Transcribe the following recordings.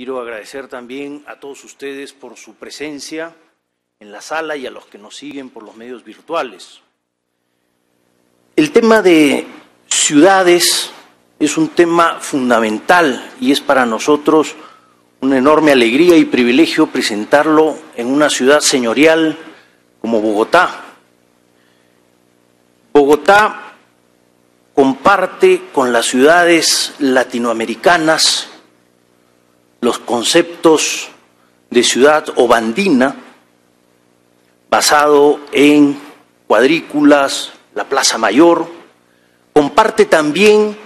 Quiero agradecer también a todos ustedes por su presencia en la sala y a los que nos siguen por los medios virtuales. El tema de ciudades es un tema fundamental y es para nosotros una enorme alegría y privilegio presentarlo en una ciudad señorial como Bogotá. Bogotá comparte con las ciudades latinoamericanas los conceptos de ciudad o bandina, basado en cuadrículas, la Plaza Mayor, comparte también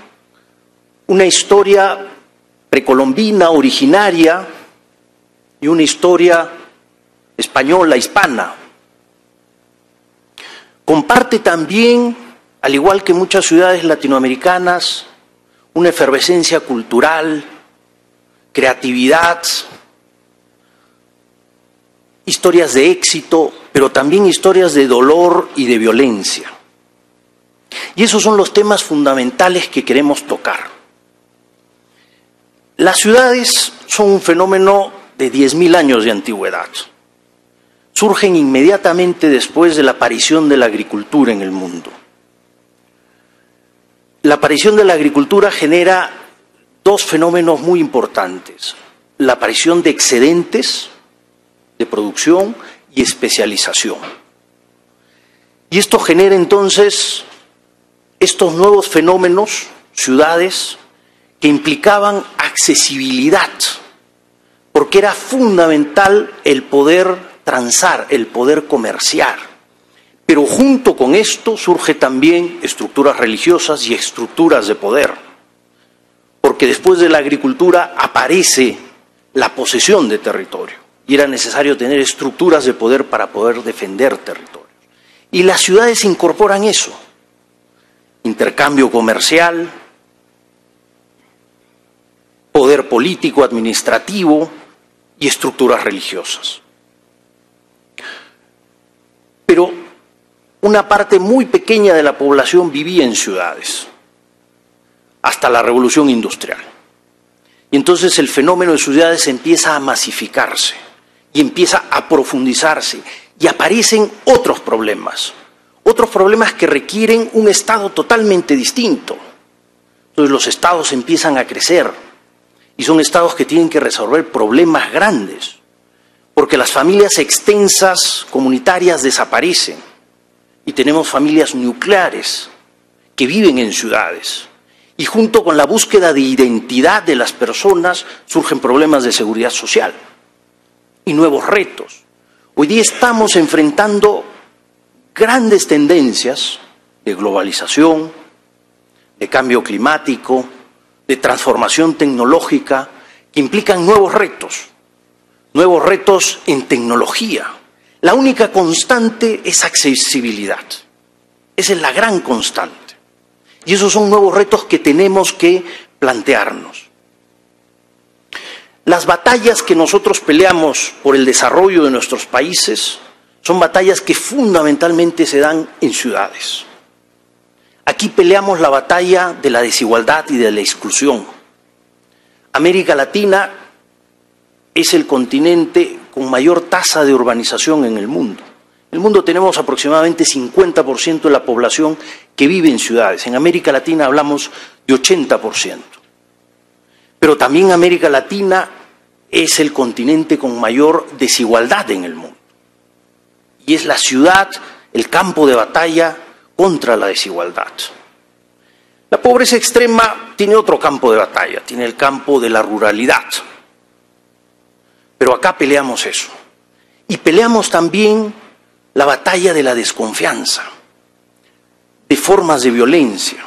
una historia precolombina, originaria, y una historia española, hispana. Comparte también, al igual que muchas ciudades latinoamericanas, una efervescencia cultural, creatividad, historias de éxito, pero también historias de dolor y de violencia. Y esos son los temas fundamentales que queremos tocar. Las ciudades son un fenómeno de 10.000 años de antigüedad. Surgen inmediatamente después de la aparición de la agricultura en el mundo. La aparición de la agricultura genera dos fenómenos muy importantes, la aparición de excedentes de producción y especialización. Y esto genera entonces estos nuevos fenómenos, ciudades, que implicaban accesibilidad, porque era fundamental el poder transar, el poder comerciar. Pero junto con esto surge también estructuras religiosas y estructuras de poder porque después de la agricultura aparece la posesión de territorio y era necesario tener estructuras de poder para poder defender territorio... Y las ciudades incorporan eso, intercambio comercial, poder político, administrativo y estructuras religiosas. Pero una parte muy pequeña de la población vivía en ciudades hasta la revolución industrial. Y entonces el fenómeno de ciudades empieza a masificarse y empieza a profundizarse y aparecen otros problemas, otros problemas que requieren un Estado totalmente distinto. Entonces los estados empiezan a crecer y son estados que tienen que resolver problemas grandes, porque las familias extensas comunitarias desaparecen y tenemos familias nucleares que viven en ciudades y junto con la búsqueda de identidad de las personas surgen problemas de seguridad social y nuevos retos. Hoy día estamos enfrentando grandes tendencias de globalización, de cambio climático, de transformación tecnológica, que implican nuevos retos, nuevos retos en tecnología. La única constante es accesibilidad. Esa es la gran constante. Y esos son nuevos retos que tenemos que plantearnos. Las batallas que nosotros peleamos por el desarrollo de nuestros países son batallas que fundamentalmente se dan en ciudades. Aquí peleamos la batalla de la desigualdad y de la exclusión. América Latina es el continente con mayor tasa de urbanización en el mundo. En el mundo tenemos aproximadamente 50% de la población que vive en ciudades. En América Latina hablamos de 80%. Pero también América Latina es el continente con mayor desigualdad en el mundo. Y es la ciudad, el campo de batalla contra la desigualdad. La pobreza extrema tiene otro campo de batalla, tiene el campo de la ruralidad. Pero acá peleamos eso. Y peleamos también la batalla de la desconfianza de formas de violencia,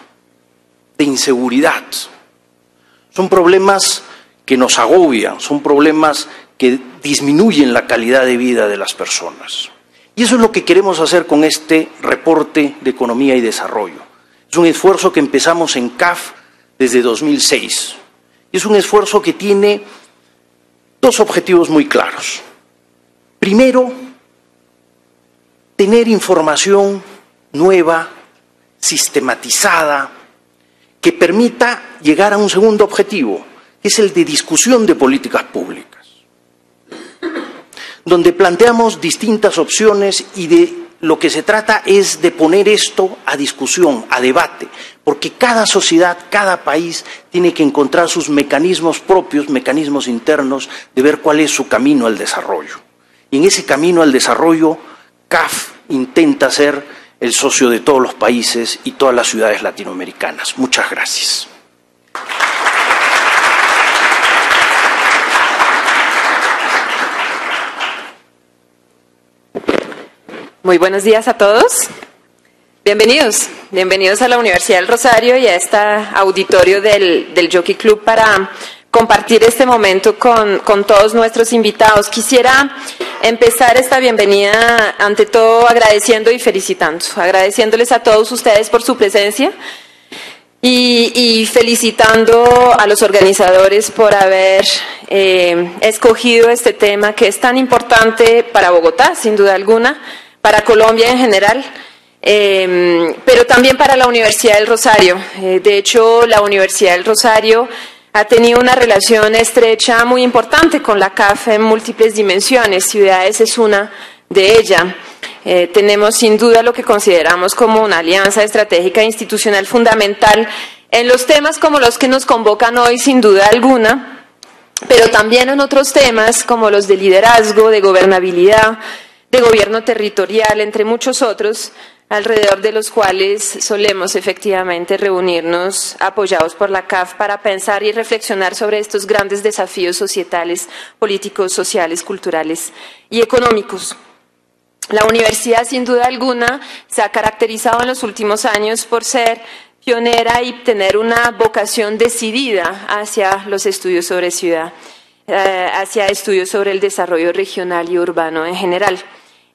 de inseguridad. Son problemas que nos agobian, son problemas que disminuyen la calidad de vida de las personas. Y eso es lo que queremos hacer con este reporte de economía y desarrollo. Es un esfuerzo que empezamos en CAF desde 2006. es un esfuerzo que tiene dos objetivos muy claros. Primero, tener información nueva, sistematizada, que permita llegar a un segundo objetivo, que es el de discusión de políticas públicas, donde planteamos distintas opciones y de lo que se trata es de poner esto a discusión, a debate, porque cada sociedad, cada país tiene que encontrar sus mecanismos propios, mecanismos internos, de ver cuál es su camino al desarrollo. Y en ese camino al desarrollo, CAF intenta ser el socio de todos los países y todas las ciudades latinoamericanas. Muchas gracias. Muy buenos días a todos. Bienvenidos, bienvenidos a la Universidad del Rosario y a este auditorio del, del Jockey Club para compartir este momento con, con todos nuestros invitados. Quisiera empezar esta bienvenida, ante todo agradeciendo y felicitando, agradeciéndoles a todos ustedes por su presencia. Y, felicitando a los organizadores por haber eh, escogido este tema que es tan importante para Bogotá, sin duda alguna, para Colombia en general, em, pero también para la Universidad del Rosario. Eh, de hecho, la Universidad del Rosario ha tenido una relación estrecha muy importante con la CAF en múltiples dimensiones. Ciudades es una de ellas. Eh, tenemos sin duda lo que consideramos como una alianza estratégica e institucional fundamental en los temas como los que nos convocan hoy, sin duda alguna, pero también en otros temas como los de liderazgo, de gobernabilidad, de gobierno territorial, entre muchos otros, alrededor de los cuales solemos efectivamente reunirnos apoyados por la CAF para pensar y reflexionar sobre estos grandes desafíos societales, políticos, sociales, culturales y económicos. La universidad, sin duda alguna, se ha caracterizado en los últimos años por ser pionera y tener una vocación decidida hacia los estudios sobre ciudad, eh, hacia estudios sobre el desarrollo regional y urbano en general.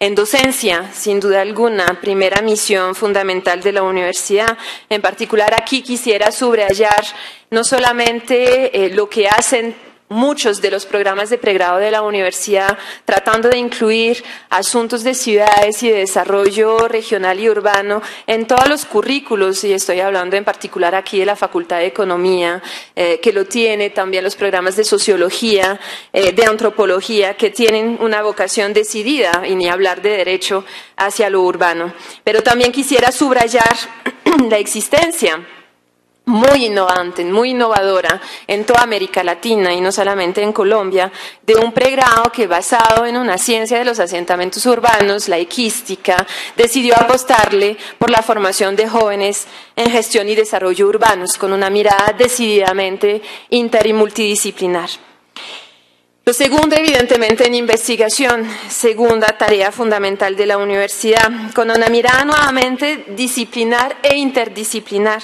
En docencia, sin duda alguna, primera misión fundamental de la universidad. En particular aquí quisiera subrayar no solamente eh, lo que hacen muchos de los programas de pregrado de la universidad tratando de incluir asuntos de ciudades y de desarrollo regional y urbano en todos los currículos, y estoy hablando en particular aquí de la Facultad de Economía, eh, que lo tiene, también los programas de sociología, eh, de antropología, que tienen una vocación decidida, y ni hablar de derecho, hacia lo urbano. Pero también quisiera subrayar la existencia muy innovante, muy innovadora en toda América Latina y no solamente en Colombia, de un pregrado que basado en una ciencia de los asentamientos urbanos, la equística, decidió apostarle por la formación de jóvenes en gestión y desarrollo urbanos con una mirada decididamente inter y multidisciplinar. Lo segundo, evidentemente, en investigación, segunda tarea fundamental de la universidad, con una mirada nuevamente disciplinar e interdisciplinar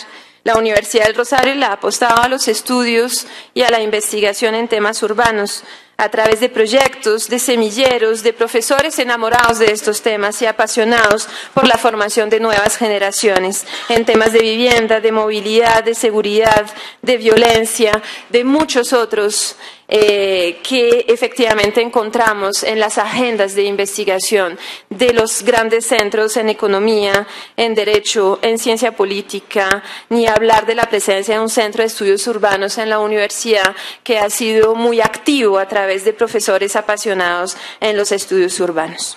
la Universidad del Rosario la ha apostado a los estudios y a la investigación en temas urbanos a través de proyectos, de semilleros, de profesores enamorados de estos temas y apasionados por la formación de nuevas generaciones en temas de vivienda, de movilidad, de seguridad, de violencia, de muchos otros. Eh, que efectivamente encontramos en las agendas de investigación de los grandes centros en economía, en derecho, en ciencia política, ni hablar de la presencia de un centro de estudios urbanos en la universidad que ha sido muy activo a través de profesores apasionados en los estudios urbanos.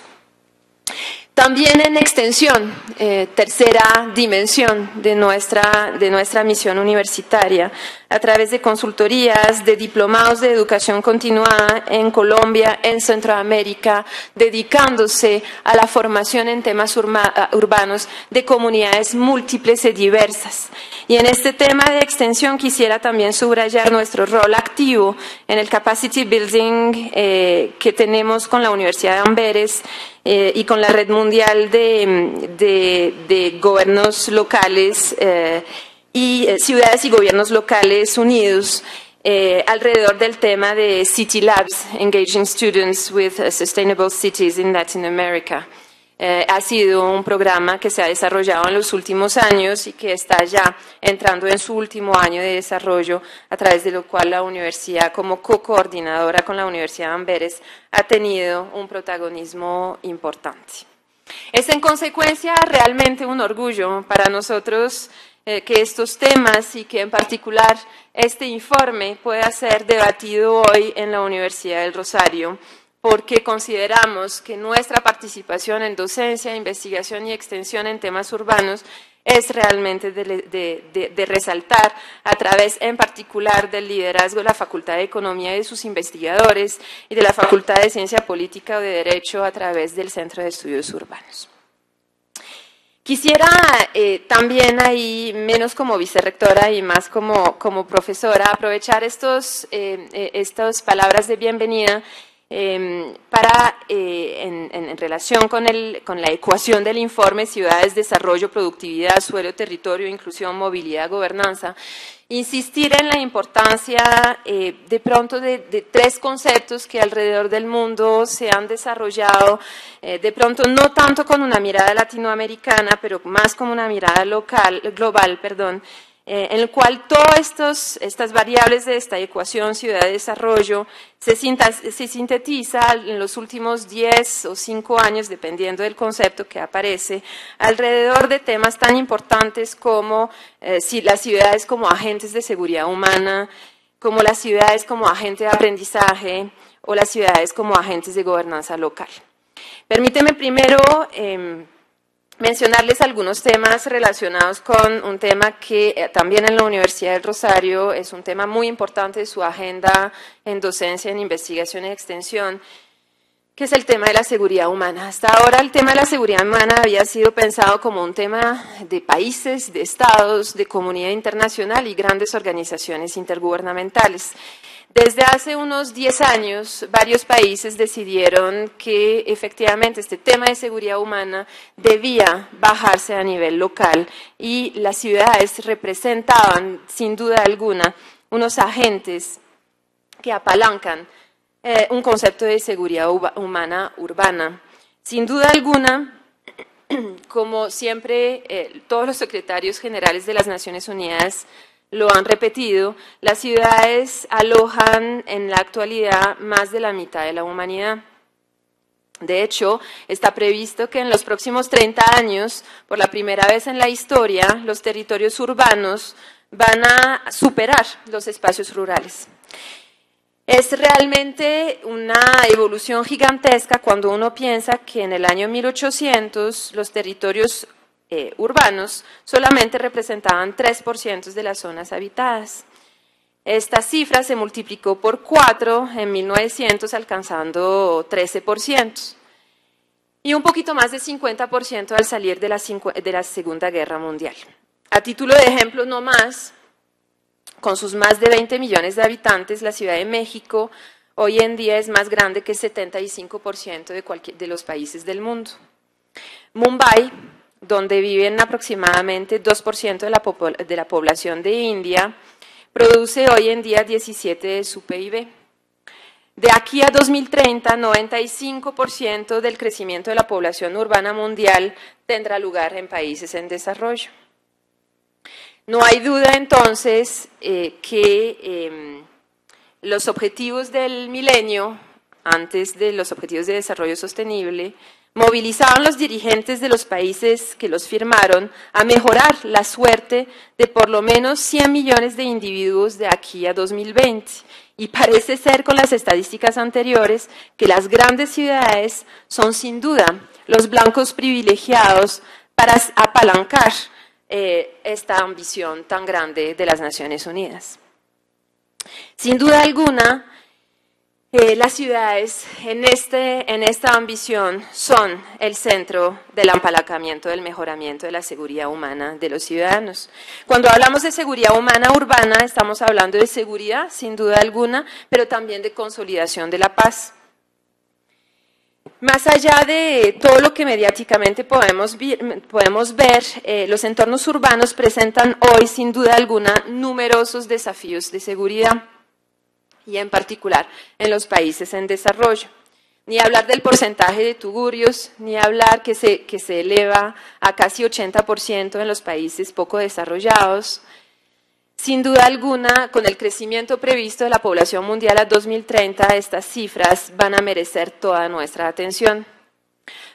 También en extensión, eh, tercera dimensión de nuestra, misión universitaria, a través de consultorías, de diplomados de educación continuada en Colombia, en Centroamérica, dedicándose a la formación en temas ah, urbanos de comunidades múltiples y diversas. Y en este tema de extensión quisiera también subrayar nuestro rol activo en el capacity building eh, que tenemos con la Universidad de Amberes eh, y con la Red Mundial de, Gobiernos Locales eh, y eh, Ciudades y Gobiernos Locales Unidos alrededor del tema de City Labs, Engaging Students with Sustainable Cities in Latin America. Eh, ha sido un programa que se ha desarrollado en los últimos años y que está ya entrando en su último año de desarrollo, a través de lo cual la universidad, como co-coordinadora con la Universidad de Amberes, ha tenido un protagonismo importante. Es en consecuencia realmente un orgullo para nosotros eh, que estos temas y que en particular este informe pueda ser debatido hoy en la Universidad del Rosario porque consideramos que nuestra participación en docencia, investigación y extensión en temas urbanos es realmente de, resaltar a través en particular del liderazgo de la Facultad de Economía y de sus investigadores y de la Facultad de Ciencia Política o de Derecho a través del Centro de Estudios Urbanos. Quisiera eh, también ahí, menos como vicerrectora y más como, profesora, aprovechar eh, eh, estas palabras de bienvenida Em, para, eh, en, relación con, la ecuación del informe Ciudades, Desarrollo, Productividad, Suelo, Territorio, Inclusión, Movilidad, Gobernanza, insistir en la importancia eh, de pronto de, tres conceptos que alrededor del mundo se han desarrollado, eh, de pronto no tanto con una mirada latinoamericana, pero más como una mirada local, global, perdón, eh, en el cual todas estas variables de esta ecuación ciudad-desarrollo se, sintetizan sintetiza en los últimos 10 o 5 años, dependiendo del concepto que aparece, alrededor de temas tan importantes como eh, si las ciudades como agentes de seguridad humana, como las ciudades como agentes de aprendizaje o las ciudades como agentes de gobernanza local. Permíteme primero... Em, mencionarles algunos temas relacionados con un tema que eh, también en la Universidad del Rosario es un tema muy importante de su agenda en docencia, en investigación y extensión, que es el tema de la seguridad humana. Hasta ahora el tema de la seguridad humana había sido pensado como un tema de países, de estados, de comunidad internacional y grandes organizaciones intergubernamentales. Desde hace unos 10 años, varios países decidieron que efectivamente este tema de seguridad humana debía bajarse a nivel local y las ciudades representaban, sin duda alguna, unos agentes que apalancan eh, un concepto de seguridad humana urbana. Sin duda alguna, como siempre eh, todos los secretarios generales de las Naciones Unidas lo han repetido, las ciudades alojan en la actualidad más de la mitad de la humanidad. De hecho, está previsto que en los próximos 30 años, por la primera vez en la historia, los territorios urbanos van a superar los espacios rurales. Es realmente una evolución gigantesca cuando uno piensa que en el año 1800 los territorios eh, urbanos solamente representaban 3% de las zonas habitadas. Esta cifra se multiplicó por 4 en 1900, alcanzando 13%, y un poquito más de 50% al salir de la Segunda Guerra Mundial. A título de ejemplo, no más, con sus más de 20 millones de habitantes, la Ciudad de México hoy en día es más grande que el 75% de, de los países del mundo. Mumbai, donde viven aproximadamente 2% de la, de la población de India, produce hoy en día 17 de su PIB. De aquí a 2030, 95% del crecimiento de la población urbana mundial tendrá lugar en países en desarrollo. No hay duda entonces eh, que em, los objetivos del milenio, antes de los objetivos de desarrollo sostenible, movilizaban los dirigentes de los países que los firmaron a mejorar la suerte de por lo menos 100 millones de individuos de aquí a 2020. Y parece ser con las estadísticas anteriores que las grandes ciudades son sin duda los blancos privilegiados para apalancar eh, esta ambición tan grande de las Naciones Unidas. Sin duda alguna, eh, las ciudades en, este, en esta ambición son el centro del empalacamiento, del mejoramiento de la seguridad humana de los ciudadanos. Cuando hablamos de seguridad humana urbana, estamos hablando de seguridad, sin duda alguna, pero también de consolidación de la paz. Más allá de todo lo que mediáticamente podemos, ver, eh, los entornos urbanos presentan hoy, sin duda alguna, numerosos desafíos de seguridad y en particular en los países en desarrollo. Ni hablar del porcentaje de tugurios, ni hablar que se, que se eleva a casi 80% en los países poco desarrollados, sin duda alguna, con el crecimiento previsto de la población mundial a 2030, estas cifras van a merecer toda nuestra atención.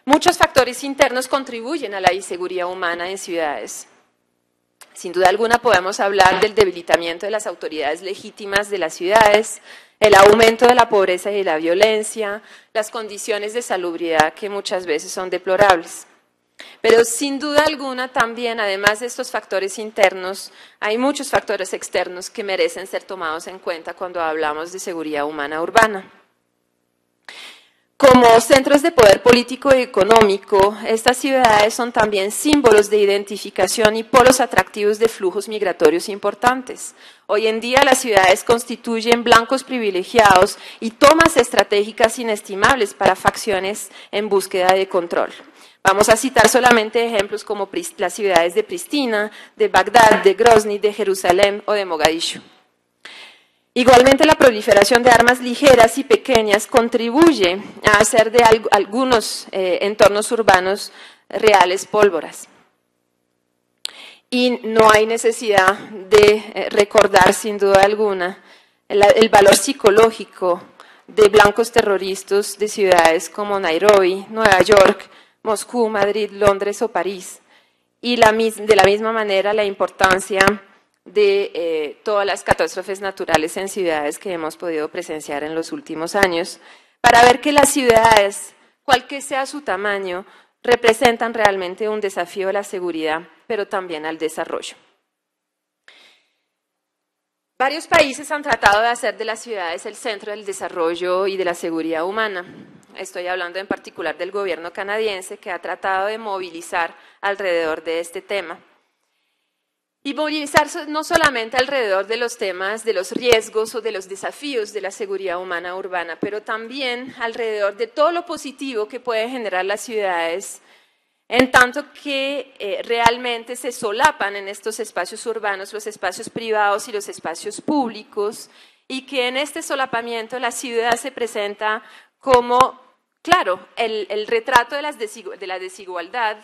Muchos factores internos contribuyen a la inseguridad humana en ciudades. Sin duda alguna podemos hablar del debilitamiento de las autoridades legítimas de las ciudades, el aumento de la pobreza y de la violencia, las condiciones de salubridad que muchas veces son deplorables. Pero sin duda alguna también, además de estos factores internos, hay muchos factores externos que merecen ser tomados en cuenta cuando hablamos de seguridad humana urbana. Como centros de poder político y económico, estas ciudades son también símbolos de identificación y polos atractivos de flujos migratorios importantes. Hoy en día las ciudades constituyen blancos privilegiados y tomas estratégicas inestimables para facciones en búsqueda de control. Vamos a citar solamente ejemplos como las ciudades de Pristina, de Bagdad, de Grozny, de Jerusalén o de Mogadishu. Igualmente, la proliferación de armas ligeras y pequeñas contribuye a hacer de algunos eh, entornos urbanos reales pólvoras. Y no hay necesidad de eh, recordar, sin duda alguna, el valor psicológico de blancos terroristas de ciudades como Nairobi, Nueva York, Moscú, Madrid, Londres o París. Y de la misma manera la importancia de eh, todas las catástrofes naturales en ciudades que hemos podido presenciar en los últimos años, para ver que las ciudades, cual que sea su tamaño, representan realmente un desafío a la seguridad, pero también al desarrollo. Varios países han tratado de hacer de las ciudades el centro del desarrollo y de la seguridad humana estoy hablando en particular del gobierno canadiense, que ha tratado de movilizar alrededor de este tema. Y movilizar no solamente alrededor de los temas de los riesgos o de los desafíos de la seguridad humana urbana, pero también alrededor de todo lo positivo que pueden generar las ciudades, en tanto que eh, realmente se solapan en estos espacios urbanos los espacios privados y los espacios públicos, y que en este solapamiento la ciudad se presenta como claro, el, retrato de, las de la desigualdad,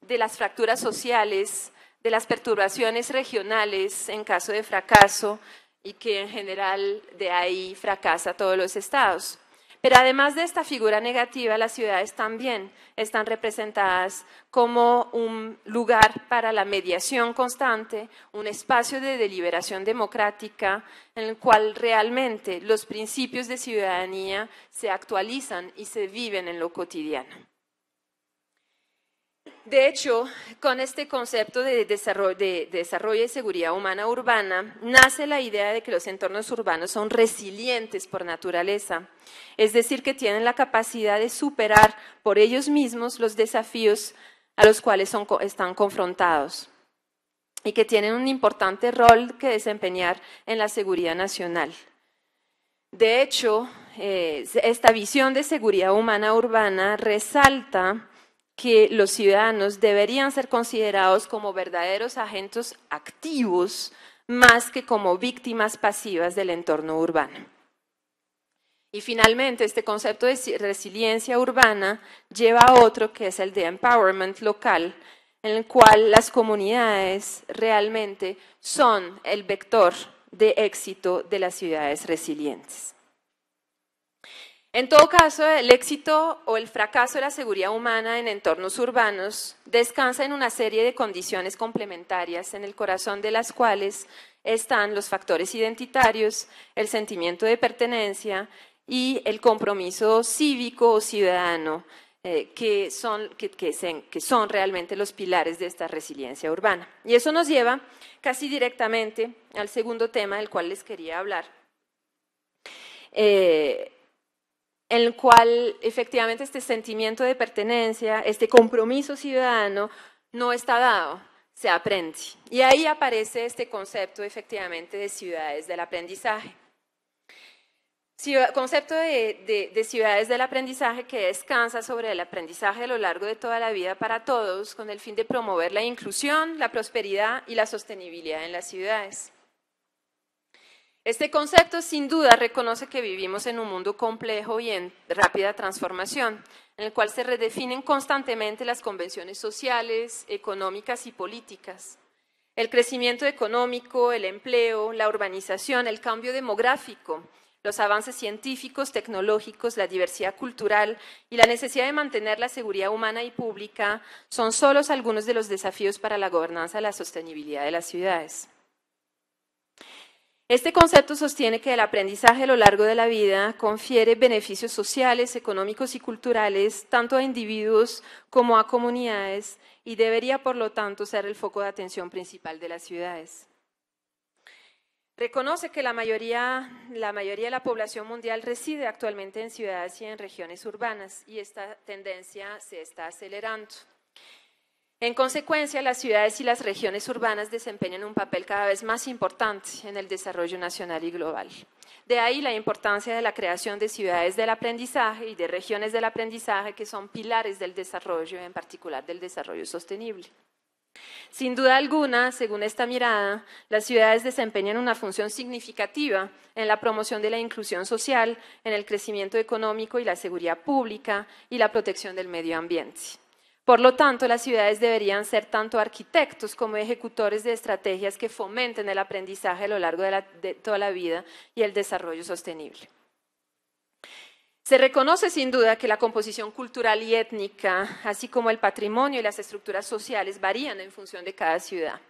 de las fracturas sociales, de las perturbaciones regionales en caso de fracaso y que en general de ahí fracasa todos los estados. Pero además de esta figura negativa, las ciudades también están representadas como un lugar para la mediación constante, un espacio de deliberación democrática en el cual realmente los principios de ciudadanía se actualizan y se viven en lo cotidiano. De hecho, con este concepto de desarrollo, de y seguridad humana urbana, nace la idea de que los entornos urbanos son resilientes por naturaleza, es decir, que tienen la capacidad de superar por ellos mismos los desafíos a los cuales están confrontados y que tienen un importante rol que desempeñar en la seguridad nacional. De hecho, eh, esta visión de seguridad humana urbana resalta que los ciudadanos deberían ser considerados como verdaderos agentes activos más que como víctimas pasivas del entorno urbano. Y finalmente, este concepto de resiliencia urbana lleva a otro que es el de empowerment local, en el cual las comunidades realmente son el vector de éxito de las ciudades resilientes. En todo caso, el éxito o el fracaso de la seguridad humana en entornos urbanos descansa en una serie de condiciones complementarias en el corazón de las cuales están los factores identitarios, el sentimiento de pertenencia y el compromiso cívico o ciudadano, eh, que, son, realmente los pilares de esta resiliencia urbana. Y eso nos lleva casi directamente al segundo tema del cual les quería hablar. Eh, en el cual efectivamente este sentimiento de pertenencia, este compromiso ciudadano, no está dado, se aprende. Y ahí aparece este concepto efectivamente de ciudades del aprendizaje. concepto de, ciudades del aprendizaje que descansa sobre el aprendizaje a lo largo de toda la vida para todos con el fin de promover la inclusión, la prosperidad y la sostenibilidad en las ciudades. Este concepto sin duda reconoce que vivimos en un mundo complejo y en rápida transformación, en el cual se redefinen constantemente las convenciones sociales, económicas y políticas. El crecimiento económico, el empleo, la urbanización, el cambio demográfico, los avances científicos, tecnológicos, la diversidad cultural y la necesidad de mantener la seguridad humana y pública son solo algunos de los desafíos para la gobernanza y la sostenibilidad de las ciudades. Este concepto sostiene que el aprendizaje a lo largo de la vida confiere beneficios sociales, económicos y culturales tanto a individuos como a comunidades y debería, por lo tanto, ser el foco de atención principal de las ciudades. Reconoce que la mayoría, la mayoría de la población mundial reside actualmente en ciudades y en regiones urbanas y esta tendencia se está acelerando. En consecuencia, las ciudades y las regiones urbanas desempeñan un papel cada vez más importante en el desarrollo nacional y global. De ahí la importancia de la creación de ciudades del aprendizaje y de regiones del aprendizaje que son pilares del desarrollo, en particular del desarrollo sostenible. Sin duda alguna, según esta mirada, las ciudades desempeñan una función significativa en la promoción de la inclusión social, en el crecimiento económico y la seguridad pública y la protección del medio ambiente. Por lo tanto, las ciudades deberían ser tanto arquitectos como ejecutores de estrategias que fomenten el aprendizaje a lo largo de, toda la vida y el desarrollo sostenible. Se reconoce sin duda que la composición cultural y étnica, así como el patrimonio y las estructuras sociales, varían en función de cada ciudad.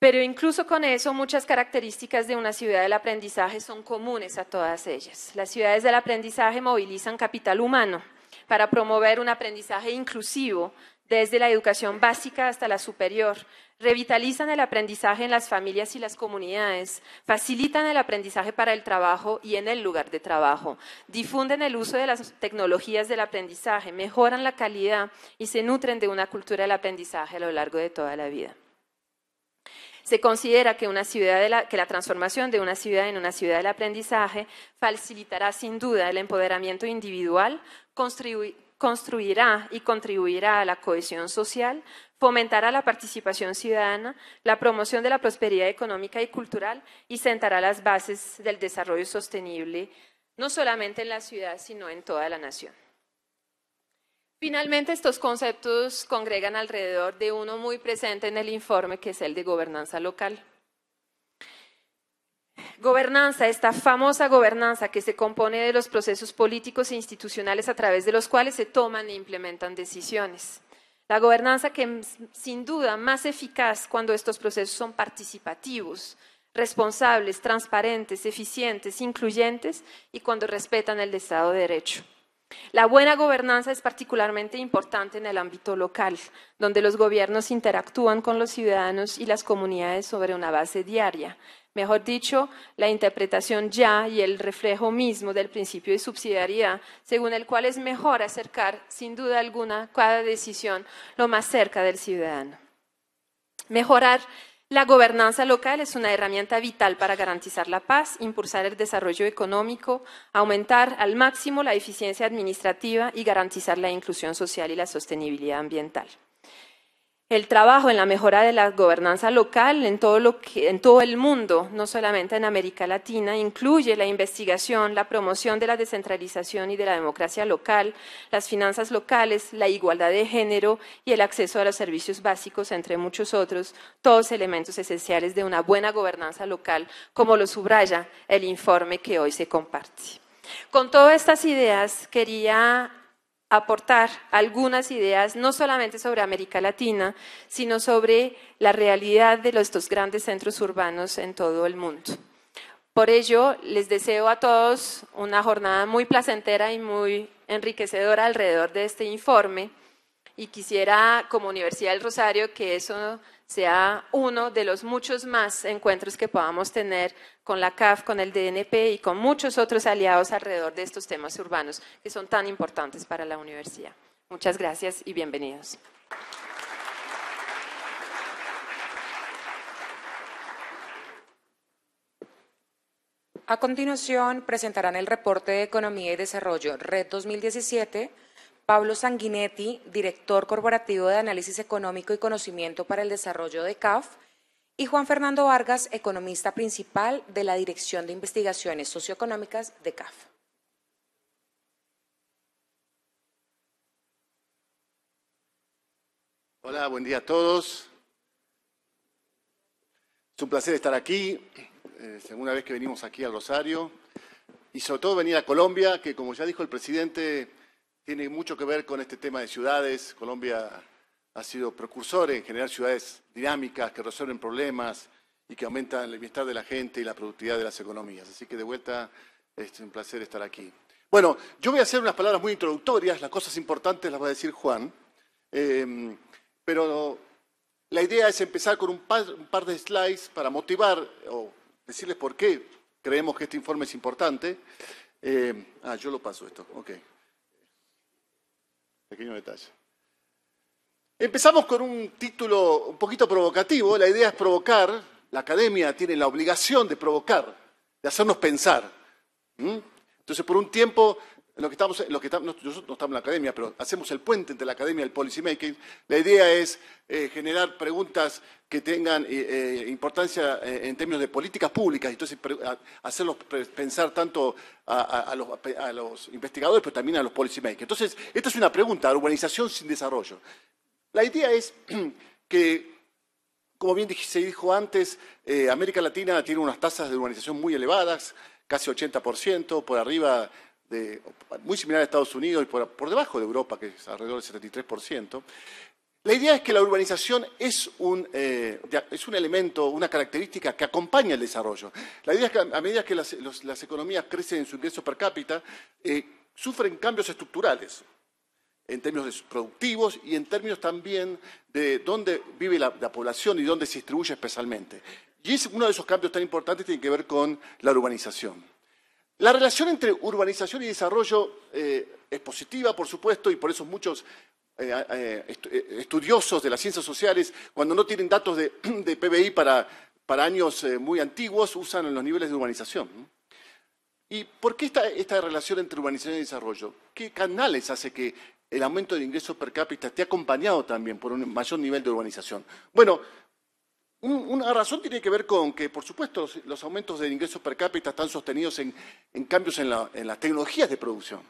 Pero incluso con eso, muchas características de una ciudad del aprendizaje son comunes a todas ellas. Las ciudades del aprendizaje movilizan capital humano, para promover un aprendizaje inclusivo desde la educación básica hasta la superior, revitalizan el aprendizaje en las familias y las comunidades, facilitan el aprendizaje para el trabajo y en el lugar de trabajo, difunden el uso de las tecnologías del aprendizaje, mejoran la calidad y se nutren de una cultura del aprendizaje a lo largo de toda la vida. Se considera que, una ciudad que la transformación de una ciudad en una ciudad del aprendizaje facilitará sin duda el empoderamiento individual, construirá y contribuirá a la cohesión social, fomentará la participación ciudadana, la promoción de la prosperidad económica y cultural y sentará las bases del desarrollo sostenible, no solamente en la ciudad, sino en toda la nación. Finalmente, estos conceptos congregan alrededor de uno muy presente en el informe, que es el de gobernanza local. Gobernanza, esta famosa gobernanza que se compone de los procesos políticos e institucionales a través de los cuales se toman e implementan decisiones. La gobernanza que sin duda más eficaz cuando estos procesos son participativos, responsables, transparentes, eficientes, incluyentes y cuando respetan el Estado de Derecho. La buena gobernanza es particularmente importante en el ámbito local, donde los gobiernos interactúan con los ciudadanos y las comunidades sobre una base diaria. Mejor dicho, la interpretación ya y el reflejo mismo del principio de subsidiariedad, según el cual es mejor acercar, sin duda alguna, cada decisión lo más cerca del ciudadano. Mejorar la gobernanza local es una herramienta vital para garantizar la paz, impulsar el desarrollo económico, aumentar al máximo la eficiencia administrativa y garantizar la inclusión social y la sostenibilidad ambiental el trabajo en la mejora de la gobernanza local en todo, el mundo, no solamente en América Latina, incluye la investigación, la promoción de la descentralización y de la democracia local, las finanzas locales, la igualdad de género y el acceso a los servicios básicos, entre muchos otros, todos elementos esenciales de una buena gobernanza local, como lo subraya el informe que hoy se comparte. Con todas estas ideas quería aportar algunas ideas, no solamente sobre América Latina, sino sobre la realidad de estos grandes centros urbanos en todo el mundo. Por ello, les deseo a todos una jornada muy placentera y muy enriquecedora alrededor de este informe. Y quisiera, como Universidad del Rosario, que eso sea uno de los muchos más encuentros que podamos tener con la CAF, con el DNP y con muchos otros aliados alrededor de estos temas urbanos que son tan importantes para la universidad. Muchas gracias y bienvenidos. A continuación, presentarán el reporte de Economía y Desarrollo Red 2017 Pablo Sanguinetti, director corporativo de Análisis Económico y Conocimiento para el Desarrollo de CAF, y Juan Fernando Vargas, economista principal de la Dirección de Investigaciones Socioeconómicas de CAF. Hola, buen día a todos. Es un placer estar aquí, eh, segunda vez que venimos aquí al Rosario, y sobre todo venir a Colombia, que como ya dijo el presidente, tiene mucho que ver con este tema de ciudades. Colombia ha sido precursor en generar ciudades dinámicas que resuelven problemas y que aumentan el bienestar de la gente y la productividad de las economías. Así que de vuelta es un placer estar aquí. Bueno, yo voy a hacer unas palabras muy introductorias, las cosas importantes las va a decir Juan, em, pero la idea es empezar con un par, de slides para motivar o decirles por qué creemos que este informe es importante. Em, ah, yo lo paso esto, ok. Pequeño detalle. Empezamos con un título un poquito provocativo. La idea es provocar. La academia tiene la obligación de provocar, de hacernos pensar. Entonces, por un tiempo que estamos, nosotros no estamos en la academia, pero hacemos el puente entre la academia y el policymaking. La idea es eh, generar preguntas que tengan eh, eh, importancia en términos de políticas públicas, entonces hacerlos pensar tanto a, los, investigadores, pero también a los policymakers. Entonces, esta es una pregunta, urbanización sin desarrollo. La idea es que como bien se dijo antes, América Latina tiene unas tasas de urbanización muy elevadas, casi 80%, por arriba muy similar a Estados Unidos y por, debajo de Europa, que es alrededor del 73%, la idea es que la urbanización es un, eh, es un, elemento, una característica que acompaña el desarrollo. La idea es que a medida que las, economías crecen en su ingreso per cápita, eh, sufren cambios estructurales en términos productivos y en términos también de dónde vive la, población y dónde se distribuye especialmente. Y uno de esos cambios tan importantes tiene que ver con la urbanización. La relación entre urbanización y desarrollo eh, es positiva, por supuesto, y por eso muchos eh, eh, estudiosos de las ciencias sociales, cuando no tienen datos de, PBI para, años muy antiguos, usan los niveles de urbanización. ¿Y por qué esta, esta relación entre urbanización y desarrollo? ¿Qué canales hace que el aumento de ingresos per cápita esté acompañado también por un mayor nivel de urbanización? Bueno, una razón tiene que ver con que, por supuesto, los, aumentos de ingresos per cápita están sostenidos en, cambios en, las tecnologías de producción,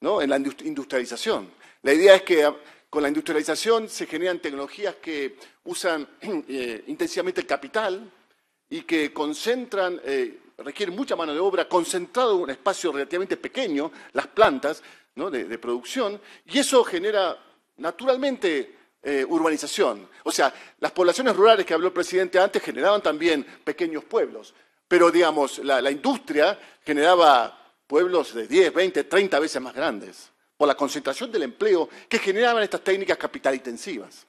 ¿no? en la industrialización. La idea es que ah, con la industrialización se generan tecnologías que usan eh, intensivamente el capital y que concentran, eh, requieren mucha mano de obra, concentrado en un espacio relativamente pequeño, las plantas de producción, y eso genera naturalmente eh, urbanización. O sea, las poblaciones rurales que habló el presidente antes generaban también pequeños pueblos, pero digamos, la, industria generaba pueblos de 10, 20, 30 veces más grandes, por la concentración del empleo que generaban estas técnicas capital intensivas.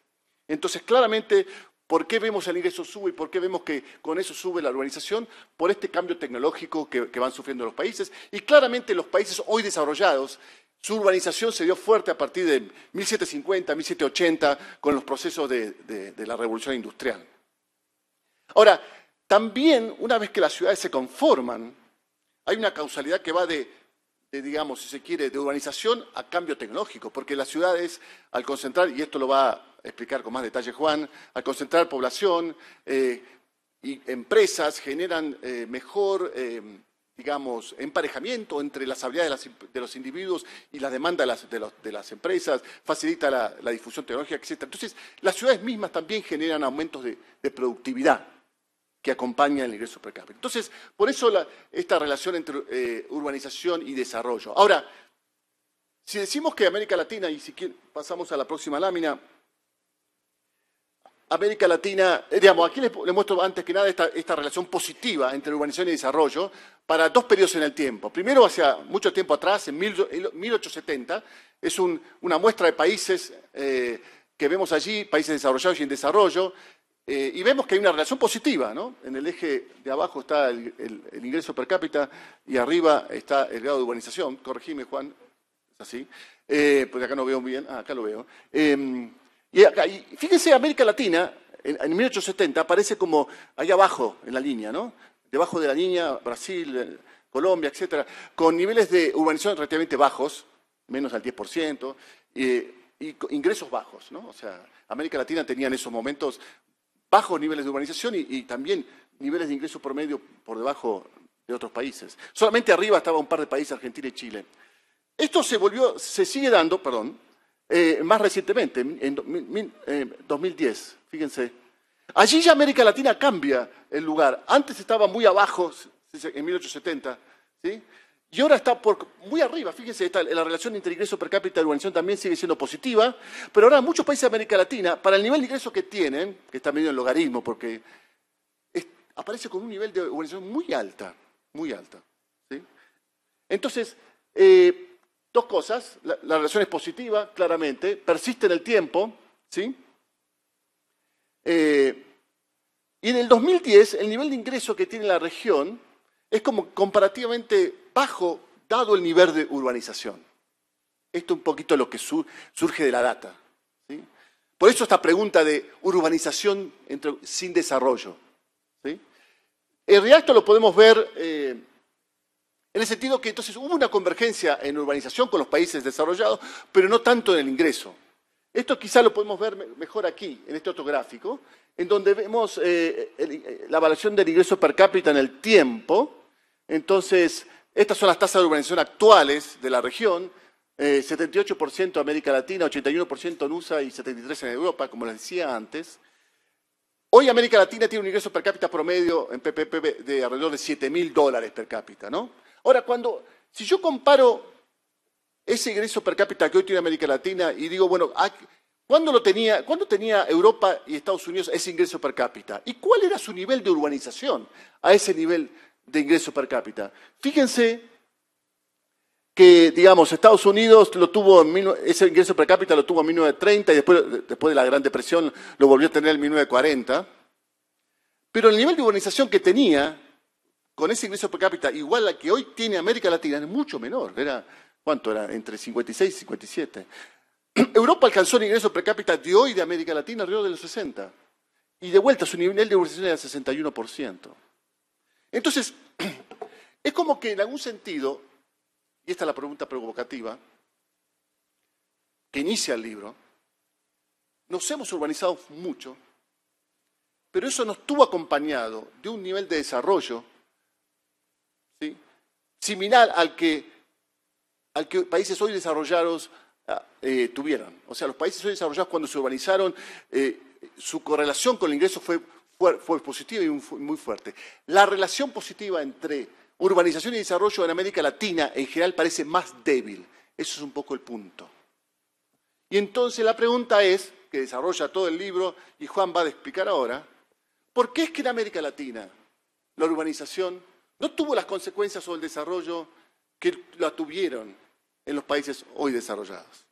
Entonces, claramente, ¿por qué vemos el ingreso sube y por qué vemos que con eso sube la urbanización? Por este cambio tecnológico que, que van sufriendo los países. Y claramente los países hoy desarrollados su urbanización se dio fuerte a partir de 1750, 1780, con los procesos de, la revolución industrial. Ahora, también una vez que las ciudades se conforman, hay una causalidad que va de, digamos, si se quiere, de urbanización a cambio tecnológico, porque las ciudades, al concentrar, y esto lo va a explicar con más detalle Juan, al concentrar población eh, y empresas generan eh, mejor... Eh, digamos, emparejamiento entre las habilidades de, los individuos y la demanda de las, empresas, facilita la, difusión tecnológica, etc. Entonces, las ciudades mismas también generan aumentos de, productividad que acompañan el ingreso per cápita. Entonces, por eso esta relación entre eh, urbanización y desarrollo. Ahora, si decimos que América Latina, y si pasamos a la próxima lámina, América Latina, eh, digamos, aquí les, muestro antes que nada esta relación positiva entre urbanización y desarrollo, para dos periodos en el tiempo. Primero, hacia mucho tiempo atrás, en 1870, es una muestra de países eh, que vemos allí, países desarrollados y en desarrollo, eh, y vemos que hay una relación positiva, ¿no? En el eje de abajo está el, ingreso per cápita y arriba está el grado de urbanización. Corregime, Juan, es así. Eh, porque acá no veo bien, ah, acá lo veo. Em, y, acá, fíjense, América Latina, en, en 1870, aparece como ahí abajo en la línea, ¿no? debajo de la línea, Brasil, eh, Colombia, etcétera, con niveles de urbanización relativamente bajos, menos al 10%, eh, y ingresos bajos, ¿no? O sea, América Latina tenía en esos momentos bajos niveles de urbanización y, también niveles de ingreso promedio por debajo de otros países. Solamente arriba estaba un par de países, Argentina y Chile. Esto se volvió, se sigue dando, perdón, eh, más recientemente, en, 2010, fíjense, Allí ya América Latina cambia el lugar. Antes estaba muy abajo, en 1870, ¿sí? y ahora está muy arriba. Fíjense, la relación entre ingreso per cápita y urbanización también sigue siendo positiva, pero ahora muchos países de América Latina, para el nivel de ingreso que tienen, que está medio en logaritmo, porque aparece con un nivel de urbanización muy alta, muy alta. Entonces, eh, dos cosas, la, la relación es positiva, claramente, persiste en el tiempo, ¿sí? Eh, y en el 2010, el nivel de ingreso que tiene la región es como comparativamente bajo, dado el nivel de urbanización. Esto es un poquito lo que surge de la data. Por eso esta pregunta de urbanización entre, sin desarrollo. ¿sí? En realidad lo podemos ver eh, en el sentido que entonces hubo una convergencia en urbanización con los países desarrollados, pero no tanto en el ingreso. Esto quizá lo podemos ver mejor aquí, en este otro gráfico, en donde vemos eh, eh, la evaluación del ingreso per cápita en el tiempo. Entonces, estas son las tasas de urbanización actuales de la región. 78% eh, en América Latina, 81% en USA y 73% en Europa, como les decía antes. Hoy América Latina tiene un ingreso per cápita promedio en PPP de alrededor de 7.000 mil dólares per cápita, ¿no? Ahora, cuando, si yo comparo ese ingreso per cápita que hoy tiene América Latina, y digo, bueno, ¿cuándo, lo tenía, ¿cuándo tenía Europa y Estados Unidos ese ingreso per cápita? ¿Y cuál era su nivel de urbanización a ese nivel de ingreso per cápita? Fíjense que, digamos, Estados Unidos lo tuvo, ese ingreso per cápita lo tuvo en 1930 y después, después de la Gran Depresión lo volvió a tener en 1940. Pero el nivel de urbanización que tenía con ese ingreso per cápita igual al que hoy tiene América Latina es mucho menor. Era ¿Cuánto era? Entre 56 y 57. Europa alcanzó el ingreso per cápita de hoy de América Latina alrededor de los 60. Y de vuelta su nivel de urbanización era 61%. Entonces, es como que en algún sentido, y esta es la pregunta provocativa, que inicia el libro, nos hemos urbanizado mucho, pero eso no estuvo acompañado de un nivel de desarrollo similar al que al que países hoy desarrollados ah, eh, tuvieron. O sea, los países hoy desarrollados cuando se urbanizaron, eh, su correlación con el ingreso fue, positiva y muy fuerte. La relación positiva entre urbanización y desarrollo en América Latina en general parece más débil. Eso es un poco el punto. Y entonces la pregunta es, que desarrolla todo el libro y Juan va a explicar ahora, ¿por qué es que en América Latina la urbanización no tuvo las consecuencias sobre el desarrollo que la tuvieron en los países hoy desarrollados?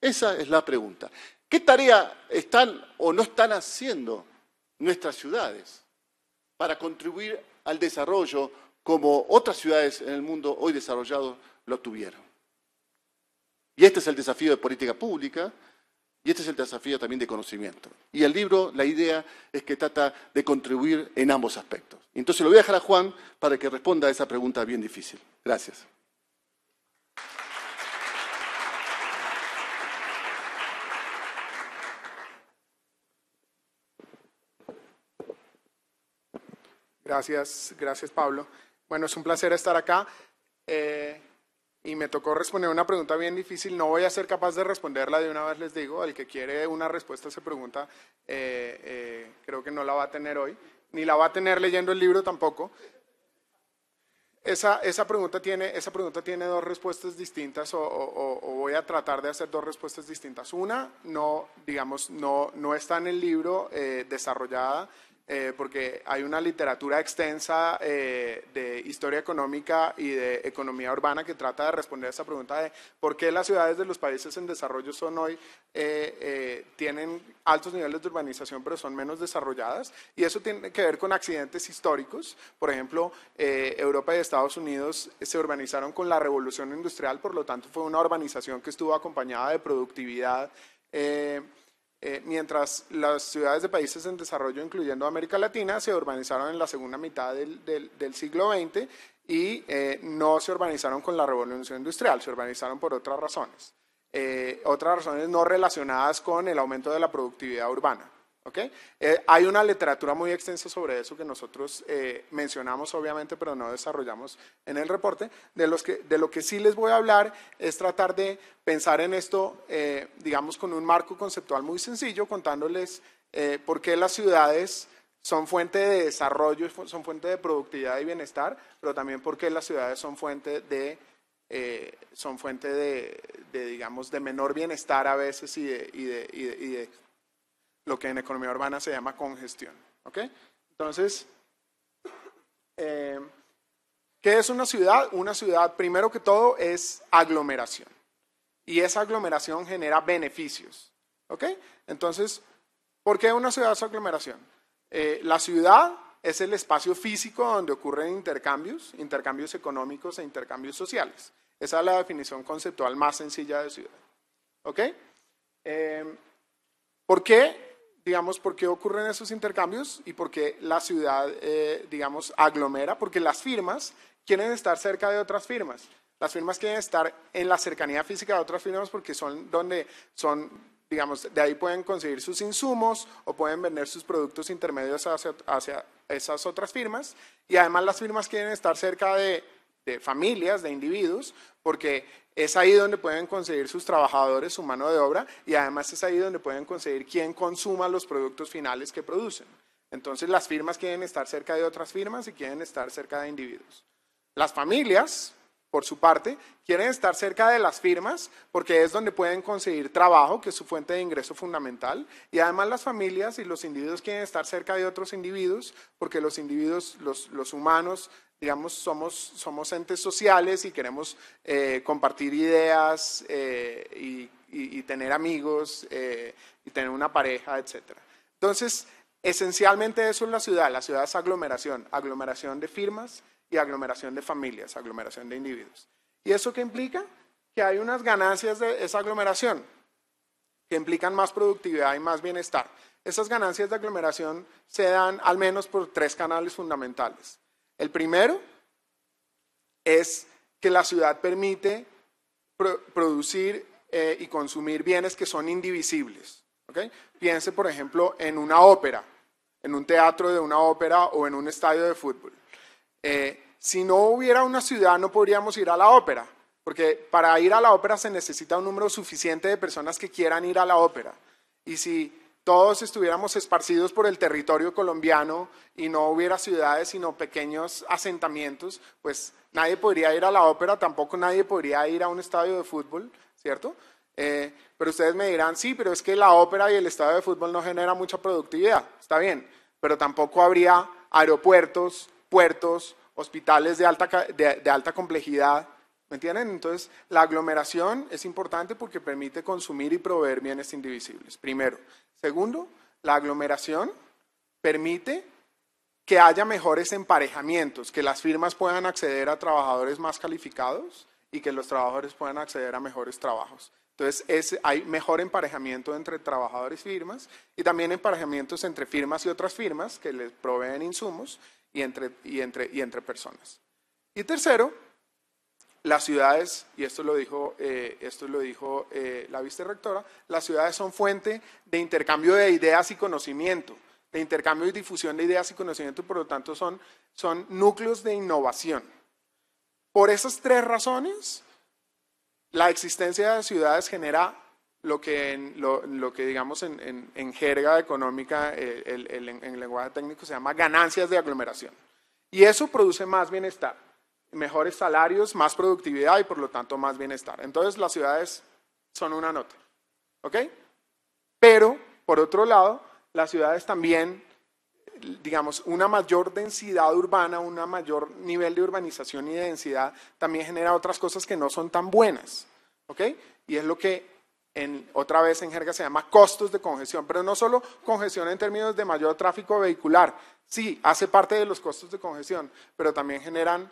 Esa es la pregunta. ¿Qué tarea están o no están haciendo nuestras ciudades para contribuir al desarrollo como otras ciudades en el mundo hoy desarrollado lo tuvieron? Y este es el desafío de política pública y este es el desafío también de conocimiento. Y el libro, la idea es que trata de contribuir en ambos aspectos. Entonces lo voy a dejar a Juan para que responda a esa pregunta bien difícil. Gracias. Gracias, gracias Pablo. Bueno, es un placer estar acá. Eh, y me tocó responder una pregunta bien difícil. No voy a ser capaz de responderla de una vez, les digo. El que quiere una respuesta a esa pregunta, eh, eh, creo que no la va a tener hoy, ni la va a tener leyendo el libro tampoco. Esa, esa, pregunta, tiene, esa pregunta tiene dos respuestas distintas o, voy a tratar de hacer dos respuestas distintas. Una, no, digamos, no, no está en el libro desarrollada, eh, porque hay una literatura extensa eh, de historia económica y de economía urbana que trata de responder a esa pregunta de por qué las ciudades de los países en desarrollo son hoy, eh, tienen altos niveles de urbanización pero son menos desarrolladas. Y eso tiene que ver con accidentes históricos. Por ejemplo, Europa y Estados Unidos se urbanizaron con la revolución industrial, por lo tanto fue una urbanización que estuvo acompañada de productividad. Eh, mientras las ciudades de países en desarrollo, incluyendo América Latina, se urbanizaron en la segunda mitad del, siglo XX y eh, no se urbanizaron con la revolución industrial, se urbanizaron por otras razones, eh, otras razones no relacionadas con el aumento de la productividad urbana. ¿Okay? Eh, hay una literatura muy extensa sobre eso que nosotros eh, mencionamos obviamente, pero no desarrollamos en el reporte. De, los que, de lo que sí les voy a hablar es tratar de pensar en esto, eh, digamos, con un marco conceptual muy sencillo, contándoles por qué las ciudades son fuente de desarrollo, son fuente de productividad y bienestar, pero también por qué las ciudades son fuente de... son fuente de, digamos, de menor bienestar a veces y de, y de, y de lo que en economía urbana se llama congestión. ¿ok? Entonces, eh, ¿qué es una ciudad? Una ciudad, primero que todo, es aglomeración. Y esa aglomeración genera beneficios. ¿ok? Entonces, ¿por qué una ciudad es aglomeración? Eh, la ciudad es el espacio físico donde ocurren intercambios, intercambios económicos e intercambios sociales. Esa es la definición conceptual más sencilla de ciudad. ¿Ok? Eh, ¿Por qué digamos, por qué ocurren esos intercambios y por qué la ciudad, eh, digamos, aglomera, porque las firmas quieren estar cerca de otras firmas. Las firmas quieren estar en la cercanía física de otras firmas porque son donde son, digamos, de ahí pueden conseguir sus insumos o pueden vender sus productos intermedios hacia, esas otras firmas. Y además las firmas quieren estar cerca de, de familias, de individuos, porque es ahí donde pueden conseguir sus trabajadores, su mano de obra y además es ahí donde pueden conseguir quién consuma los productos finales que producen. Entonces las firmas quieren estar cerca de otras firmas y quieren estar cerca de individuos. Las familias, por su parte, quieren estar cerca de las firmas porque es donde pueden conseguir trabajo, que es su fuente de ingreso fundamental, y además las familias y los individuos quieren estar cerca de otros individuos porque los individuos, los, los humanos, digamos, somos, somos entes sociales y queremos eh, compartir ideas eh, y, tener amigos eh, y tener una pareja, etc. Entonces, esencialmente eso es la ciudad. La ciudad es aglomeración, aglomeración de firmas y aglomeración de familias, aglomeración de individuos. ¿Y eso qué implica? Que hay unas ganancias de esa aglomeración que implican más productividad y más bienestar. Esas ganancias de aglomeración se dan al menos por tres canales fundamentales. El primero es que la ciudad permite producir eh, y consumir bienes que son indivisibles. Piense, por ejemplo, en una ópera, en un teatro de una ópera o en un estadio de fútbol. Eh, si no hubiera una ciudad, no podríamos ir a la ópera, porque para ir a la ópera se necesita un número suficiente de personas que quieran ir a la ópera. Y si todos estuviéramos esparcidos por el territorio colombiano y no hubiera ciudades, sino pequeños asentamientos, pues nadie podría ir a la ópera, tampoco nadie podría ir a un estadio de fútbol, ¿cierto? Eh, pero ustedes me dirán, sí, pero es que la ópera y el estadio de fútbol no genera mucha productividad, está bien, pero tampoco habría aeropuertos, puertos, hospitales de alta, de, de alta complejidad, ¿me entienden? Entonces, la aglomeración es importante porque permite consumir y proveer bienes indivisibles, primero. Segundo, la aglomeración permite que haya mejores emparejamientos, que las firmas puedan acceder a trabajadores más calificados y que los trabajadores puedan acceder a mejores trabajos. Entonces, hay mejor emparejamiento entre trabajadores y firmas y también emparejamientos entre firmas y otras firmas que les proveen insumos y entre personas. Y tercero, las ciudades, y esto lo dijo, la eh, esto lo dijo eh, la las ciudades son fuente de intercambio de ideas y conocimiento, de intercambio y difusión de ideas y conocimiento, por lo tanto son, núcleos de innovación. Por esas tres razones, la existencia de ciudades genera lo que, en, lo, que digamos en, jerga económica, en lenguaje técnico, se llama ganancias de aglomeración. Y eso produce más bienestar mejores salarios, más productividad y por lo tanto más bienestar. Entonces las ciudades son una nota, ¿ok? Pero, por otro lado, las ciudades también, digamos, una mayor densidad urbana, un mayor nivel de urbanización y de densidad también genera otras cosas que no son tan buenas, ¿ok? Y es lo que en, otra vez en jerga se llama costos de congestión, pero no solo congestión en términos de mayor tráfico vehicular, sí, hace parte de los costos de congestión, pero también generan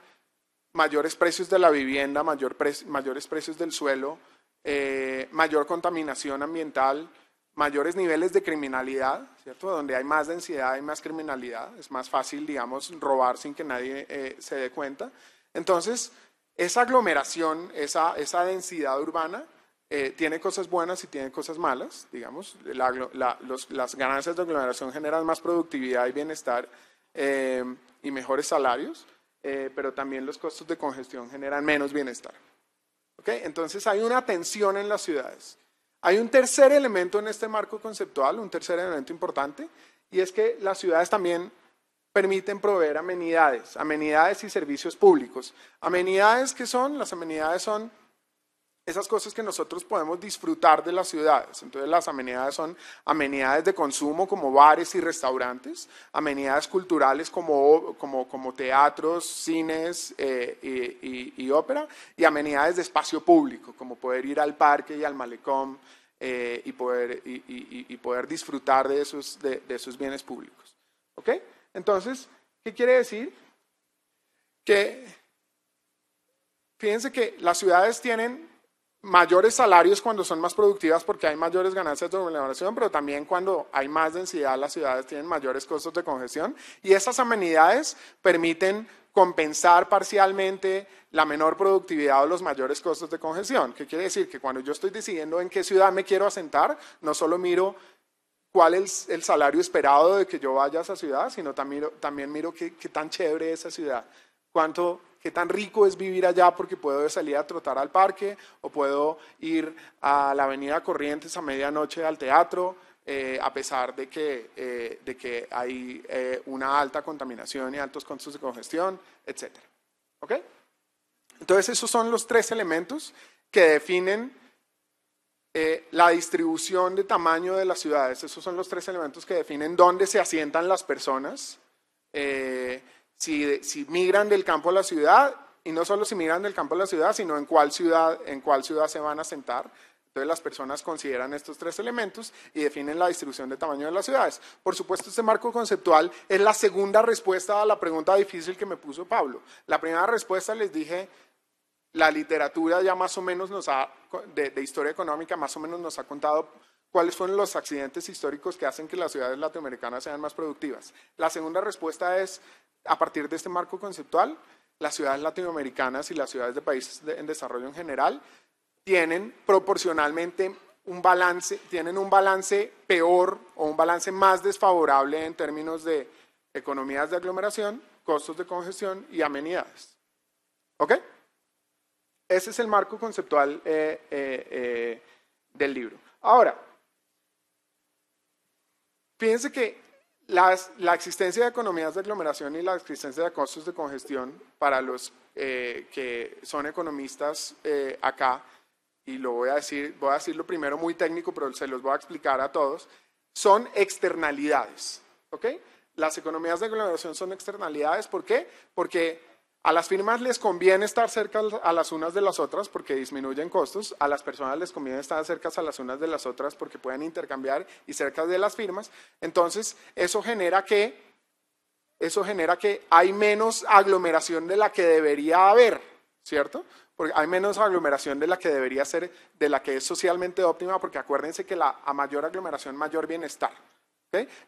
mayores precios de la vivienda, mayores precios del suelo, eh, mayor contaminación ambiental, mayores niveles de criminalidad, ¿cierto? Donde hay más densidad, hay más criminalidad, es más fácil, digamos, robar sin que nadie eh, se dé cuenta. Entonces, esa aglomeración, esa, densidad urbana, eh, tiene cosas buenas y tiene cosas malas, digamos. las ganancias de aglomeración generan más productividad y bienestar y mejores salarios, eh, pero también los costos de congestión generan menos bienestar. ¿Okay? Entonces hay una tensión en las ciudades. Hay un tercer elemento en este marco conceptual, un tercer elemento importante, y es que las ciudades también permiten proveer amenidades, amenidades y servicios públicos. Amenidades que son, las amenidades son esas cosas que nosotros podemos disfrutar de las ciudades. Entonces las amenidades son amenidades de consumo como bares y restaurantes, amenidades culturales como, como, como teatros, cines eh, y, ópera, y amenidades de espacio público, como poder ir al parque y al malecón eh, y, poder, y, poder disfrutar de esos, de, de esos bienes públicos. ¿Ok? Entonces, ¿qué quiere decir? Que... Fíjense que las ciudades tienen mayores salarios cuando son más productivas porque hay mayores ganancias de remuneración, pero también cuando hay más densidad, las ciudades tienen mayores costos de congestión y esas amenidades permiten compensar parcialmente la menor productividad o los mayores costos de congestión. ¿Qué quiere decir? Que cuando yo estoy decidiendo en qué ciudad me quiero asentar, no solo miro cuál es el salario esperado de que yo vaya a esa ciudad, sino también, también miro qué, qué tan chévere es esa ciudad, cuánto qué tan rico es vivir allá porque puedo salir a trotar al parque o puedo ir a la avenida Corrientes a medianoche al teatro, eh, a pesar de que, eh, de que hay eh, una alta contaminación y altos costos de congestión, etc. ¿Ok? Entonces esos son los tres elementos que definen la distribución de tamaño de las ciudades. Esos son los tres elementos que definen dónde se asientan las personas. Eh, si, migran del campo a la ciudad, y no solo si migran del campo a la ciudad, sino en cuál ciudad, se van a sentar. Entonces las personas consideran estos tres elementos y definen la distribución de tamaño de las ciudades. Por supuesto, este marco conceptual es la segunda respuesta a la pregunta difícil que me puso Pablo. La primera respuesta les dije, la literatura ya más o menos nos ha, de historia económica, más o menos nos ha contado ¿Cuáles fueron los accidentes históricos que hacen que las ciudades latinoamericanas sean más productivas? La segunda respuesta es, a partir de este marco conceptual, las ciudades latinoamericanas y las ciudades de países en desarrollo en general tienen proporcionalmente un balance, tienen un balance peor o un balance más desfavorable en términos de economías de aglomeración, costos de congestión y amenidades. ¿Ok? Ese es el marco conceptual eh, eh, eh, del libro. Ahora, Fíjense que la existencia de economías de aglomeración y la existencia de costos de congestión para los eh, que son economistas eh, acá, y lo voy a decir, voy a lo primero muy técnico, pero se los voy a explicar a todos, son externalidades. ¿Ok? Las economías de aglomeración son externalidades. ¿Por qué? Porque a las firmas les conviene estar cerca a las unas de las otras porque disminuyen costos, a las personas les conviene estar cerca a las unas de las otras porque pueden intercambiar y cerca de las firmas. Entonces, eso genera que eso genera que hay menos aglomeración de la que debería haber, ¿cierto? Porque hay menos aglomeración de la que debería ser, de la que es socialmente óptima, porque acuérdense que la, a mayor aglomeración, mayor bienestar.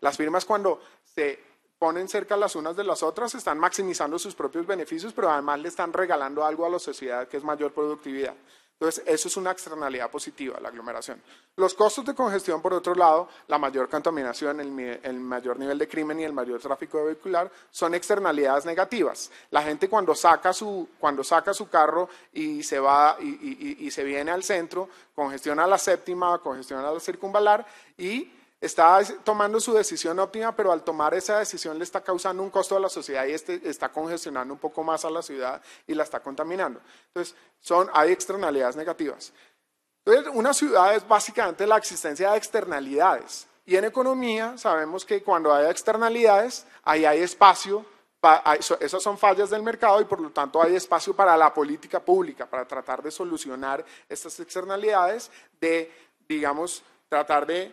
Las firmas cuando se ponen cerca las unas de las otras, están maximizando sus propios beneficios, pero además le están regalando algo a la sociedad que es mayor productividad. Entonces, eso es una externalidad positiva, la aglomeración. Los costos de congestión, por otro lado, la mayor contaminación, el, mayor nivel de crimen y el mayor tráfico vehicular, son externalidades negativas. La gente cuando saca su, cuando saca su carro y se, va, y, se viene al centro, congestiona la séptima, congestiona la circunvalar y está tomando su decisión óptima, pero al tomar esa decisión le está causando un costo a la sociedad y este está congestionando un poco más a la ciudad y la está contaminando. Entonces, son, hay externalidades negativas. Entonces, una ciudad es básicamente la existencia de externalidades. Y en economía sabemos que cuando hay externalidades, ahí hay espacio esas son fallas del mercado y por lo tanto hay espacio para la política pública, para tratar de solucionar estas externalidades, de, digamos, tratar de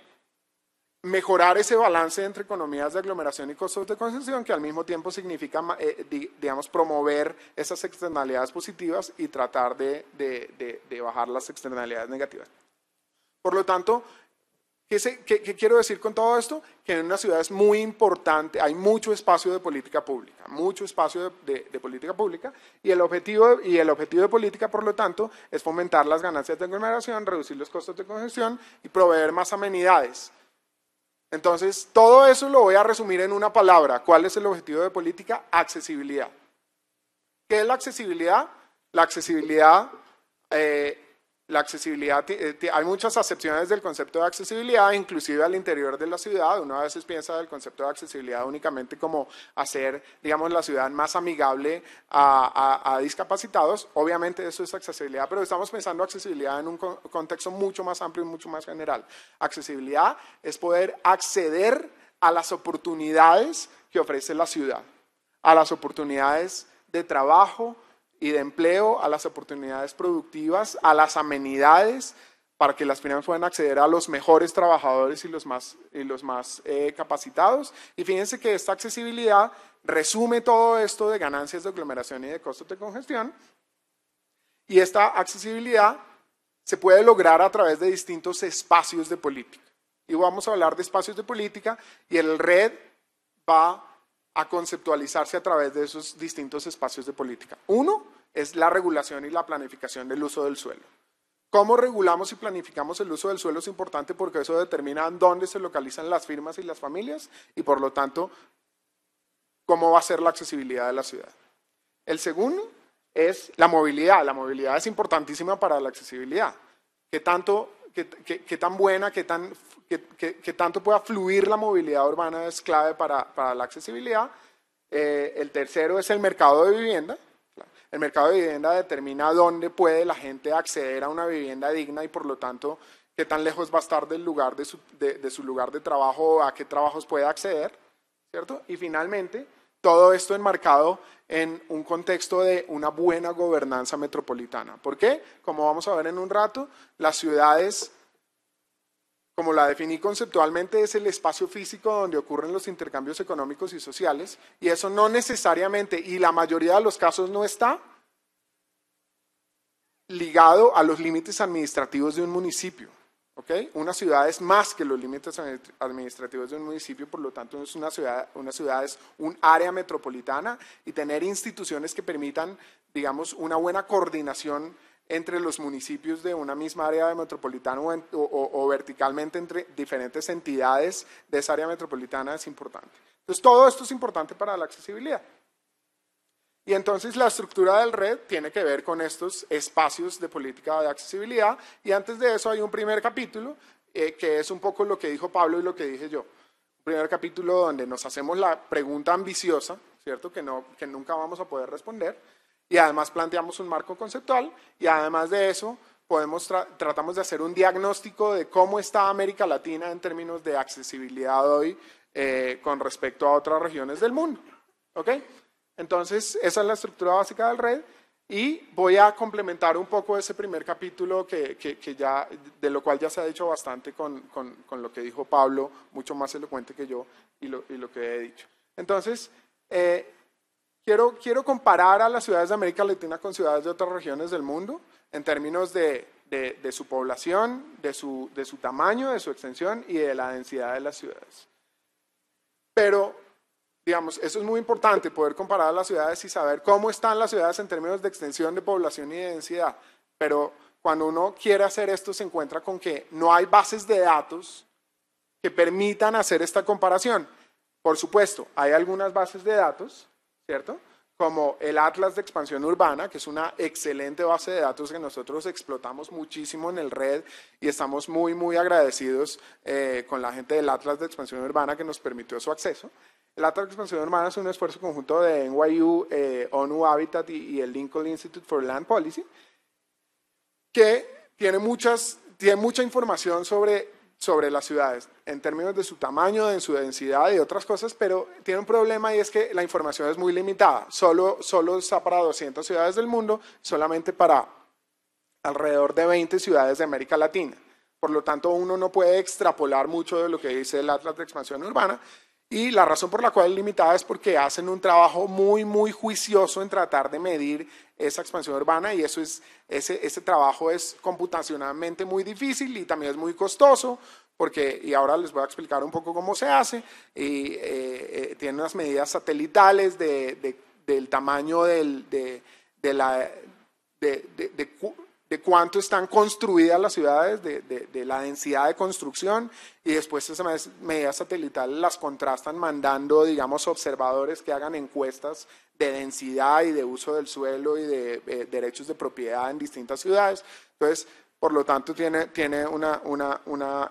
mejorar ese balance entre economías de aglomeración y costos de concesión, que al mismo tiempo significa, eh, digamos, promover esas externalidades positivas y tratar de, de, de, bajar las externalidades negativas. Por lo tanto, ¿qué, qué, quiero decir con todo esto? Que en una ciudad es muy importante, hay mucho espacio de política pública, mucho espacio de, política pública, y el, objetivo, y el objetivo de política, por lo tanto, es fomentar las ganancias de aglomeración, reducir los costos de concesión y proveer más amenidades entonces, todo eso lo voy a resumir en una palabra. ¿Cuál es el objetivo de política? Accesibilidad. ¿Qué es la accesibilidad? La accesibilidad eh, la accesibilidad, eh, hay muchas acepciones del concepto de accesibilidad, inclusive al interior de la ciudad. Uno a veces piensa del concepto de accesibilidad únicamente como hacer, digamos, la ciudad más amigable a, a discapacitados. Obviamente eso es accesibilidad, pero estamos pensando accesibilidad en un contexto mucho más amplio y mucho más general. Accesibilidad es poder acceder a las oportunidades que ofrece la ciudad, a las oportunidades de trabajo, y de empleo, a las oportunidades productivas, a las amenidades, para que las pymes puedan acceder a los mejores trabajadores y los más, los más eh, capacitados. Y fíjense que esta accesibilidad resume todo esto de ganancias de aglomeración y de costos de congestión. Y esta accesibilidad se puede lograr a través de distintos espacios de política. Y vamos a hablar de espacios de política y el red va a conceptualizarse a través de esos distintos espacios de política. Uno es la regulación y la planificación del uso del suelo. Cómo regulamos y planificamos el uso del suelo es importante porque eso determina dónde se localizan las firmas y las familias y por lo tanto cómo va a ser la accesibilidad de la ciudad. El segundo es la movilidad. La movilidad es importantísima para la accesibilidad. ¿Qué, tanto, qué, tan buena, qué tan que, tanto pueda fluir la movilidad urbana es clave para, la accesibilidad. Eh, el tercero es el mercado de vivienda. El mercado de vivienda determina dónde puede la gente acceder a una vivienda digna y por lo tanto qué tan lejos va a estar del lugar de su, lugar de trabajo, o a qué trabajos puede acceder, ¿cierto? Y finalmente, todo esto enmarcado en un contexto de una buena gobernanza metropolitana. ¿Por qué? Como vamos a ver en un rato, las ciudades como la definí conceptualmente, es el espacio físico donde ocurren los intercambios económicos y sociales, y eso no necesariamente, y la mayoría de los casos no está ligado a los límites administrativos de un municipio. Una ciudad es más que los límites administrativos de un municipio, por lo tanto es una, ciudad, una ciudad es un área metropolitana y tener instituciones que permitan, digamos, una buena coordinación entre los municipios de una misma área metropolitana o, verticalmente entre diferentes entidades de esa área metropolitana es importante. Entonces, todo esto es importante para la accesibilidad. Y entonces la estructura del red tiene que ver con estos espacios de política de accesibilidad. Y antes de eso hay un primer capítulo, eh, que es un poco lo que dijo Pablo y lo que dije yo. Un primer capítulo donde nos hacemos la pregunta ambiciosa, ¿cierto? que nunca vamos a poder responder y además planteamos un marco conceptual y además de eso podemos tratamos de hacer un diagnóstico de cómo está América Latina en términos de accesibilidad hoy eh, con respecto a otras regiones del mundo. ¿Ok? Entonces, esa es la estructura básica del red y voy a complementar un poco ese primer capítulo que, ya, de lo cual ya se ha dicho bastante con, con, lo que dijo Pablo, mucho más elocuente que yo y lo, y lo que he dicho. Entonces, eh, Quiero, comparar a las ciudades de América Latina con ciudades de otras regiones del mundo en términos de, su población, de su, de su tamaño, de su extensión y de la densidad de las ciudades. Pero digamos, eso es muy importante, poder comparar a las ciudades y saber cómo están las ciudades en términos de extensión de población y de densidad. Pero cuando uno quiere hacer esto, se encuentra con que no hay bases de datos que permitan hacer esta comparación. Por supuesto, hay algunas bases de datos ¿cierto? Como el Atlas de Expansión Urbana, que es una excelente base de datos que nosotros explotamos muchísimo en el red y estamos muy, muy agradecidos eh, con la gente del Atlas de Expansión Urbana que nos permitió su acceso. El Atlas de Expansión Urbana es un esfuerzo conjunto de NYU, eh, ONU Habitat y, el Lincoln Institute for Land Policy, que tiene muchas tiene mucha información sobre sobre las ciudades en términos de su tamaño, de su densidad y otras cosas, pero tiene un problema y es que la información es muy limitada. Solo, solo está para 200 ciudades del mundo, solamente para alrededor de 20 ciudades de América Latina. Por lo tanto, uno no puede extrapolar mucho de lo que dice el Atlas de Expansión Urbana, y la razón por la cual es limitada es porque hacen un trabajo muy, muy juicioso en tratar de medir esa expansión urbana y eso es, ese, ese trabajo es computacionalmente muy difícil y también es muy costoso porque, y ahora les voy a explicar un poco cómo se hace, y eh, eh, tiene unas medidas satelitales del tamaño del, de, la, de, de cuánto están construidas las ciudades, de, la densidad de construcción, y después esas medidas satelitales las contrastan mandando, digamos, observadores que hagan encuestas de densidad y de uso del suelo y de eh, derechos de propiedad en distintas ciudades. Entonces, por lo tanto, tiene, tiene una...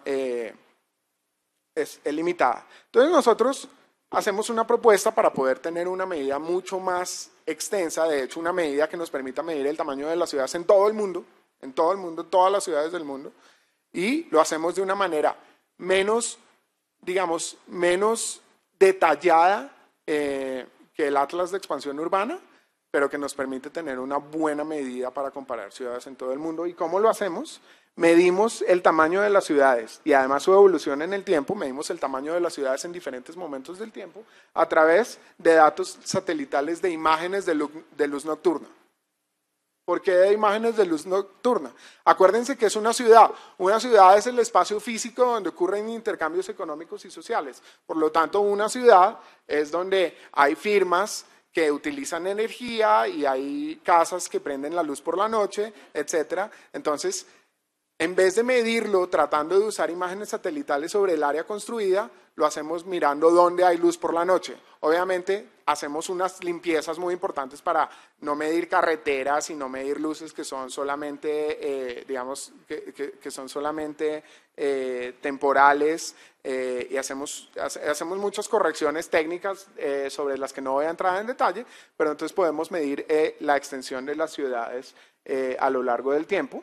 Eh, es limitada. Entonces, nosotros hacemos una propuesta para poder tener una medida mucho más extensa, de hecho una medida que nos permita medir el tamaño de las ciudades en todo el mundo, en todo el mundo, todas las ciudades del mundo, y lo hacemos de una manera menos, digamos, menos detallada eh, que el Atlas de Expansión Urbana, pero que nos permite tener una buena medida para comparar ciudades en todo el mundo. ¿Y cómo lo hacemos? Medimos el tamaño de las ciudades y además su evolución en el tiempo, medimos el tamaño de las ciudades en diferentes momentos del tiempo a través de datos satelitales de imágenes de luz, nocturna. ¿Por qué de imágenes de luz nocturna? Acuérdense que es una ciudad. Una ciudad es el espacio físico donde ocurren intercambios económicos y sociales. Por lo tanto, una ciudad es donde hay firmas, que utilizan energía y hay casas que prenden la luz por la noche, etc. Entonces, en vez de medirlo tratando de usar imágenes satelitales sobre el área construida, lo hacemos mirando dónde hay luz por la noche. Obviamente, hacemos unas limpiezas muy importantes para no medir carreteras y no medir luces que son solamente, eh, digamos, que, son solamente eh, temporales eh, y hacemos muchas correcciones técnicas sobre las que no voy a entrar en detalle, pero entonces podemos medir la extensión de las ciudades a lo largo del tiempo.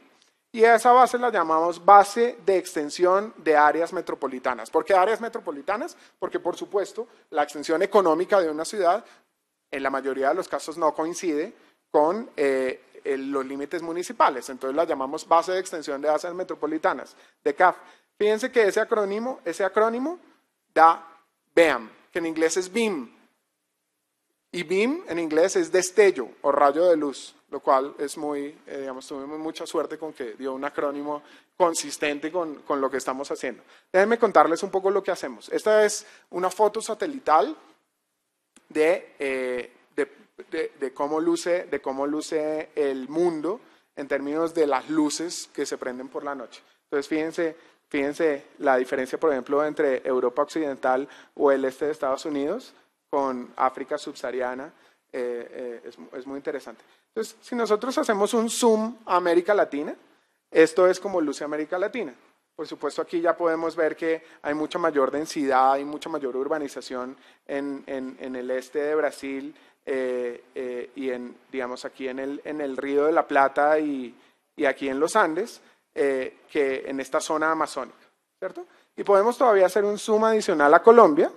Y a esa base la llamamos base de extensión de áreas metropolitanas. ¿Por qué áreas metropolitanas? Porque, por supuesto, la extensión económica de una ciudad en la mayoría de los casos no coincide con eh, los límites municipales. Entonces la llamamos base de extensión de áreas metropolitanas, de CAF. Fíjense que ese acrónimo, ese acrónimo da BEAM, que en inglés es BIM, y BIM en inglés es destello o rayo de luz, lo cual es muy, eh, digamos, tuvimos mucha suerte con que dio un acrónimo consistente con, lo que estamos haciendo. Déjenme contarles un poco lo que hacemos. Esta es una foto satelital eh, de, cómo, luce, de cómo luce el mundo en términos de las luces que se prenden por la noche. Entonces, fíjense la diferencia, por ejemplo, entre Europa Occidental o el este de Estados Unidos con África subsahariana. Eh, eh, es, muy interesante. Entonces, si nosotros hacemos un zoom a América Latina, esto es como luce América Latina. Por supuesto, aquí ya podemos ver que hay mucha mayor densidad, y mucha mayor urbanización en, el este de Brasil eh, y en, digamos, aquí en el, Río de la Plata y, y aquí en los Andes que en esta zona amazónica, ¿cierto? Y podemos todavía hacer un zoom adicional a Colombia,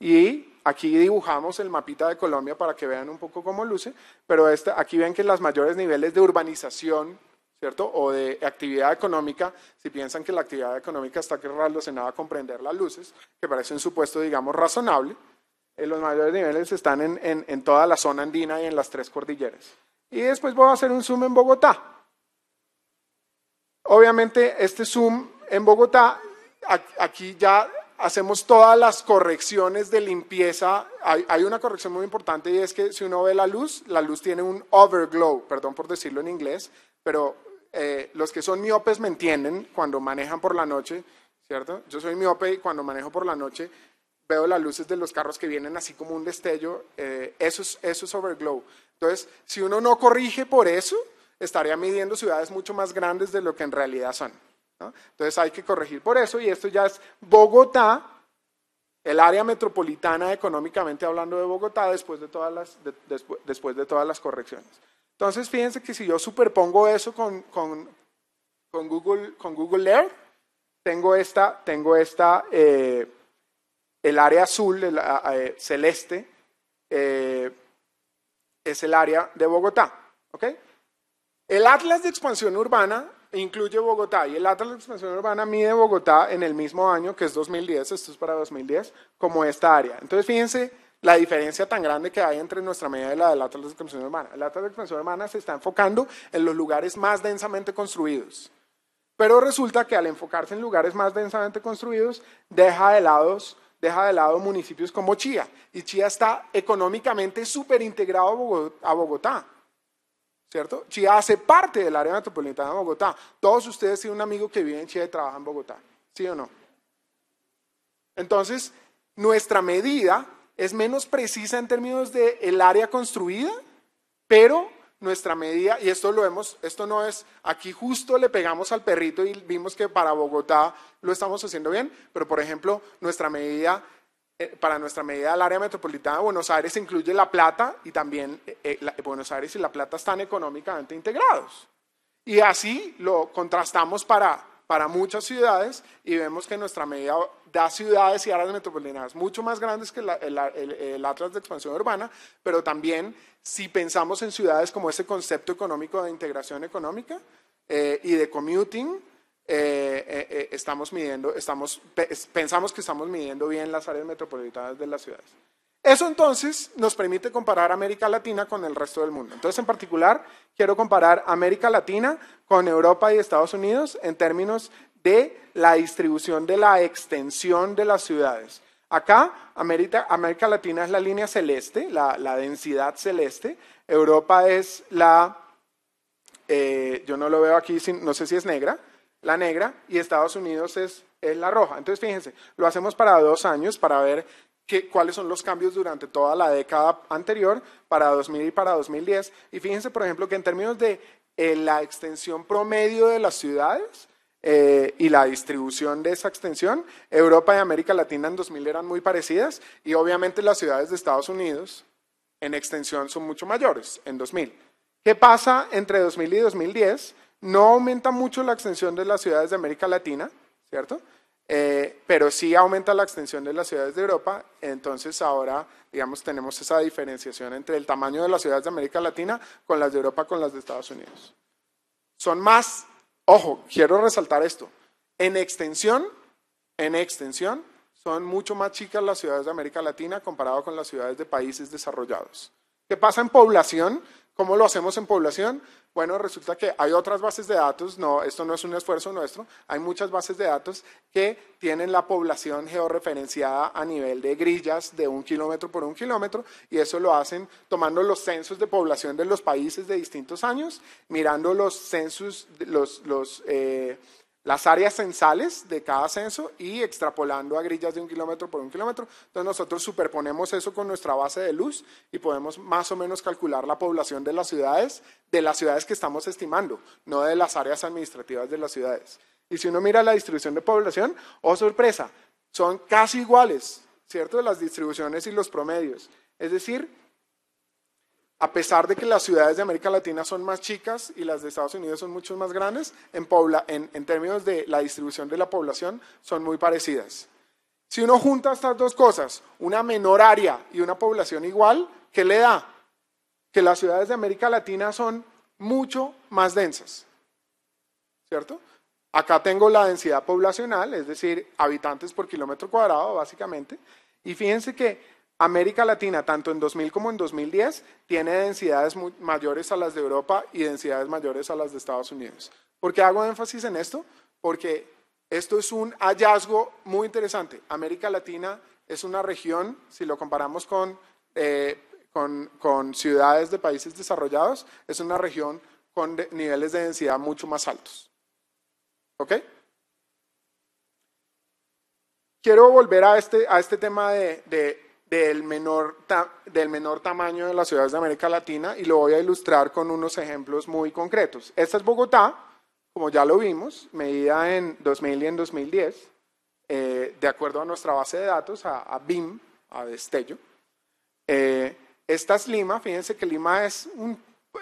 y aquí dibujamos el mapita de Colombia para que vean un poco cómo luce, pero aquí ven que los mayores niveles de urbanización, ¿cierto? O de actividad económica, si piensan que la actividad económica está relacionada a comprender las luces, que parece un supuesto, digamos, razonable, eh, los mayores niveles están en, en toda la zona andina y en las tres cordilleras. Y después voy a hacer un zoom en Bogotá. Obviamente, este zoom en Bogotá, aquí ya hacemos todas las correcciones de limpieza. Hay, una corrección muy importante y es que si uno ve la luz, la luz tiene un overglow, perdón por decirlo en inglés, pero eh, los que son miopes me entienden cuando manejan por la noche, ¿cierto? Yo soy miope y cuando manejo por la noche veo las luces de los carros que vienen así como un destello, eh, eso, es, eso es overglow. Entonces, si uno no corrige por eso, estaría midiendo ciudades mucho más grandes de lo que en realidad son. Entonces hay que corregir por eso y esto ya es Bogotá, el área metropolitana económicamente hablando de Bogotá después de todas las, después, de todas las correcciones. Entonces fíjense que si yo superpongo eso con, Google, con Google Earth, tengo esta, tengo esta eh, el área azul, eh, celeste, eh, es el área de Bogotá. ¿okay? El Atlas de Expansión Urbana incluye Bogotá y el Atlas de Expansión Urbana mide Bogotá en el mismo año, que es 2010, esto es para 2010, como esta área. Entonces fíjense la diferencia tan grande que hay entre nuestra medida y la del Atlas de Expansión Urbana. El Atlas de Expansión Urbana se está enfocando en los lugares más densamente construidos, pero resulta que al enfocarse en lugares más densamente construidos, deja de lado deja de lado municipios como Chía, y Chía está económicamente súper integrado a Bogotá. ¿cierto? Chía hace parte del área metropolitana de Bogotá. Todos ustedes tienen un amigo que vive en Chile y trabaja en Bogotá, ¿sí o no? Entonces, nuestra medida es menos precisa en términos del el área construida, pero nuestra medida, y esto lo hemos, esto no es, aquí justo le pegamos al perrito y vimos que para Bogotá lo estamos haciendo bien, pero por ejemplo, nuestra medida eh, para nuestra medida el área metropolitana de Buenos Aires incluye La Plata y también eh, eh, Buenos Aires y La Plata están económicamente integrados. Y así lo contrastamos para, muchas ciudades y vemos que nuestra medida da ciudades y áreas metropolitanas mucho más grandes que el, Atlas de Expansión Urbana, pero también si pensamos en ciudades como ese concepto económico de integración económica y de commuting, eh, eh, eh, estamos midiendo, estamos, pensamos que estamos midiendo bien las áreas metropolitanas de las ciudades. Eso entonces nos permite comparar América Latina con el resto del mundo. Entonces, en particular, quiero comparar América Latina con Europa y Estados Unidos en términos de la distribución de la extensión de las ciudades. Acá, América, América Latina es la línea celeste, la, la densidad celeste. Europa es la, yo no lo veo aquí, no sé si es negra, la negra y Estados Unidos es, es la roja. Entonces, fíjense, lo hacemos para dos años para ver cuáles son los cambios durante toda la década anterior para 2000 y para 2010. Y fíjense, por ejemplo, que en términos de eh, la extensión promedio de las ciudades, eh, y la distribución de esa extensión, Europa y América Latina en 2000 eran muy parecidas y obviamente las ciudades de Estados Unidos en extensión son mucho mayores en 2000. ¿Qué pasa entre 2000 y 2010? No aumenta mucho la extensión de las ciudades de América Latina, ¿cierto? Eh, pero sí aumenta la extensión de las ciudades de Europa, entonces ahora, digamos, tenemos esa diferenciación entre el tamaño de las ciudades de América Latina con las de Europa, con las de Estados Unidos. Son más, ojo, quiero resaltar esto, en extensión, en extensión, son mucho más chicas las ciudades de América Latina comparado con las ciudades de países desarrollados. ¿Qué pasa en población? ¿Cómo lo hacemos en población? Bueno, resulta que hay otras bases de datos, no, esto no es un esfuerzo nuestro, hay muchas bases de datos que tienen la población georreferenciada a nivel de grillas de un kilómetro por un kilómetro y eso lo hacen tomando los censos de población de los países de distintos años, mirando los censos, los, los eh, las áreas censales de cada censo y extrapolando a grillas de un kilómetro por un kilómetro. Entonces nosotros superponemos eso con nuestra base de luz y podemos más o menos calcular la población de las ciudades, de las ciudades que estamos estimando, no de las áreas administrativas de las ciudades. Y si uno mira la distribución de población, oh sorpresa, son casi iguales, ¿cierto? Las distribuciones y los promedios. Es decir, a pesar de que las ciudades de América Latina son más chicas y las de Estados Unidos son mucho más grandes, en, términos de la distribución de la población son muy parecidas. Si uno junta estas dos cosas, una menor área y una población igual, ¿qué le da? Que las ciudades de América Latina son mucho más densas. ¿Cierto? Acá tengo la densidad poblacional, es decir, habitantes por kilómetro cuadrado, básicamente. Y fíjense que América Latina, tanto en 2000 como en 2010, tiene densidades mayores a las de Europa y densidades mayores a las de Estados Unidos. ¿Por qué hago énfasis en esto? Porque esto es un hallazgo muy interesante. América Latina es una región, si lo comparamos con, eh, con, ciudades de países desarrollados, es una región con niveles de densidad mucho más altos. ¿Ok? Quiero volver a este, a este tema de del menor, del menor tamaño de las ciudades de América Latina y lo voy a ilustrar con unos ejemplos muy concretos. Esta es Bogotá, como ya lo vimos, medida en 2000 y en 2010, eh, de acuerdo a nuestra base de datos, a, BIM, a Destello. Eh, esta es Lima, fíjense que Lima es,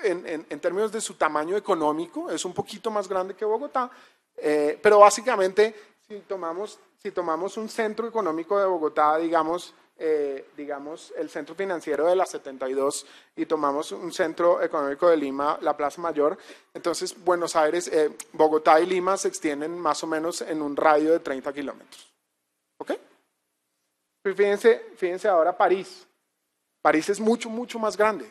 en, términos de su tamaño económico, es un poquito más grande que Bogotá, eh, pero básicamente si tomamos, si tomamos un centro económico de Bogotá, digamos, eh, digamos, el centro financiero de la 72 y tomamos un centro económico de Lima, la Plaza Mayor. Entonces, Buenos Aires, eh, Bogotá y Lima se extienden más o menos en un radio de 30 kilómetros. ¿Ok? Pues fíjense, ahora París. París es mucho, mucho más grande,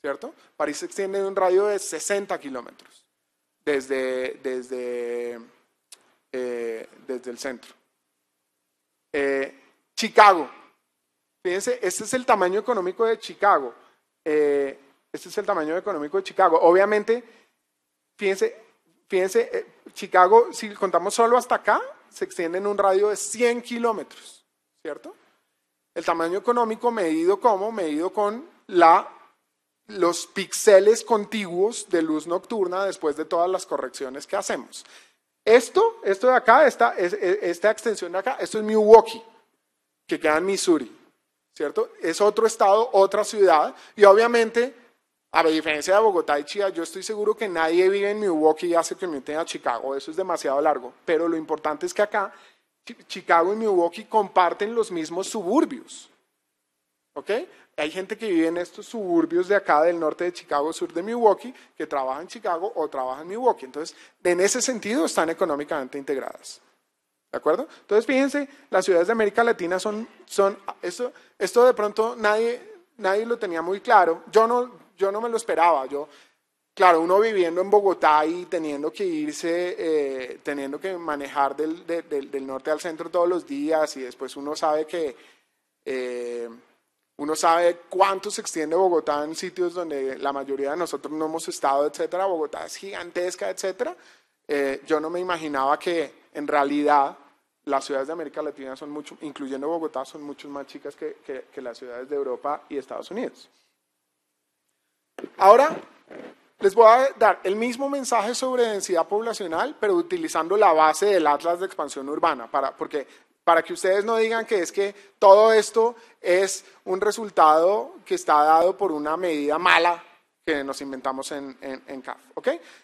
¿cierto? París se extiende en un radio de 60 kilómetros desde, desde, eh, desde el centro. Chicago, Fíjense, este es el tamaño económico de Chicago. este es el tamaño económico de Chicago. Obviamente, fíjense, fíjense eh, Chicago, si contamos solo hasta acá, se extiende en un radio de 100 kilómetros, ¿cierto? El tamaño económico medido como, medido con la, los píxeles contiguos de luz nocturna después de todas las correcciones que hacemos. Esto, esto de acá, esta, e, esta extensión de acá, esto es Milwaukee, que queda en Missouri. ¿cierto? Es otro estado, otra ciudad, y obviamente, a diferencia de Bogotá y Chía, yo estoy seguro que nadie vive en Milwaukee y hace que me a Chicago, eso es demasiado largo, pero lo importante es que acá Chicago y Milwaukee comparten los mismos suburbios, ¿ok? Hay gente que vive en estos suburbios de acá, del norte de Chicago, sur de Milwaukee, que trabaja en Chicago o trabaja en Milwaukee. Entonces, en ese sentido, están económicamente integradas. ¿De acuerdo? Entonces, fíjense, las ciudades de América Latina son, son esto, esto de pronto nadie, nadie lo tenía muy claro. Yo no, yo no me lo esperaba. Yo, claro, uno viviendo en Bogotá y teniendo que irse, eh, teniendo que manejar del, del, del, norte al centro todos los días y después uno sabe que... Eh, uno sabe cuánto se extiende Bogotá en sitios donde la mayoría de nosotros no hemos estado, etcétera. Bogotá es gigantesca, etcétera. Eh, yo no me imaginaba que en realidad las ciudades de América Latina son mucho, incluyendo Bogotá, son mucho más chicas que, las ciudades de Europa y Estados Unidos. Ahora les voy a dar el mismo mensaje sobre densidad poblacional, pero utilizando la base del Atlas de Expansión Urbana, para, porque para que ustedes no digan que es que todo esto es un resultado que está dado por una medida mala que nos inventamos en, CAF.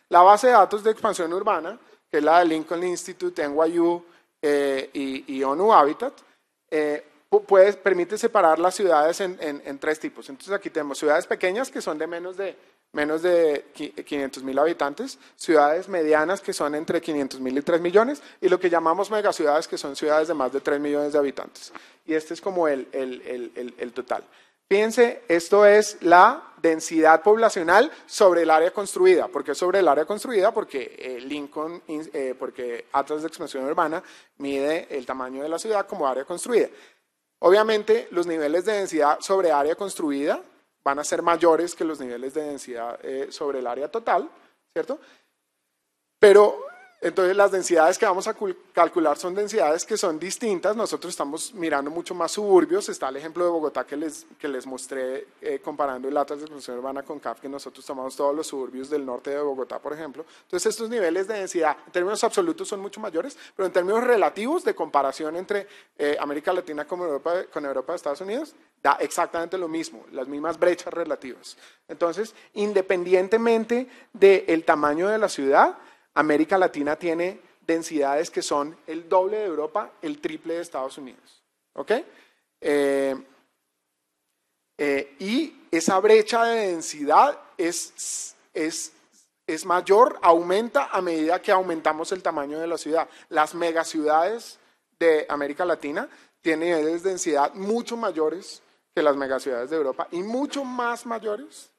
La base de datos de expansión urbana, que es la del Lincoln Institute, NYU, eh, y, ONU Habitat, eh, permite separar las ciudades en, tres tipos. Entonces aquí tenemos ciudades pequeñas que son de menos de menos 500 mil habitantes, ciudades medianas que son entre 500 mil y 3 millones, y lo que llamamos megaciudades que son ciudades de más de 3 millones de habitantes. Y este es como el total. Fíjense, esto es la densidad poblacional sobre el área construida. ¿Por qué sobre el área construida? Porque eh, Lincoln, eh, porque Atlas de Expansión Urbana mide el tamaño de la ciudad como área construida. Obviamente, los niveles de densidad sobre área construida van a ser mayores que los niveles de densidad eh, sobre el área total, ¿cierto? Pero entonces las densidades que vamos a calcular son densidades que son distintas. Nosotros estamos mirando mucho más suburbios. Está el ejemplo de Bogotá que les, que les mostré eh, comparando el Atlas de construcción Urbana con CAF, que nosotros tomamos todos los suburbios del norte de Bogotá, por ejemplo. Entonces estos niveles de densidad en términos absolutos son mucho mayores, pero en términos relativos de comparación entre eh, América Latina con Europa, con Europa y Estados Unidos, da exactamente lo mismo, las mismas brechas relativas. Entonces, independientemente del tamaño de la ciudad, América Latina tiene densidades que son el doble de Europa, el triple de Estados Unidos. ¿Ok? Eh, eh, y esa brecha de densidad es, es, mayor, aumenta a medida que aumentamos el tamaño de la ciudad. Las megaciudades de América Latina tienen niveles de densidad mucho mayores que las megaciudades de Europa y mucho más mayores,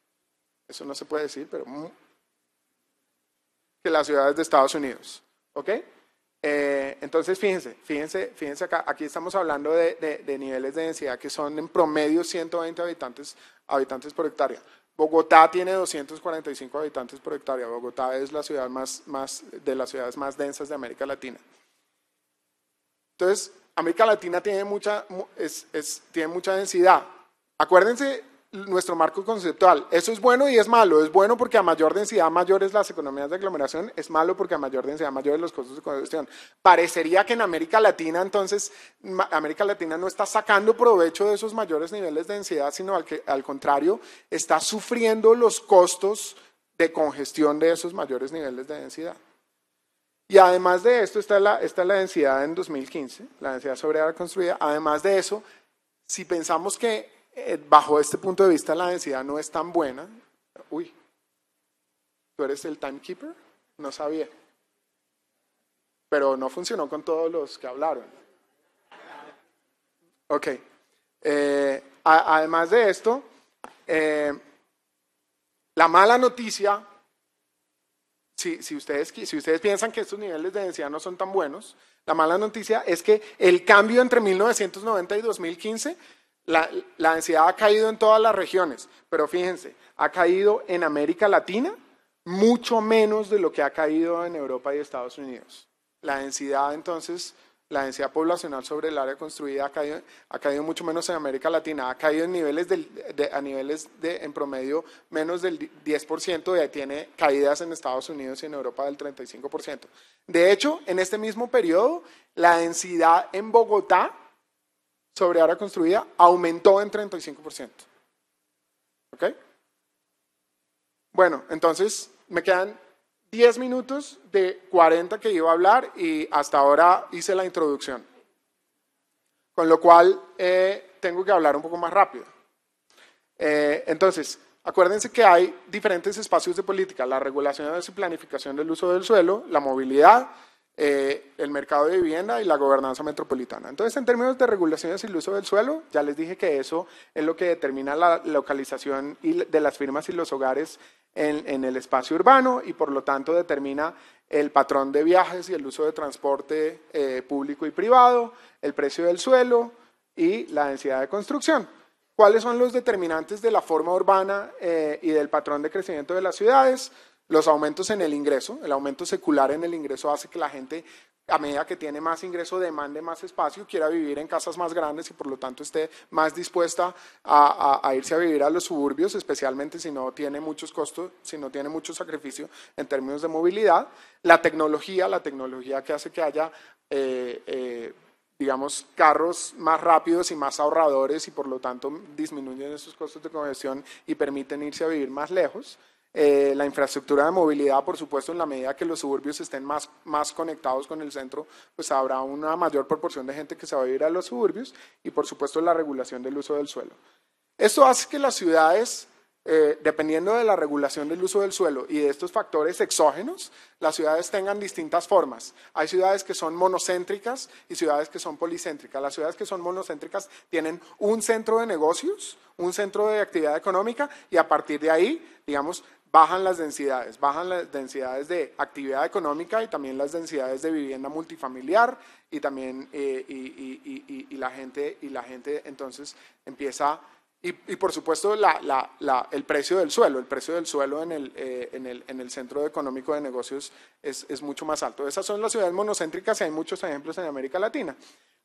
eso no se puede decir, pero que las ciudades de Estados Unidos. ¿Ok? Eh, entonces, fíjense, fíjense, fíjense acá, aquí estamos hablando de, niveles de densidad que son en promedio 120 habitantes, habitantes por hectárea. Bogotá tiene 245 habitantes por hectárea. Bogotá es la ciudad más, más de las ciudades más densas de América Latina. Entonces, América Latina tiene mucha, es, tiene mucha densidad. Acuérdense nuestro marco conceptual. Eso es bueno y es malo. Es bueno porque a mayor densidad mayor es las economías de aglomeración, es malo porque a mayor densidad mayor es los costos de congestión. Parecería que en América Latina, entonces, América Latina no está sacando provecho de esos mayores niveles de densidad, sino al, al contrario, está sufriendo los costos de congestión de esos mayores niveles de densidad. Y además de esto, está la, la densidad en 2015, la densidad sobre área construida. Además de eso, si pensamos que eh, bajo este punto de vista la densidad no es tan buena. Uy, ¿tú eres el timekeeper? No sabía. Pero no funcionó con todos los que hablaron. Ok. Eh, además de esto, eh, la mala noticia, si, si, ustedes, si ustedes piensan que estos niveles de densidad no son tan buenos, la mala noticia es que el cambio entre 1990 y 2015 la, densidad ha caído en todas las regiones, pero fíjense, ha caído en América Latina mucho menos de lo que ha caído en Europa y Estados Unidos. La densidad entonces la densidad poblacional sobre el área construida ha caído, mucho menos en América Latina, ha caído en niveles a niveles en promedio, menos del 10%, ya tiene caídas en Estados Unidos y en Europa del 35%. De hecho, en este mismo periodo, la densidad en Bogotá sobre área construida aumentó en 35%. Bueno, entonces me quedan 10 minutos de 40 que iba a hablar y hasta ahora hice la introducción. Con lo cual eh, tengo que hablar un poco más rápido. Eh, entonces, acuérdense que hay diferentes espacios de política, regulación regulación y planificación del uso del suelo, la movilidad, eh, el mercado de vivienda y la gobernanza metropolitana. Entonces, en términos de regulaciones y el uso del suelo, ya les dije que eso es lo que determina la localización de las firmas y los hogares en, el espacio urbano y por lo tanto determina el patrón de viajes y el uso de transporte eh, público y privado, el precio del suelo y la densidad de construcción. ¿Cuáles son los determinantes de la forma urbana eh, y del patrón de crecimiento de las ciudades? Los aumentos en el ingreso, el aumento secular en el ingreso hace que la gente a medida que tiene más ingreso, demande más espacio, quiera vivir en casas más grandes y por lo tanto esté más dispuesta a, irse a vivir a los suburbios, especialmente si no tiene muchos costos, si no tiene mucho sacrificio en términos de movilidad. La tecnología, la tecnología que hace que haya, eh, eh, digamos, carros más rápidos y más ahorradores y por lo tanto disminuyen esos costos de congestión y permiten irse a vivir más lejos. Eh, la infraestructura de movilidad, por supuesto, en la medida que los suburbios estén más, más conectados con el centro, pues habrá una mayor proporción de gente que se va a ir a los suburbios y, por supuesto, la regulación del uso del suelo. Esto hace que las ciudades, eh, dependiendo de la regulación del uso del suelo y de estos factores exógenos, las ciudades tengan distintas formas. Hay ciudades que son monocéntricas y ciudades que son policéntricas. Las ciudades que son monocéntricas tienen un centro de negocios, un centro de actividad económica y a partir de ahí, digamos, bajan las densidades, bajan las densidades de actividad económica y también las densidades de vivienda multifamiliar y también eh, la gente, y la gente entonces empieza, y, por supuesto el precio del suelo, el precio del suelo eh, en el, centro económico de negocios es, es mucho más alto. Esas son las ciudades monocéntricas y hay muchos ejemplos en América Latina.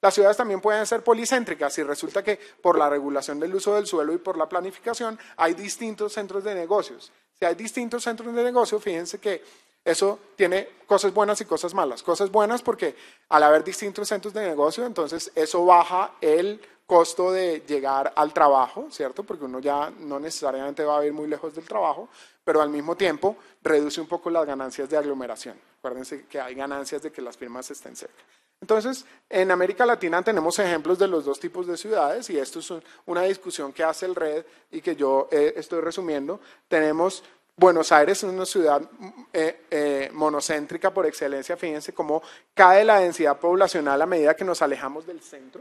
Las ciudades también pueden ser policéntricas y resulta que por la regulación del uso del suelo y por la planificación hay distintos centros de negocios. Si hay distintos centros de negocio, fíjense que eso tiene cosas buenas y cosas malas. Cosas buenas porque al haber distintos centros de negocio, entonces eso baja el costo de llegar al trabajo, ¿cierto? Porque uno ya no necesariamente va a ir muy lejos del trabajo, pero al mismo tiempo reduce un poco las ganancias de aglomeración. Acuérdense que hay ganancias de que las firmas estén cerca. Entonces, en América Latina tenemos ejemplos de los dos tipos de ciudades y esto es una discusión que hace el Red y que yo eh, estoy resumiendo. Tenemos Buenos Aires una ciudad mm, eh, eh, monocéntrica por excelencia. Fíjense cómo cae la densidad poblacional a medida que nos alejamos del centro,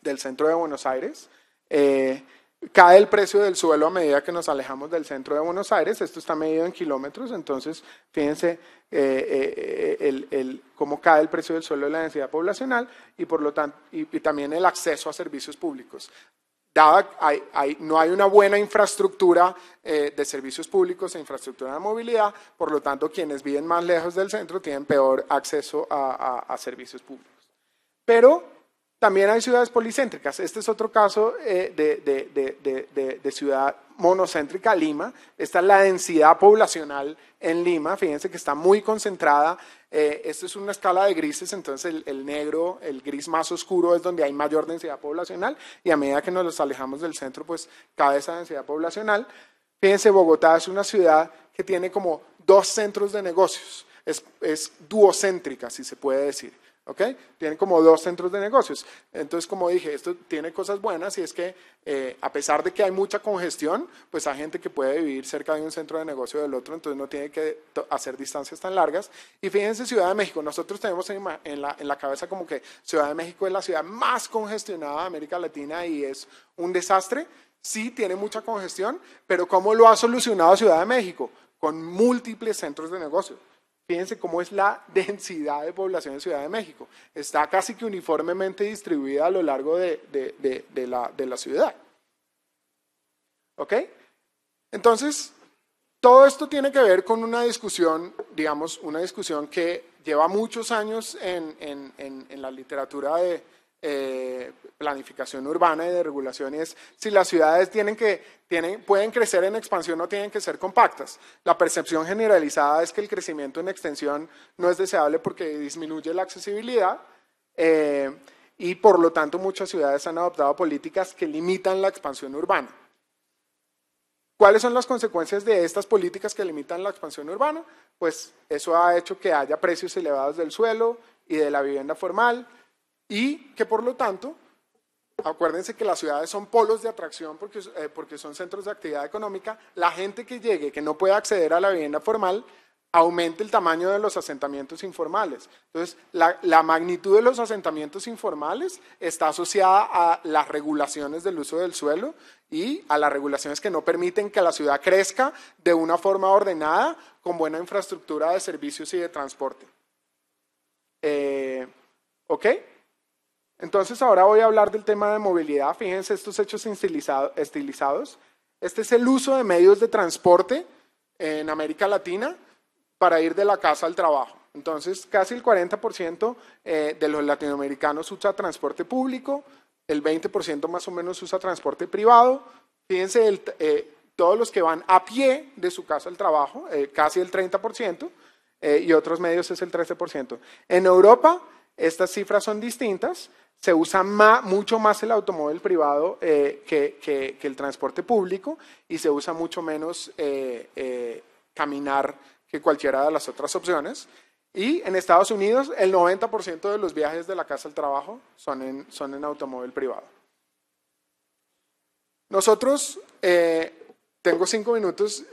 del centro de Buenos Aires. Cae el precio del suelo a medida que nos alejamos del centro de Buenos Aires. Esto está medido en kilómetros, entonces fíjense eh, eh, cómo cae el precio del suelo y la densidad poblacional y, por lo tanto, y, también el acceso a servicios públicos. no hay una buena infraestructura eh, de servicios públicos e infraestructura de movilidad, por lo tanto quienes viven más lejos del centro tienen peor acceso a servicios públicos. Pero también hay ciudades policéntricas. Este es otro caso eh, de, ciudad monocéntrica, Lima. Esta es la densidad poblacional en Lima. Fíjense que está muy concentrada. Eh, esto es una escala de grises, entonces el, negro, el gris más oscuro es donde hay mayor densidad poblacional y a medida que nos alejamos del centro, pues cae esa densidad poblacional. Fíjense, Bogotá es una ciudad que tiene como dos centros de negocios. es duocéntrica, si se puede decir. ¿ok? Tienen como dos centros de negocios. Entonces, como dije, esto tiene cosas buenas y es que eh, a pesar de que hay mucha congestión, pues hay gente que puede vivir cerca de un centro de negocio del otro, entonces no tiene que hacer distancias tan largas. Y fíjense Ciudad de México, nosotros tenemos en, la, en la cabeza como que Ciudad de México es la ciudad más congestionada de América Latina y es un desastre. Sí, tiene mucha congestión, pero ¿cómo lo ha solucionado Ciudad de México? Con múltiples centros de negocios. Fíjense cómo es la densidad de población en Ciudad de México. Está casi que uniformemente distribuida a lo largo de, la, ciudad. ¿Ok? Entonces, todo esto tiene que ver con una discusión, digamos, una discusión que lleva muchos años en la literatura de, eh, planificación urbana y de regulación es si las ciudades tienen que, tienen, pueden crecer en expansión o tienen que ser compactas. La percepción generalizada es que el crecimiento en extensión no es deseable porque disminuye la accesibilidad eh, y por lo tanto muchas ciudades han adoptado políticas que limitan la expansión urbana. ¿Cuáles son las consecuencias de estas políticas que limitan la expansión urbana? Pues eso ha hecho que haya precios elevados del suelo y de la vivienda formal, y que por lo tanto, acuérdense que las ciudades son polos de atracción eh, porque, son centros de actividad económica, la gente que llegue, que no pueda acceder a la vivienda formal, aumente el tamaño de los asentamientos informales. Entonces, la, magnitud de los asentamientos informales está asociada a las regulaciones del uso del suelo y a las regulaciones que no permiten que la ciudad crezca de una forma ordenada, con buena infraestructura de servicios y de transporte. Eh, ¿Ok? Entonces ahora voy a hablar del tema de movilidad. Fíjense estos hechos estilizados. Este es el uso de medios de transporte en América Latina para ir de la casa al trabajo. Entonces, casi el 40% eh, de los latinoamericanos usa transporte público, el 20% más o menos usa transporte privado. Fíjense, eh, todos los que van a pie de su casa al trabajo, eh, casi el 30%, y otros medios es el 13%. En Europa, estas cifras son distintas se usa mucho más el automóvil privado eh, que, el transporte público y se usa mucho menos eh, eh, caminar que cualquiera de las otras opciones. Y en Estados Unidos el 90% de los viajes de la casa al trabajo son son en automóvil privado. Nosotros, tengo cinco minutos,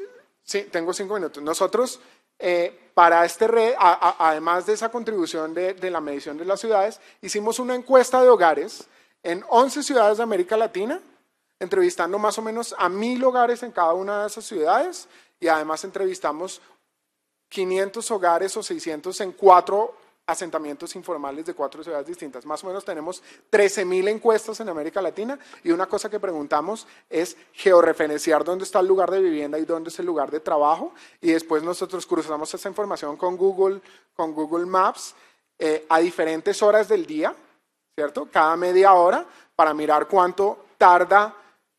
sí, tengo cinco minutos. Nosotros eh, para este red, además de esa contribución de, la medición de las ciudades, hicimos una encuesta de hogares en 11 ciudades de América Latina, entrevistando más o menos a mil hogares en cada una de esas ciudades y además entrevistamos 500 hogares o 600 en cuatro asentamientos informales de cuatro ciudades distintas. Más o menos tenemos 13.000 encuestas en América Latina y una cosa que preguntamos es georreferenciar dónde está el lugar de vivienda y dónde es el lugar de trabajo y después nosotros cruzamos esa información con Google, con Google Maps eh, a diferentes horas del día, ¿cierto? Cada media hora para mirar cuánto tarda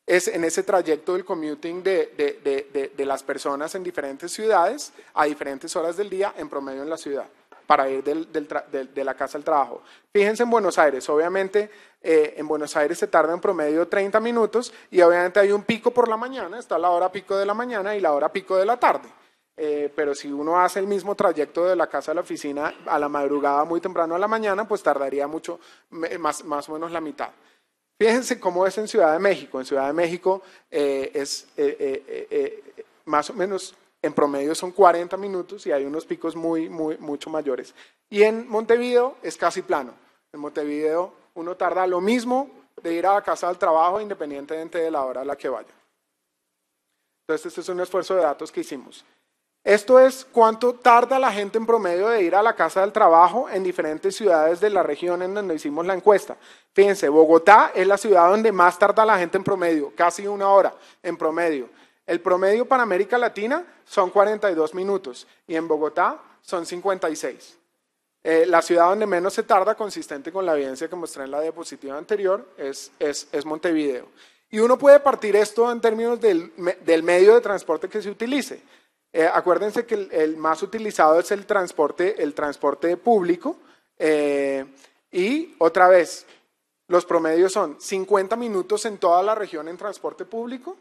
es en ese trayecto del commuting de las personas en diferentes ciudades a diferentes horas del día en promedio en la ciudad para ir de, la casa al trabajo. Fíjense en Buenos Aires, obviamente eh, en Buenos Aires se tarda en promedio 30 minutos y obviamente hay un pico por la mañana, está la hora pico de la mañana y la hora pico de la tarde. Eh, pero si uno hace el mismo trayecto de la casa a la oficina a la madrugada, muy temprano a la mañana, pues tardaría mucho, más, más o menos la mitad. Fíjense cómo es en Ciudad de México. En Ciudad de México eh, es más o menos en promedio son 40 minutos y hay unos picos muy, muy, mucho mayores. Y en Montevideo es casi plano. En Montevideo uno tarda lo mismo de ir a la casa al trabajo independientemente de la hora a la que vaya. Entonces, este es un esfuerzo de datos que hicimos. Esto es cuánto tarda la gente en promedio de ir a la casa del trabajo en diferentes ciudades de la región en donde hicimos la encuesta. Fíjense, Bogotá es la ciudad donde más tarda la gente en promedio, casi una hora en promedio. El promedio para América Latina son 42 minutos y en Bogotá son 56. Eh, la ciudad donde menos se tarda, consistente con la evidencia que mostré en la diapositiva anterior, es, Montevideo. Y uno puede partir esto en términos del, medio de transporte que se utilice. Eh, acuérdense que el, más utilizado es el transporte, el transporte público. Eh, y otra vez, los promedios son 50 minutos en toda la región en transporte público,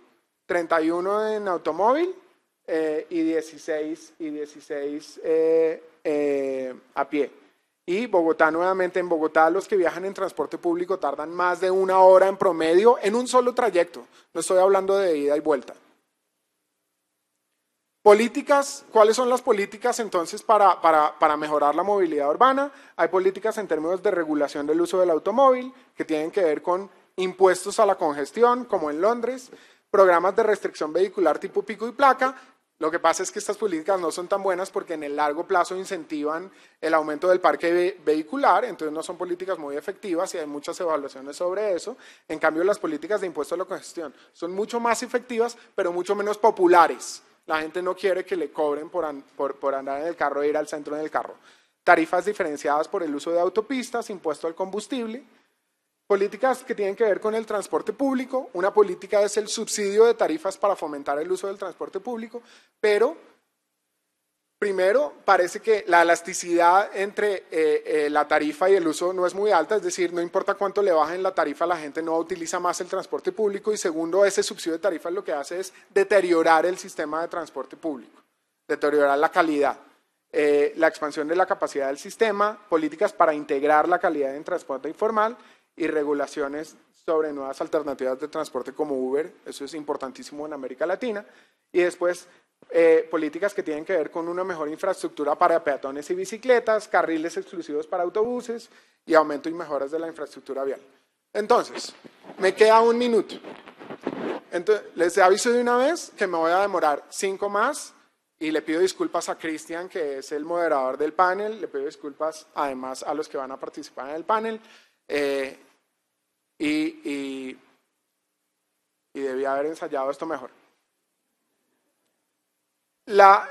31 en automóvil eh, y 16, y 16 eh, eh, a pie. Y Bogotá nuevamente, en Bogotá los que viajan en transporte público tardan más de una hora en promedio en un solo trayecto. No estoy hablando de ida y vuelta. Políticas, ¿cuáles son las políticas entonces para, para, para, mejorar la movilidad urbana? Hay políticas en términos de regulación del uso del automóvil que tienen que ver con impuestos a la congestión, como en Londres programas de restricción vehicular tipo pico y placa. Lo que pasa es que estas políticas no son tan buenas porque en el largo plazo incentivan el aumento del parque vehicular, entonces no son políticas muy efectivas y hay muchas evaluaciones sobre eso. En cambio, las políticas de impuesto a la congestión son mucho más efectivas, pero mucho menos populares. La gente no quiere que le cobren por, por, andar en el carro e ir al centro del carro. Tarifas diferenciadas por el uso de autopistas, impuesto al combustible, Políticas que tienen que ver con el transporte público. Una política es el subsidio de tarifas para fomentar el uso del transporte público, pero primero parece que la elasticidad entre eh, eh, la tarifa y el uso no es muy alta, es decir, no importa cuánto le bajen la tarifa, la gente no utiliza más el transporte público y segundo, ese subsidio de tarifas lo que hace es deteriorar el sistema de transporte público, deteriorar la calidad. Eh, la expansión de la capacidad del sistema, políticas para integrar la calidad en transporte informal y regulaciones sobre nuevas alternativas de transporte como Uber, eso es importantísimo en América Latina, y después eh, políticas que tienen que ver con una mejor infraestructura para peatones y bicicletas, carriles exclusivos para autobuses y aumento y mejoras de la infraestructura vial. Entonces, me queda un minuto. Entonces, les aviso de una vez que me voy a demorar cinco más y le pido disculpas a Cristian, que es el moderador del panel, le pido disculpas además a los que van a participar en el panel. Eh, y, debía haber ensayado esto mejor. La,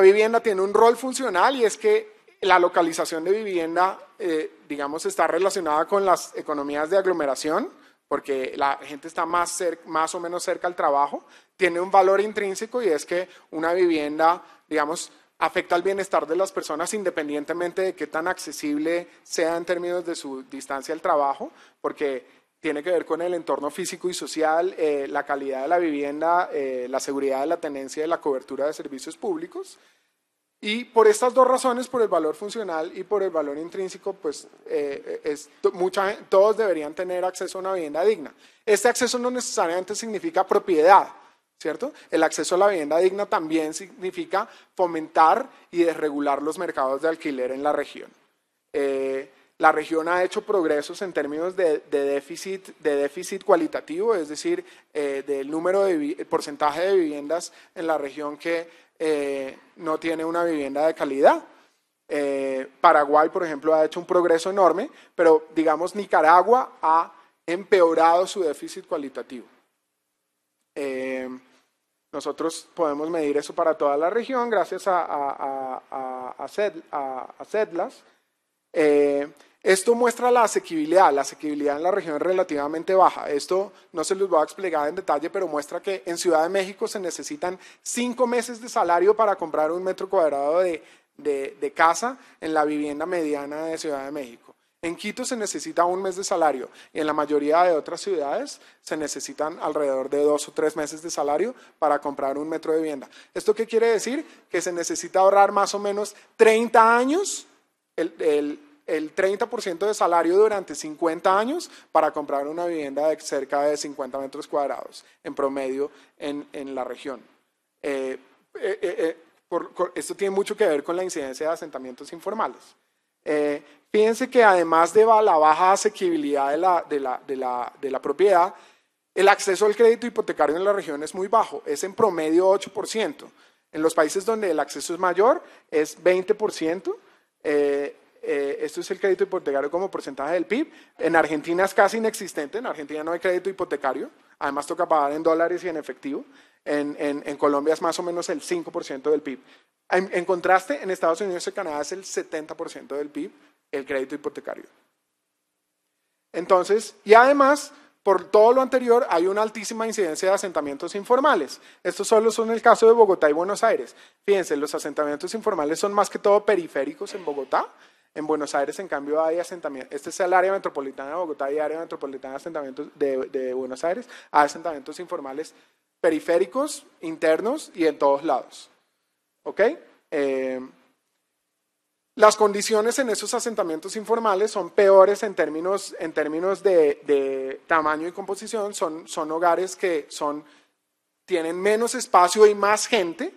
vivienda tiene un rol funcional y es que la localización de vivienda, eh, digamos, está relacionada con las economías de aglomeración, porque la gente está más, más o menos cerca al trabajo, tiene un valor intrínseco y es que una vivienda, digamos, afecta al bienestar de las personas independientemente de qué tan accesible sea en términos de su distancia al trabajo, porque tiene que ver con el entorno físico y social, eh, la calidad de la vivienda, eh, la seguridad de la tenencia y la cobertura de servicios públicos. Y por estas dos razones, por el valor funcional y por el valor intrínseco, pues eh, todos deberían tener acceso a una vivienda digna. Este acceso no necesariamente significa propiedad, ¿cierto? El acceso a la vivienda digna también significa fomentar y desregular los mercados de alquiler en la región. Eh, la región ha hecho progresos en términos de, déficit, de déficit cualitativo, es decir, eh, del número de porcentaje de viviendas en la región que eh, no tiene una vivienda de calidad. Paraguay, por ejemplo, ha hecho un progreso enorme, pero digamos Nicaragua ha empeorado su déficit cualitativo. Nosotros podemos medir eso para toda la región gracias a, a, eh, esto muestra la asequibilidad. La asequibilidad en la región es relativamente baja. Esto no se los voy a explicar en detalle, pero muestra que en Ciudad de México se necesitan cinco meses de salario para comprar un metro cuadrado de casa en la vivienda mediana de Ciudad de México. En Quito se necesita un mes de salario y en la mayoría de otras ciudades se necesitan alrededor de dos o tres meses de salario para comprar un metro de vivienda. ¿Esto qué quiere decir? Que se necesita ahorrar más o menos 30 años, el, el, 30% de salario durante 50 años para comprar una vivienda de cerca de 50 metros cuadrados en promedio en, la región. Eh, eh, eh, esto tiene mucho que ver con la incidencia de asentamientos informales. Eh, fíjense que además de la baja asequibilidad de la, propiedad, el acceso al crédito hipotecario en la región es muy bajo, es en promedio 8%. En los países donde el acceso es mayor es 20%. Eh, eh, esto es el crédito hipotecario como porcentaje del PIB. En Argentina es casi inexistente, en Argentina no hay crédito hipotecario, además toca pagar en dólares y en efectivo en, Colombia es más o menos el 5% del PIB. En, contraste, en Estados Unidos y Canadá es el 70% del PIB el crédito hipotecario. Entonces, y además, por todo lo anterior, hay una altísima incidencia de asentamientos informales. Estos solo son el caso de Bogotá y Buenos Aires. Fíjense, los asentamientos informales son más que todo periféricos en Bogotá. En Buenos Aires, en cambio, hay asentamientos. Este es el área metropolitana de Bogotá y área metropolitana de, asentamientos de, de Buenos Aires. Hay asentamientos informales periféricos, internos y en todos lados. Eh, las condiciones en esos asentamientos informales son peores en términos, de, tamaño y composición, son, hogares que tienen menos espacio y más gente,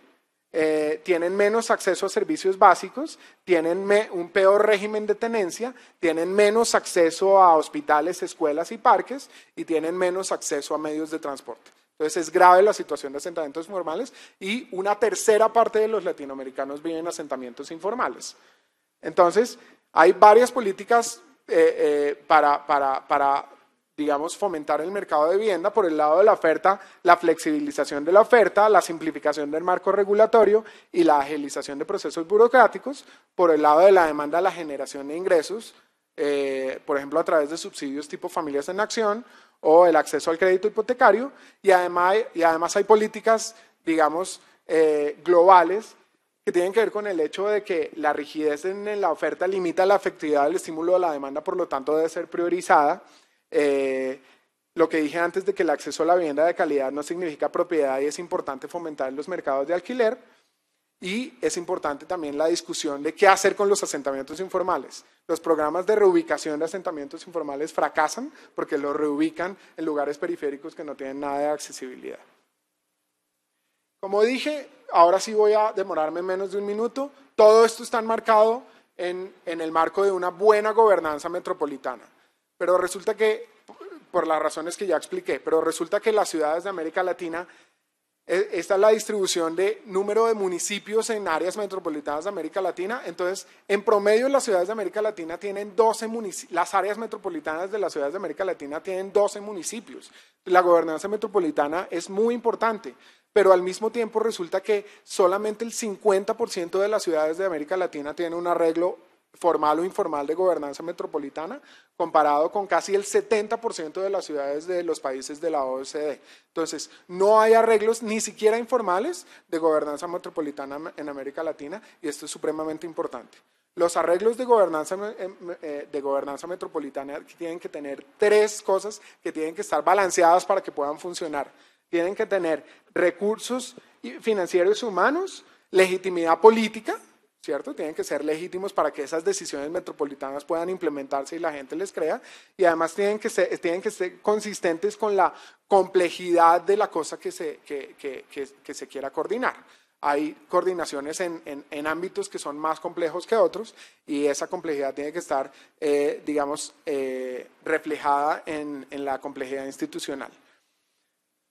eh, tienen menos acceso a servicios básicos, tienen un peor régimen de tenencia, tienen menos acceso a hospitales, escuelas y parques y tienen menos acceso a medios de transporte. Entonces es grave la situación de asentamientos formales y una tercera parte de los latinoamericanos viven en asentamientos informales. Entonces hay varias políticas eh, eh, para, digamos, fomentar el mercado de vivienda por el lado de la oferta, la flexibilización de la oferta, la simplificación del marco regulatorio y la agilización de procesos burocráticos, por el lado de la demanda, la generación de ingresos, eh, por ejemplo, a través de subsidios tipo familias en acción, o el acceso al crédito hipotecario y además, hay, y además hay políticas, digamos, eh, globales que tienen que ver con el hecho de que la rigidez en, la oferta limita la efectividad del estímulo de la demanda, por lo tanto debe ser priorizada. Eh, lo que dije antes de que el acceso a la vivienda de calidad no significa propiedad y es importante fomentar los mercados de alquiler. Y es importante también la discusión de qué hacer con los asentamientos informales. Los programas de reubicación de asentamientos informales fracasan porque los reubican en lugares periféricos que no tienen nada de accesibilidad. Como dije, ahora sí voy a demorarme menos de un minuto. Todo esto está enmarcado en, el marco de una buena gobernanza metropolitana. Pero resulta que por las razones que ya expliqué, pero resulta que las ciudades de América Latina eh, Esta es la distribución de número de municipios en áreas metropolitanas de América Latina. Entonces, en promedio las ciudades de América Latina tienen 12 las áreas metropolitanas de las ciudades de América Latina tienen 12 municipios. La gobernanza metropolitana es muy importante, pero al mismo tiempo resulta que solamente el 50% de las ciudades de América Latina tienen un arreglo formal o informal de gobernanza metropolitana, comparado con casi el 70% de las ciudades de los países de la OECD. Entonces, no hay arreglos ni siquiera informales de gobernanza metropolitana en América Latina y esto es supremamente importante. Los arreglos de gobernanza, em, em, eh, de gobernanza metropolitana tienen que tener tres cosas que tienen que estar balanceadas para que puedan funcionar. Tienen que tener recursos financieros y humanos, legitimidad política, ¿cierto? Tienen que ser legítimos para que esas decisiones metropolitanas puedan implementarse y la gente les crea. Y además tienen que ser, que ser consistentes con la complejidad de la cosa que se, que, se quiera coordinar. Hay coordinaciones en, ámbitos que son más complejos que otros y esa complejidad tiene que estar, eh, digamos, eh, reflejada en la complejidad institucional.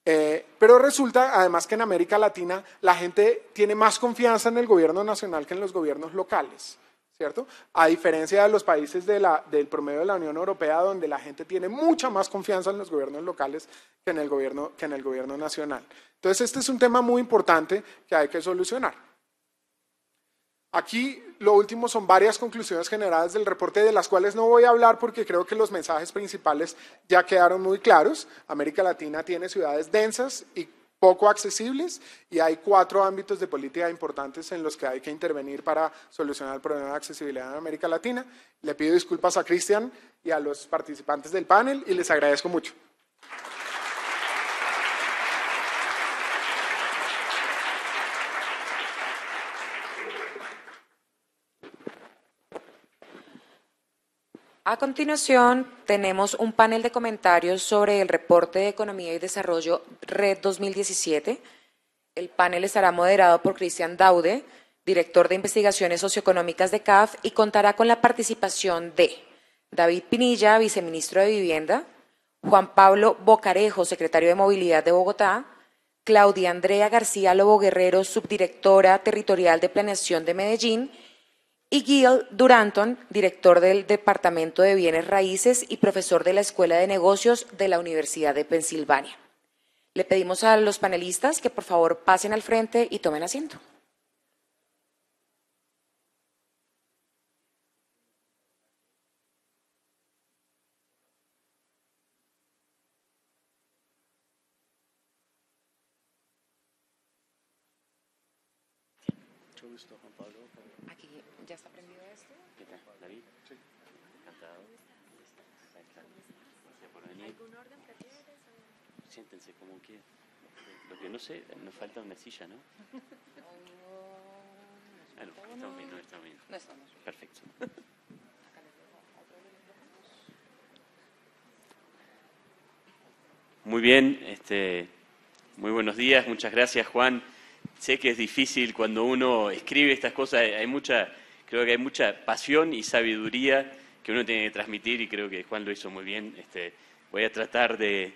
Eh, pero resulta, además, que en América Latina la gente tiene más confianza en el gobierno nacional que en los gobiernos locales, ¿cierto? A diferencia de los países del promedio de la Unión Europea, donde la gente tiene mucha más confianza en los gobiernos locales que en el gobierno, que en el gobierno nacional. Entonces, este es un tema muy importante que hay que solucionar. Aquí lo último son varias conclusiones generadas del reporte de las cuales no voy a hablar porque creo que los mensajes principales ya quedaron muy claros. América Latina tiene ciudades densas y poco accesibles y hay cuatro ámbitos de política importantes en los que hay que intervenir para solucionar el problema de accesibilidad en América Latina. Le pido disculpas a Cristian y a los participantes del panel y les agradezco mucho. A continuación, tenemos un panel de comentarios sobre el reporte de Economía y Desarrollo Red 2017. El panel estará moderado por Cristian Daude, director de Investigaciones Socioeconómicas de CAF, y contará con la participación de David Pinilla, viceministro de Vivienda, Juan Pablo Bocarejo, secretario de Movilidad de Bogotá, Claudia Andrea García Lobo Guerrero, subdirectora territorial de Planeación de Medellín, y Gil Duranton, director del Departamento de Bienes Raíces y profesor de la Escuela de Negocios de la Universidad de Pensilvania. Le pedimos a los panelistas que por favor pasen al frente y tomen asiento. Juan Pablo. siéntense como quieran. Lo que no sé, nos falta una silla, ¿no? Ah, no, bien, no bien. No estamos. Perfecto. Muy bien, este, muy buenos días, muchas gracias Juan. Sé que es difícil cuando uno escribe estas cosas, hay mucha, creo que hay mucha pasión y sabiduría que uno tiene que transmitir y creo que Juan lo hizo muy bien. Este, voy a tratar de,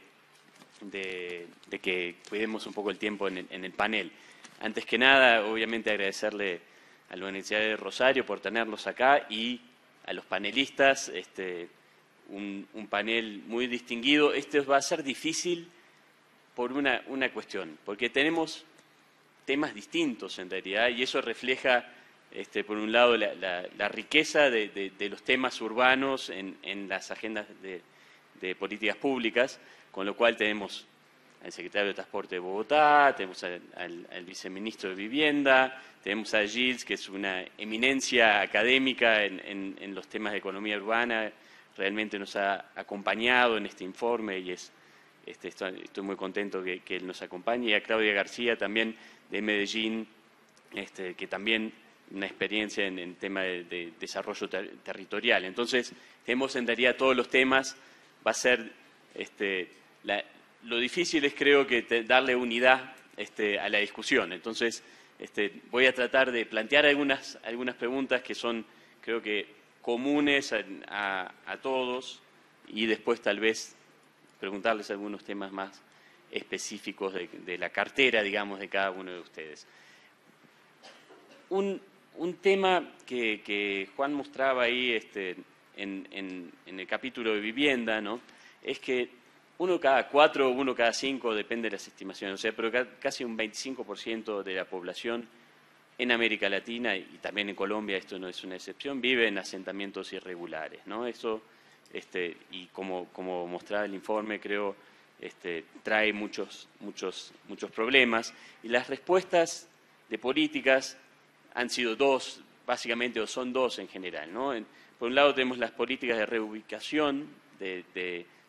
de, que cuidemos un poco el tiempo en el, panel. Antes que nada, obviamente agradecerle a la Universidad de Rosario por tenerlos acá y a los panelistas, este, un, panel muy distinguido. Este va a ser difícil por una, cuestión, porque tenemos temas distintos en realidad y eso refleja... Este, por un lado, la, riqueza de, los temas urbanos en, las agendas de, políticas públicas, con lo cual tenemos al secretario de Transporte de Bogotá, tenemos al, viceministro de Vivienda, tenemos a Gilles, que es una eminencia académica en, los temas de economía urbana, realmente nos ha acompañado en este informe y este, estoy, muy contento que, él nos acompañe, y a Claudia García también de Medellín, este, que también una experiencia en, el tema de, desarrollo territorial. Entonces, tenemos en realidad todos los temas, va a ser... Este, lo difícil es creo que darle unidad este, a la discusión. Entonces, este, voy a tratar de plantear algunas, algunas preguntas que son, creo que, comunes a, todos y después tal vez preguntarles algunos temas más específicos de, la cartera, digamos, de cada uno de ustedes. Un, tema que, Juan mostraba ahí este, en, el capítulo de vivienda, ¿no? es que uno cada cuatro, uno cada cinco, depende de las estimaciones, o sea, pero casi un 25% de la población en América Latina y también en Colombia, esto no es una excepción, vive en asentamientos irregulares, ¿no? Eso, este, y como, como mostraba el informe, creo, este, trae muchos, muchos, muchos problemas. Y las respuestas de políticas han sido dos, básicamente, o son dos en general, ¿no? por un lado tenemos las políticas de reubicación de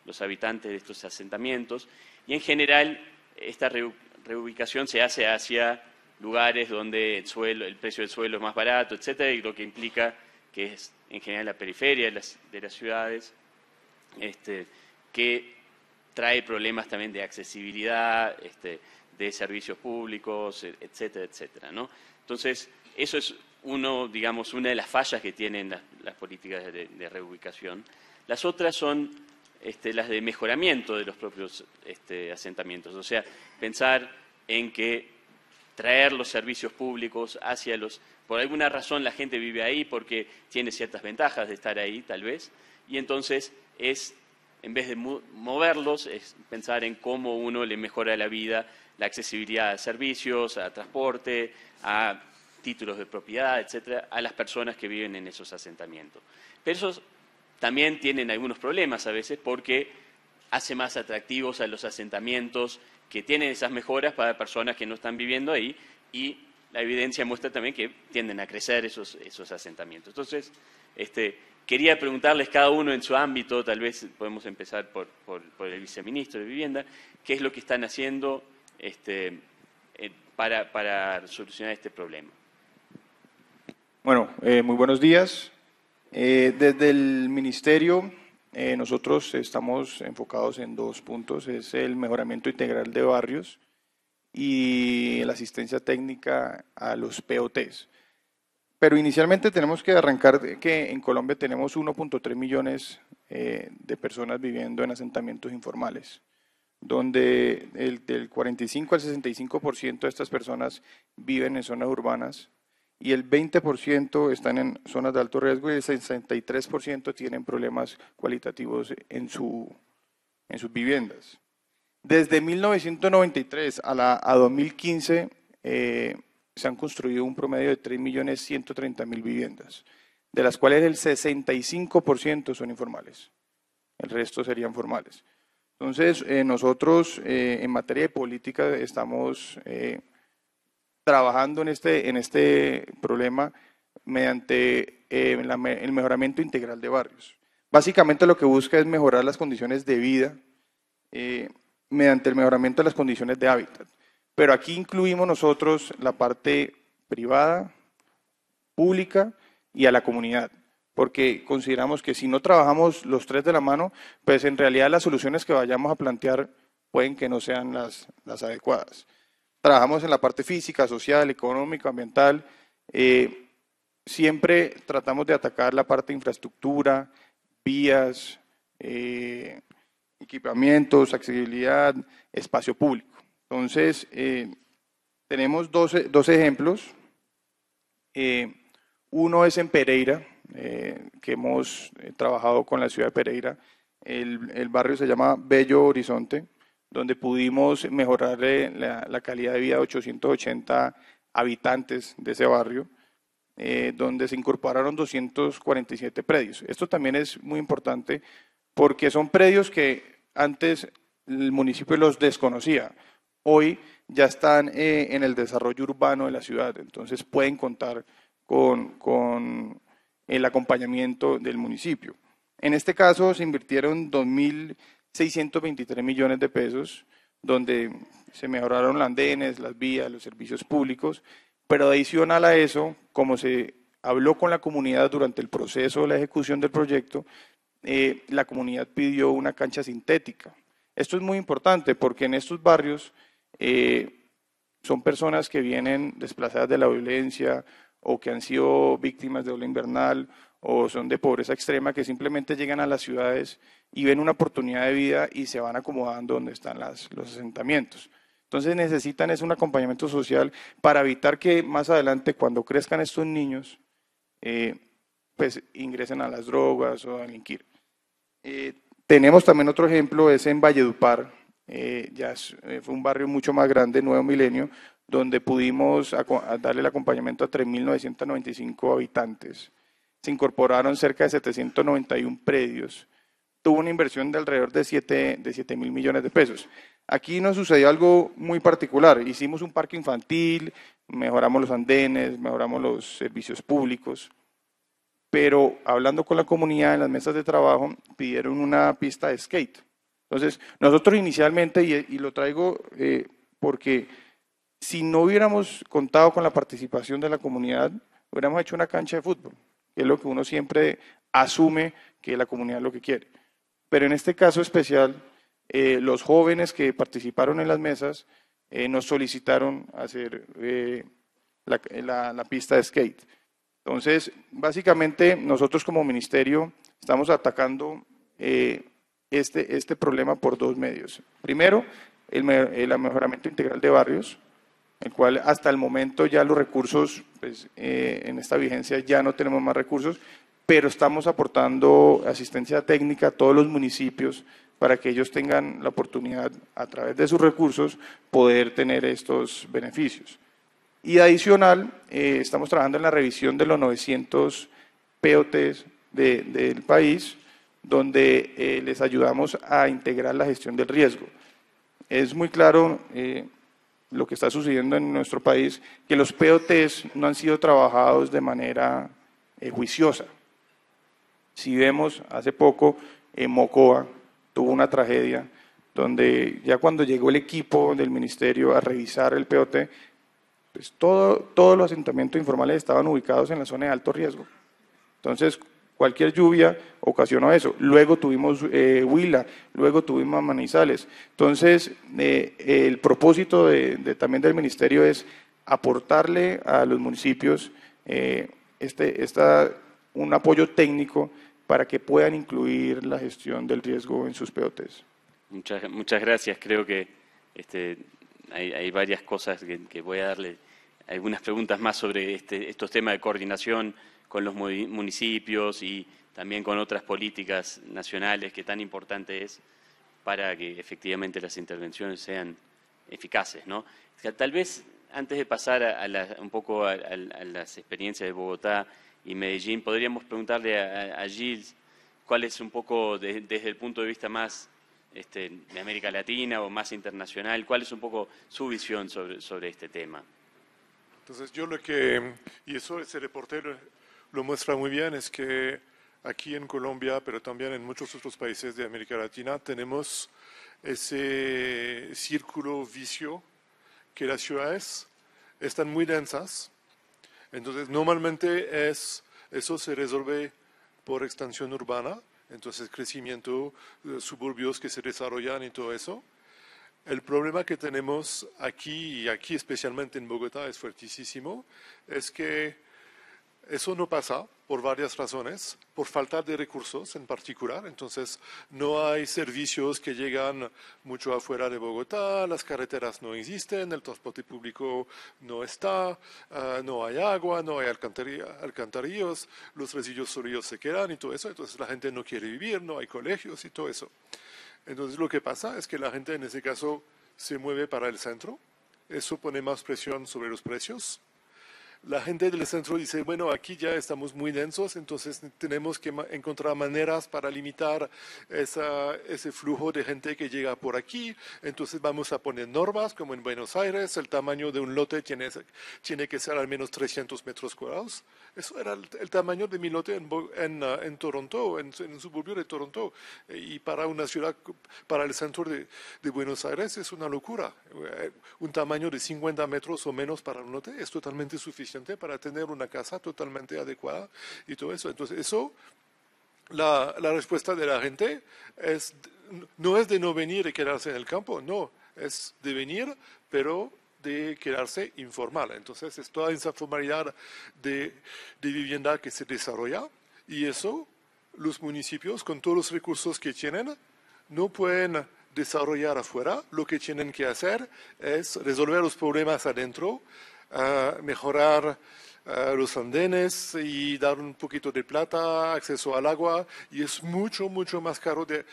los habitantes de estos asentamientos, y en general esta reubicación se hace hacia lugares donde el, precio del suelo es más barato, etcétera, y lo que implica que es en general la periferia de las, ciudades, este, que trae problemas también de accesibilidad, este, de servicios públicos, e-, etcétera, etcétera. Entonces, eso es uno, digamos, una de las fallas que tienen las, políticas de, de, reubicación. Las otras son este, las de mejoramiento de los propios este, asentamientos. O sea, pensar en que traer los servicios públicos hacia los... Por alguna razón la gente vive ahí porque tiene ciertas ventajas de estar ahí, tal vez, y entonces es, en vez de moverlos, es pensar en cómo uno le mejora la vida, la accesibilidad a servicios, a transporte, a títulos de propiedad, etcétera, a las personas que viven en esos asentamientos. Pero también tienen algunos problemas a veces porque hace más atractivos a los asentamientos que tienen esas mejoras para personas que no están viviendo ahí y la evidencia muestra también que tienden a crecer esos, asentamientos. Entonces, este, quería preguntarles cada uno en su ámbito, tal vez podemos empezar por, el viceministro de Vivienda, qué es lo que están haciendo este, eh, para, solucionar este problema. Bueno, eh, muy buenos días. Eh, desde el ministerio eh, nosotros estamos enfocados en dos puntos, es el mejoramiento integral de barrios y la asistencia técnica a los POTs. Pero inicialmente tenemos que arrancar que en Colombia tenemos 1.3 millones eh, de personas viviendo en asentamientos informales, donde el, del 45 al 65% de estas personas viven en zonas urbanas y el 20% están en zonas de alto riesgo y el 63% tienen problemas cualitativos en, su, en sus viviendas. Desde 1993 a, la, 2015 eh, se han construido un promedio de 3.130.000 viviendas, de las cuales el 65% son informales, el resto serían formales. Entonces, eh, nosotros eh, en materia de política estamos trabajando este, en este, problema mediante eh, el mejoramiento integral de barrios. Básicamente lo que busca es mejorar las condiciones de vida eh, mediante el mejoramiento de las condiciones de hábitat. Pero aquí incluimos nosotros la parte privada, pública y a la comunidad, porque consideramos que si no trabajamos los tres de la mano, pues en realidad las soluciones que vayamos a plantear pueden que no sean las adecuadas trabajamos en la parte física, social, económica, ambiental, eh, siempre tratamos de atacar la parte de infraestructura, vías, eh, equipamientos, accesibilidad, espacio público. Entonces, eh, tenemos dos, ejemplos. uno es en Pereira, que hemos trabajado con la ciudad de Pereira. el barrio se llama Bello Horizonte donde pudimos mejorarle la, calidad de vida de 880 habitantes de ese barrio, eh, donde se incorporaron 247 predios. Esto también es muy importante porque son predios que antes el municipio los desconocía. Hoy ya están eh, en el desarrollo urbano de la ciudad, entonces pueden contar con, con el acompañamiento del municipio. En este caso se invirtieron 2.000 623 millones de pesos, donde se mejoraron los andenes, las vías, los servicios públicos, pero adicional a eso, como se habló con la comunidad durante el proceso de la ejecución del proyecto, eh, la comunidad pidió una cancha sintética. Esto es muy importante porque en estos barrios eh, son personas que vienen desplazadas de la violencia o que han sido víctimas de ola invernal o son de pobreza extrema que simplemente llegan a las ciudades y ven una oportunidad de vida y se van acomodando donde están los asentamientos. Entonces necesitan es un acompañamiento social para evitar que más adelante cuando crezcan estos niños eh, pues ingresen a las drogas o a delinquir. Eh, tenemos también otro ejemplo, es en Valledupar, eh, ya fue un barrio mucho más grande, Nuevo Milenio, donde pudimos darle el acompañamiento a 3.995 habitantes se incorporaron cerca de 791 predios. Tuvo una inversión de alrededor de 7, de mil millones de pesos. Aquí nos sucedió algo muy particular. Hicimos un parque infantil, mejoramos los andenes, mejoramos los servicios públicos, pero hablando con la comunidad en las mesas de trabajo, pidieron una pista de skate. Entonces, nosotros inicialmente, y, lo traigo eh, porque si no hubiéramos contado con la participación de la comunidad, hubiéramos hecho una cancha de fútbol que es lo que uno siempre asume que la comunidad es lo que quiere. Pero en este caso especial, eh, los jóvenes que participaron en las mesas eh, nos solicitaron hacer eh, la, pista de skate. Entonces, básicamente nosotros como ministerio estamos atacando este, este problema por dos medios. Primero, el, mejoramiento integral de barrios, el cual hasta el momento ya los recursos, pues, eh, en esta vigencia ya no tenemos más recursos, pero estamos aportando asistencia técnica a todos los municipios para que ellos tengan la oportunidad, a través de sus recursos, poder tener estos beneficios. Y adicional, eh, estamos trabajando en la revisión de los 900 POTs del país, donde eh, les ayudamos a integrar la gestión del riesgo. Es muy claro, lo que está sucediendo en nuestro país, que los POTs no han sido trabajados de manera eh, juiciosa. Si vemos, hace poco en eh, Mocoa tuvo una tragedia donde ya cuando llegó el equipo del ministerio a revisar el POT, pues todo, todos los asentamientos informales estaban ubicados en la zona de alto riesgo. Entonces, Cualquier lluvia ocasionó eso. Luego tuvimos eh, Huila, luego tuvimos Manizales. Entonces, eh, el propósito de, también del ministerio es aportarle a los municipios eh, este, un apoyo técnico para que puedan incluir la gestión del riesgo en sus POTs. Muchas, gracias. Creo que este, hay, varias cosas que, voy a darle, algunas preguntas más sobre este, estos temas de coordinación con los municipios y también con otras políticas nacionales que tan importante es para que efectivamente las intervenciones sean eficaces. ¿no? Tal vez antes de pasar a un poco a, las experiencias de Bogotá y Medellín, podríamos preguntarle a, Gilles cuál es un poco desde el punto de vista más este, de América Latina o más internacional, cuál es un poco su visión sobre, sobre este tema. Entonces yo lo que, y eso ese reportero lo muestra muy bien es que aquí en Colombia, pero también en muchos otros países de América Latina, tenemos ese círculo vicio que las ciudades están muy densas. Entonces, normalmente es, eso se resuelve por extensión urbana, entonces crecimiento, eh, suburbios que se desarrollan y todo eso. El problema que tenemos aquí, y aquí especialmente en Bogotá es fuertísimo, es que eso no pasa por varias razones, por falta de recursos en particular. Entonces, no hay servicios que llegan mucho afuera de Bogotá, las carreteras no existen, el transporte público no está, ah, no hay agua, no hay alcantarillos, los residuos sólidos se quedan y todo eso. Entonces, la gente no quiere vivir, no hay colegios y todo eso. Entonces, lo que pasa es que la gente en ese caso se mueve para el centro. Eso pone más presión sobre los precios la gente del centro dice, bueno, aquí ya estamos muy densos, entonces tenemos que encontrar maneras para limitar esa, ese flujo de gente que llega por aquí, entonces vamos a poner normas, como en Buenos Aires, el tamaño de un lote tiene, tiene que ser al menos 300 metros cuadrados. Eso era el, tamaño de mi lote ah, en, Toronto, en, en, el suburbio de Toronto, eh, y para una ciudad, para el centro de, de Buenos Aires es una locura. Eh, un tamaño de 50 metros o menos para un lote es totalmente suficiente para tener una casa totalmente adecuada y todo eso. Entonces, eso, la, respuesta de la gente es, no es de no venir y quedarse en el campo, no, es de venir, pero de quedarse informal. Entonces, es toda esa formalidad de, de vivienda que se desarrolla y eso los municipios, con todos los recursos que tienen, no pueden desarrollar afuera, lo que tienen que hacer es resolver los problemas adentro mejorar los andenes y dar un poquito de plata, acceso al agua, y es mucho, mucho más caro de,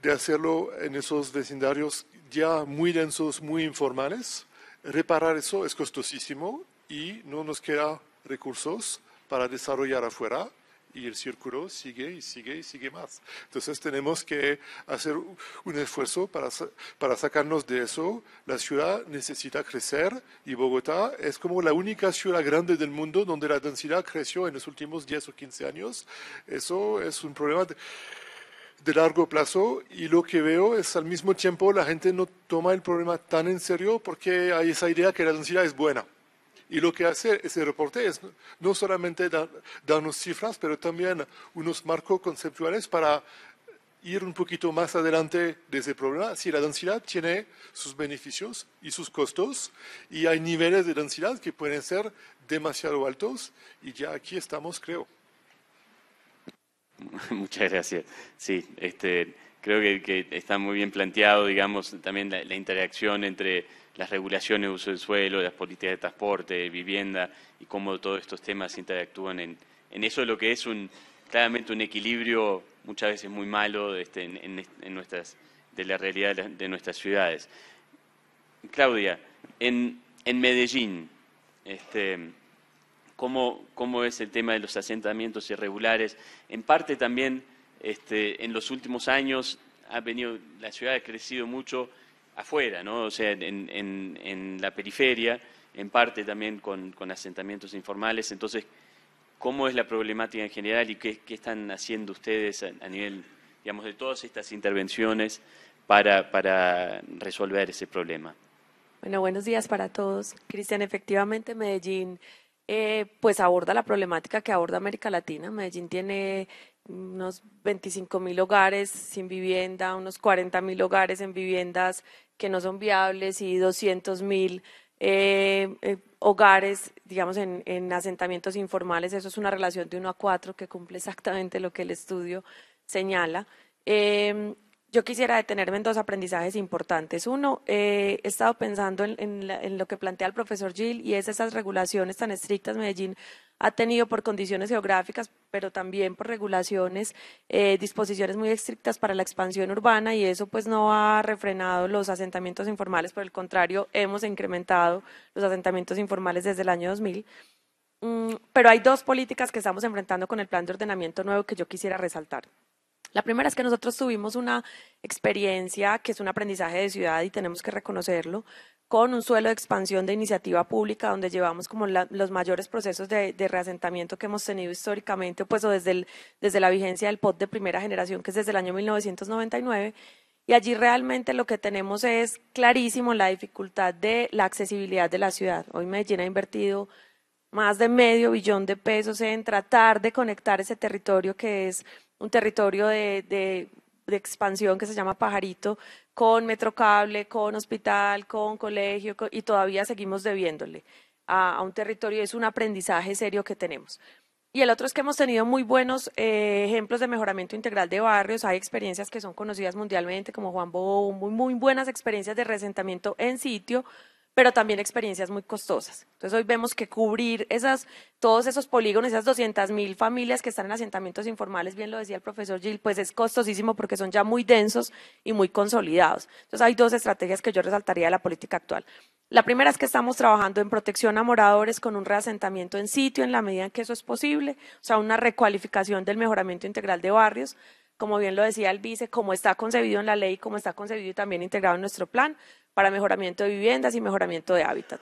de hacerlo en esos vecindarios ya muy densos, muy informales. Reparar eso es costosísimo y no nos queda recursos para desarrollar afuera y el círculo sigue y sigue y sigue más. Entonces tenemos que hacer un esfuerzo para, para sacarnos de eso. La ciudad necesita crecer y Bogotá es como la única ciudad grande del mundo donde la densidad creció en los últimos 10 o 15 años. Eso es un problema de, de largo plazo y lo que veo es al mismo tiempo la gente no toma el problema tan en serio porque hay esa idea que la densidad es buena y lo que hace ese reporte es no solamente darnos cifras, pero también unos marcos conceptuales para ir un poquito más adelante de ese problema. Si la densidad tiene sus beneficios y sus costos, y hay niveles de densidad que pueden ser demasiado altos, y ya aquí estamos, creo. Muchas gracias. Sí, este, creo que, está muy bien planteado, digamos, también la interacción entre las regulaciones de uso del suelo, las políticas de transporte, vivienda y cómo todos estos temas interactúan en, eso, lo que es claramente un equilibrio muchas veces muy malo este, en, nuestras, de la realidad de nuestras ciudades. Claudia, en, en Medellín, este, ¿cómo, es el tema de los asentamientos irregulares? En parte también, este, en los últimos años ha venido, la ciudad ha crecido mucho afuera, ¿no? o sea, en, la periferia, en parte también con, asentamientos informales. Entonces, ¿cómo es la problemática en general y qué, están haciendo ustedes a, nivel, digamos, de todas estas intervenciones para, resolver ese problema? Bueno, buenos días para todos. Cristian, efectivamente, Medellín eh, pues aborda la problemática que aborda América Latina. Medellín tiene unos 25 mil hogares sin vivienda, unos 40 mil hogares en viviendas que no son viables y 200 mil eh, eh, hogares, digamos, en, asentamientos informales. Eso es una relación de 1 a 4 que cumple exactamente lo que el estudio señala. Eh, yo quisiera detenerme en dos aprendizajes importantes. Uno, eh, he estado pensando en, lo que plantea el profesor Gil y es esas regulaciones tan estrictas. Medellín ha tenido por condiciones geográficas, pero también por regulaciones, eh, disposiciones muy estrictas para la expansión urbana y eso pues no ha refrenado los asentamientos informales. Por el contrario, hemos incrementado los asentamientos informales desde el año 2000. Mm, pero hay dos políticas que estamos enfrentando con el plan de ordenamiento nuevo que yo quisiera resaltar. La primera es que nosotros tuvimos una experiencia que es un aprendizaje de ciudad y tenemos que reconocerlo con un suelo de expansión de iniciativa pública donde llevamos como los mayores procesos de, reasentamiento que hemos tenido históricamente, pues o desde, desde la vigencia del POT de primera generación, que es desde el año 1999. Y allí realmente lo que tenemos es clarísimo la dificultad de la accesibilidad de la ciudad. Hoy Medellín ha invertido más de medio billón de pesos en tratar de conectar ese territorio que es un territorio de, expansión que se llama Pajarito, con Metrocable, con hospital, con colegio, y todavía seguimos debiéndole a, un territorio. Es un aprendizaje serio que tenemos. Y el otro es que hemos tenido muy buenos eh, ejemplos de mejoramiento integral de barrios. Hay experiencias que son conocidas mundialmente, como Juan Bo, muy, muy buenas experiencias de resentamiento en sitio, pero también experiencias muy costosas. Entonces hoy vemos que cubrir todos esos polígonos, esas mil familias que están en asentamientos informales, bien lo decía el profesor Gil, pues es costosísimo porque son ya muy densos y muy consolidados. Entonces hay dos estrategias que yo resaltaría de la política actual. La primera es que estamos trabajando en protección a moradores con un reasentamiento en sitio en la medida en que eso es posible, o sea, una recualificación del mejoramiento integral de barrios como bien lo decía el vice, como está concebido en la ley, como está concebido y también integrado en nuestro plan, para mejoramiento de viviendas y mejoramiento de hábitat.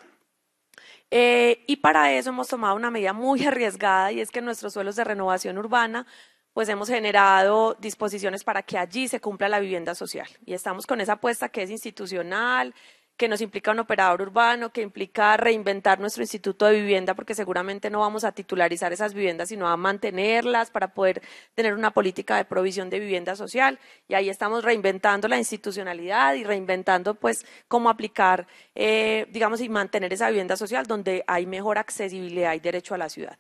Eh, y para eso hemos tomado una medida muy arriesgada y es que en nuestros suelos de renovación urbana pues hemos generado disposiciones para que allí se cumpla la vivienda social. Y estamos con esa apuesta que es institucional, que nos implica un operador urbano, que implica reinventar nuestro instituto de vivienda, porque seguramente no vamos a titularizar esas viviendas, sino a mantenerlas para poder tener una política de provisión de vivienda social. Y ahí estamos reinventando la institucionalidad y reinventando, pues, cómo aplicar, eh, digamos, y mantener esa vivienda social donde hay mejor accesibilidad y derecho a la ciudad.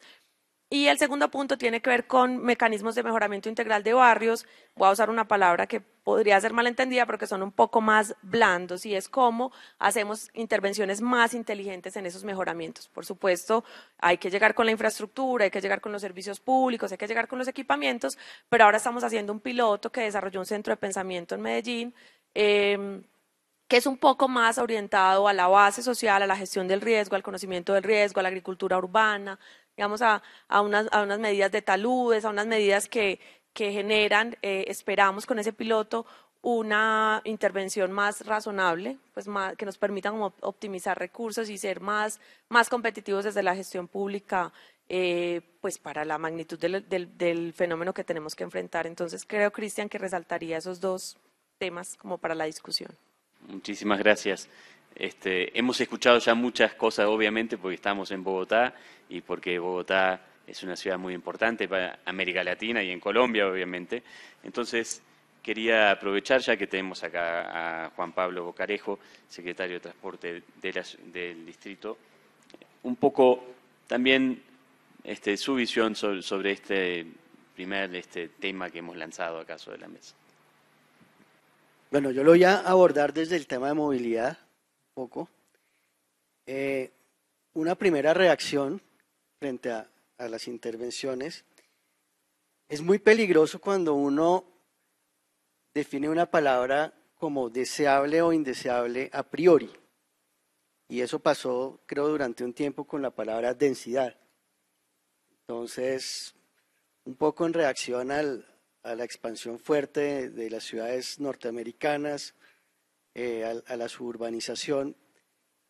Y el segundo punto tiene que ver con mecanismos de mejoramiento integral de barrios. Voy a usar una palabra que podría ser malentendida, pero que son un poco más blandos, y es cómo hacemos intervenciones más inteligentes en esos mejoramientos. Por supuesto, hay que llegar con la infraestructura, hay que llegar con los servicios públicos, hay que llegar con los equipamientos, pero ahora estamos haciendo un piloto que desarrolló un centro de pensamiento en Medellín. Em, que es un poco más orientado a la base social, a la gestión del riesgo, al conocimiento del riesgo, a la agricultura urbana, digamos, a, a, unas, a unas medidas de taludes, a unas medidas que, generan, eh, esperamos con ese piloto, una intervención más razonable, pues que nos permita optimizar recursos y ser más, competitivos desde la gestión pública, eh, pues para la magnitud del, del fenómeno que tenemos que enfrentar. Entonces creo, Cristian, que resaltaría esos dos temas como para la discusión. Muchísimas gracias. Este, hemos escuchado ya muchas cosas, obviamente, porque estamos en Bogotá y porque Bogotá es una ciudad muy importante para América Latina y en Colombia, obviamente. Entonces, quería aprovechar, ya que tenemos acá a Juan Pablo Bocarejo, secretario de Transporte del distrito, un poco también este, su visión sobre, este primer este tema que hemos lanzado acá sobre la mesa. Bueno, yo lo voy a abordar desde el tema de movilidad, poco, eh, una primera reacción frente a, las intervenciones. Es muy peligroso cuando uno define una palabra como deseable o indeseable a priori. Y eso pasó, creo, durante un tiempo con la palabra densidad. Entonces, un poco en reacción a la expansión fuerte de las ciudades norteamericanas, eh, a, la suburbanización,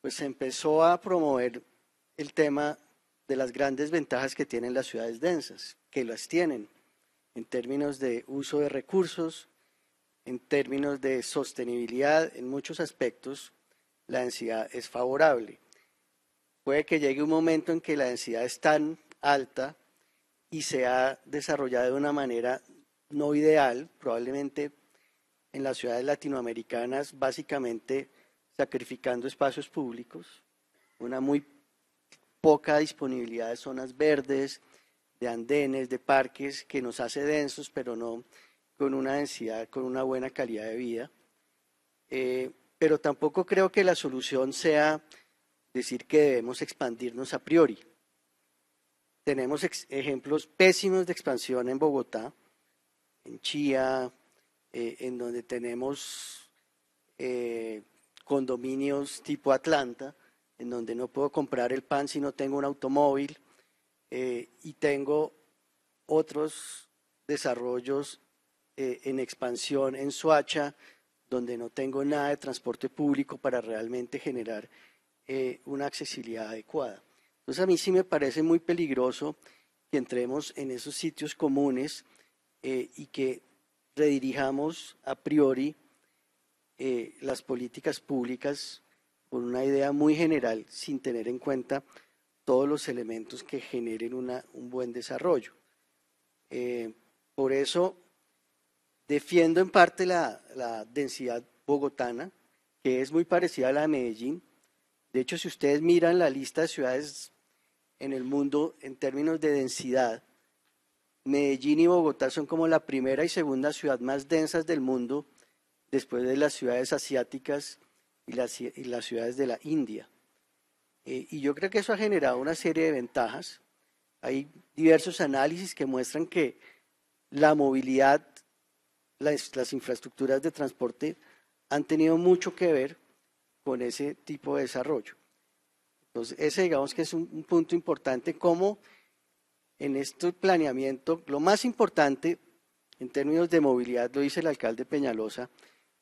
pues se empezó a promover el tema de las grandes ventajas que tienen las ciudades densas, que las tienen en términos de uso de recursos, en términos de sostenibilidad, en muchos aspectos, la densidad es favorable. Puede que llegue un momento en que la densidad es tan alta y se ha desarrollado de una manera no ideal, probablemente en las ciudades latinoamericanas básicamente sacrificando espacios públicos, una muy poca disponibilidad de zonas verdes, de andenes, de parques, que nos hace densos, pero no con una densidad, con una buena calidad de vida. Eh, pero tampoco creo que la solución sea decir que debemos expandirnos a priori. Tenemos ejemplos pésimos de expansión en Bogotá, en Chía, eh, en donde tenemos eh, condominios tipo Atlanta, en donde no puedo comprar el pan si no tengo un automóvil, eh, y tengo otros desarrollos en expansión en Suacha, donde no tengo nada de transporte público para realmente generar una accesibilidad adecuada. Entonces a mí sí me parece muy peligroso que entremos en esos sitios comunes y que redirijamos a priori eh, las políticas públicas con una idea muy general sin tener en cuenta todos los elementos que generen un buen desarrollo. Eh, por eso defiendo en parte la, la, densidad bogotana, que es muy parecida a la de Medellín. De hecho, si ustedes miran la lista de ciudades en el mundo en términos de densidad, Medellín y Bogotá son como la primera y segunda ciudad más densas del mundo después de las ciudades asiáticas y las, ciudades de la India. Eh, y yo creo que eso ha generado una serie de ventajas. Hay diversos análisis que muestran que la movilidad, las, infraestructuras de transporte han tenido mucho que ver con ese tipo de desarrollo. Entonces, ese digamos que es un, un punto importante, como en este planeamiento, lo más importante en términos de movilidad, lo dice el alcalde Peñalosa,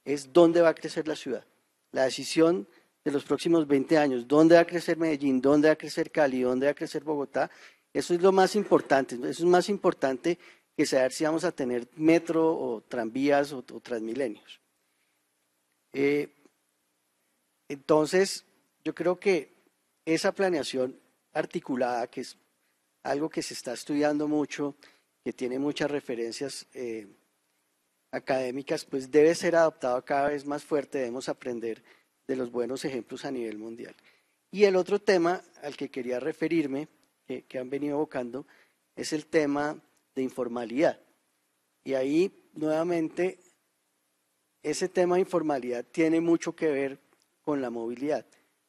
es dónde va a crecer la ciudad. La decisión de los próximos 20 años, dónde va a crecer Medellín, dónde va a crecer Cali, dónde va a crecer Bogotá, eso es lo más importante. Eso es más importante que saber si vamos a tener metro o tranvías o, transmilenios. Eh, entonces, yo creo que esa planeación articulada, que es algo que se está estudiando mucho, que tiene muchas referencias eh, académicas, pues debe ser adoptado cada vez más fuerte, debemos aprender de los buenos ejemplos a nivel mundial. Y el otro tema al que quería referirme, que, que han venido evocando, es el tema de informalidad. Y ahí, nuevamente, ese tema de informalidad tiene mucho que ver con la movilidad.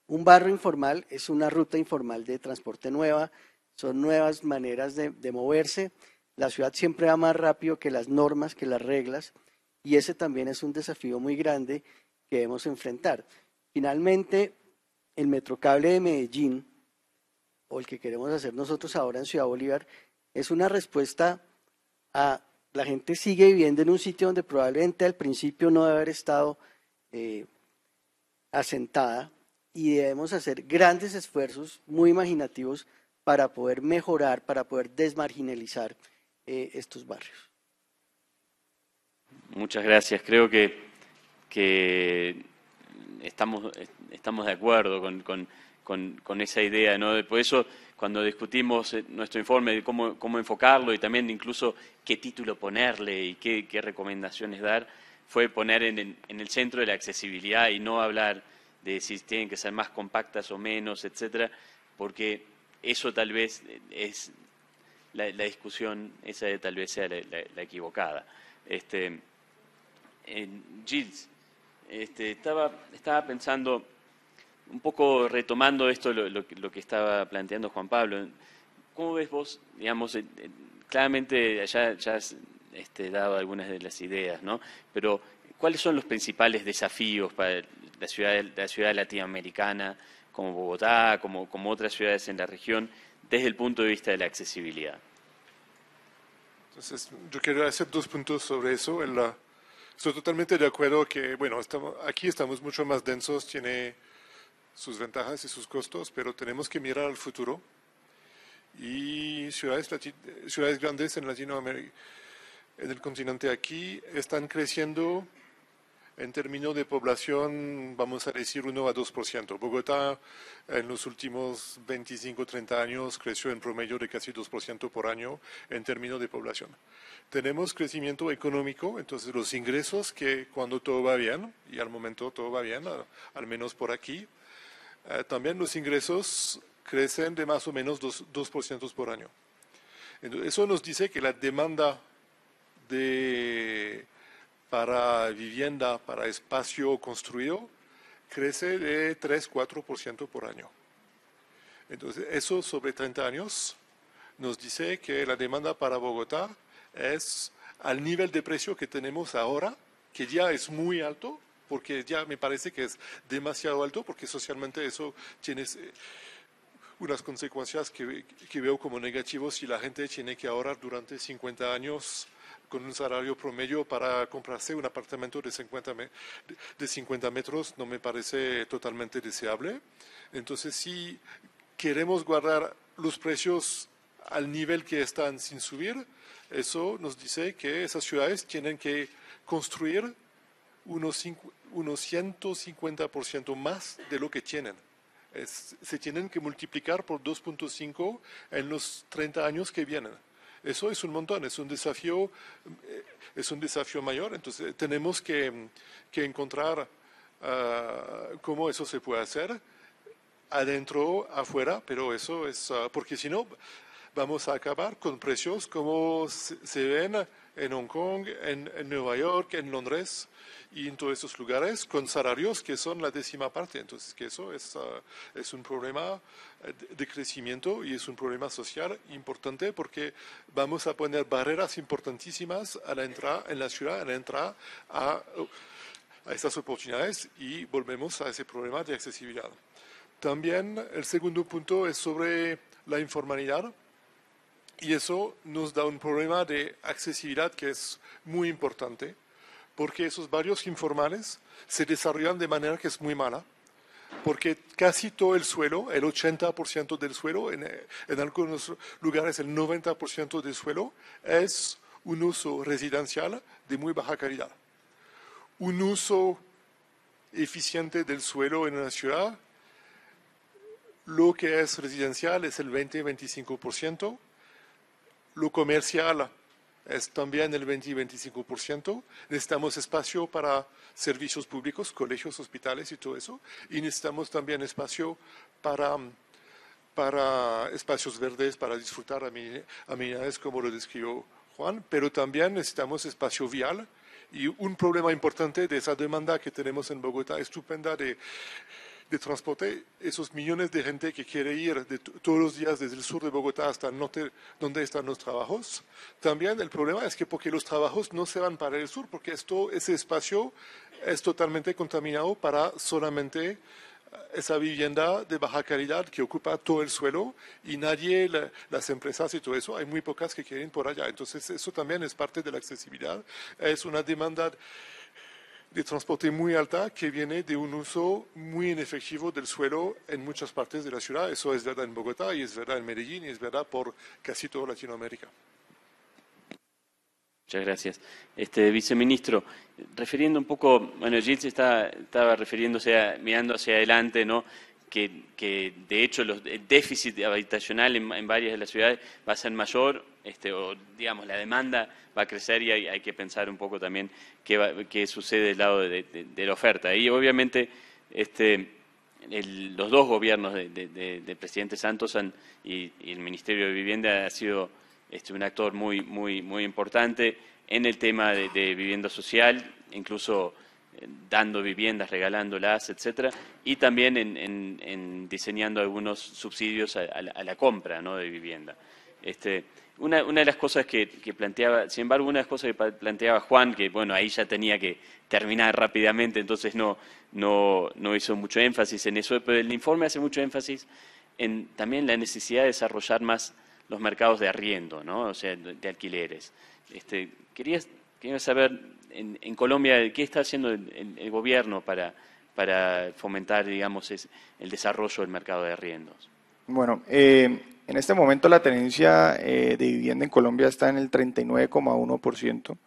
Un barrio informal es una ruta informal de transporte nueva, son nuevas maneras de, moverse. La ciudad siempre va más rápido que las normas, que las reglas, y ese también es un desafío muy grande que debemos enfrentar. Finalmente, el metrocable de Medellín, o el que queremos hacer nosotros ahora en Ciudad Bolívar, es una respuesta a la gente sigue viviendo en un sitio donde probablemente al principio no debe haber estado eh, asentada y debemos hacer grandes esfuerzos muy imaginativos para poder mejorar, para poder desmarginalizar eh, estos barrios. Muchas gracias. Creo que, que estamos, estamos de acuerdo con, esa idea. ¿no? Por eso, cuando discutimos eh, nuestro informe de cómo, cómo enfocarlo y también incluso qué título ponerle y qué, recomendaciones dar, fue poner en en el centro de la accesibilidad y no hablar de si tienen que ser más compactas o menos, etcétera, porque eso tal vez es la, discusión, esa tal vez sea la, equivocada. Este, en Gilles, este, estaba, pensando, un poco retomando esto, lo, que estaba planteando Juan Pablo, ¿cómo ves vos, digamos, claramente ya, ya has este, dado algunas de las ideas, ¿no? Pero, ¿cuáles son los principales desafíos para la ciudad, la ciudad latinoamericana? como Bogotá, como, como otras ciudades en la región, desde el punto de vista de la accesibilidad. Entonces, yo quiero hacer dos puntos sobre eso. estoy totalmente de acuerdo que, bueno, estamos, aquí estamos mucho más densos, tiene sus ventajas y sus costos, pero tenemos que mirar al futuro. Y ciudades, ciudades grandes en Latinoamérica, en el continente aquí, están creciendo en términos de población, vamos a decir 1 a 2%. Bogotá en los últimos 25, 30 años creció en promedio de casi 2% por año en términos de población. Tenemos crecimiento económico, entonces los ingresos que cuando todo va bien, y al momento todo va bien, al menos por aquí, eh, también los ingresos crecen de más o menos 2%, 2 por año. eso nos dice que la demanda de para vivienda, para espacio construido, crece de 3-4% por año. Entonces, eso sobre 30 años nos dice que la demanda para Bogotá es al nivel de precio que tenemos ahora, que ya es muy alto, porque ya me parece que es demasiado alto, porque socialmente eso tiene eh, unas consecuencias que, que veo como negativas si la gente tiene que ahorrar durante 50 años con un salario promedio para comprarse un apartamento de 50, de 50 metros no me parece totalmente deseable. Entonces, si queremos guardar los precios al nivel que están sin subir, eso nos dice que esas ciudades tienen que construir unos, 150% más de lo que tienen. se tienen que multiplicar por 2.5 en los 30 años que vienen. Eso es un montón, es un desafío, eh, es un desafío mayor, entonces eh, tenemos que, mm, encontrar ah, cómo eso se puede hacer adentro, afuera, pero eso es, ah, porque si no, vamos a acabar con precios como se ven en Hong Kong, en, Nueva York, en Londres y en todos esos lugares con salarios que son la décima parte. Entonces, que eso es, ah, un problema eh, de crecimiento y es un problema social importante porque vamos a poner barreras importantísimas a la entrada en la ciudad, a la entrada a, a estas oportunidades y volvemos a ese problema de accesibilidad. También el segundo punto es sobre la informalidad y eso nos da un problema de accesibilidad que es muy importante, porque esos barrios informales se desarrollan de manera que es muy mala, porque casi todo el suelo, el 80% del suelo, en, algunos lugares el 90% del suelo, es un uso residencial de muy baja calidad. Un uso eficiente del suelo en una ciudad, lo que es residencial es el 20-25%, lo comercial es también el 20 y 25%. Necesitamos espacio para servicios públicos, colegios, hospitales y todo eso. Y necesitamos también espacio para, para espacios verdes, para disfrutar amenidades como lo describió Juan, pero también necesitamos espacio vial. Y un problema importante de esa demanda que tenemos en Bogotá estupenda de de transporte esos millones de gente que quiere ir de todos los días desde el sur de Bogotá hasta el norte, donde están los trabajos. También el problema es que porque los trabajos no se van para el sur, porque esto, ese espacio es totalmente contaminado para solamente eh, esa vivienda de baja calidad que ocupa todo el suelo y nadie, las empresas y todo eso, hay muy pocas que quieren por allá. Entonces, eso también es parte de la accesibilidad. Es una demanda de transporte muy alta que viene de un uso muy inefectivo del suelo en muchas partes de la ciudad. Eso es verdad en Bogotá y es verdad en Medellín y es verdad por casi toda Latinoamérica. Muchas gracias. Este viceministro, refiriendo un poco, bueno, Gilles está, estaba refiriéndose, mirando hacia adelante, ¿no? que, de hecho el déficit habitacional en, varias de las ciudades va a ser mayor, este, o digamos la demanda va a crecer y hay, que pensar un poco también qué, sucede del lado de, la oferta. Y obviamente este, los dos gobiernos del de, presidente Santos y, el Ministerio de Vivienda ha sido este, un actor muy, muy, muy importante en el tema de, vivienda social, incluso dando viviendas, regalándolas, etcétera, y también en, diseñando algunos subsidios a, la, compra de vivienda. Este, una, de las cosas que, planteaba, sin embargo, una de las cosas que planteaba Juan, que bueno, ahí ya tenía que terminar rápidamente, entonces no, no, hizo mucho énfasis en eso, pero el informe hace mucho énfasis en también la necesidad de desarrollar más los mercados de arriendo, ¿no? o sea, de, alquileres. Este, quería saber en, en Colombia, ¿qué está haciendo el, gobierno para, fomentar, digamos, el desarrollo del mercado de arriendos? Bueno, eh, en este momento la tenencia eh, de vivienda en Colombia está en el 39,1%,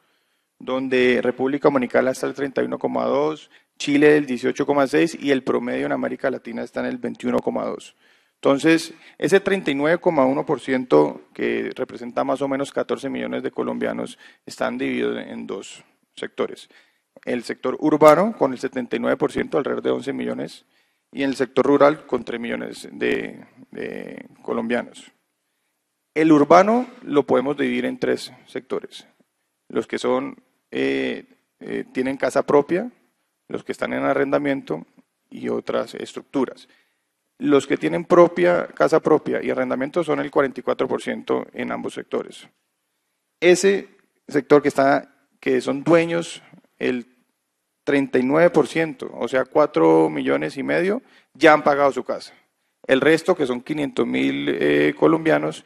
donde República Dominicana está el 31,2%, Chile el 18,6% y el promedio en América Latina está en el 21,2%. Entonces, ese 39,1% que representa más o menos 14 millones de colombianos están divididos en dos sectores. El sector urbano con el 79%, alrededor de 11 millones, y el sector rural con 3 millones de, colombianos. El urbano lo podemos dividir en tres sectores. Los que son, eh, eh, tienen casa propia, los que están en arrendamiento y otras estructuras. Los que tienen propia, casa propia y arrendamiento son el 44% en ambos sectores. Ese sector que está que son dueños el 39%, o sea, 4 millones y medio, ya han pagado su casa. El resto, que son 500 mil eh, colombianos,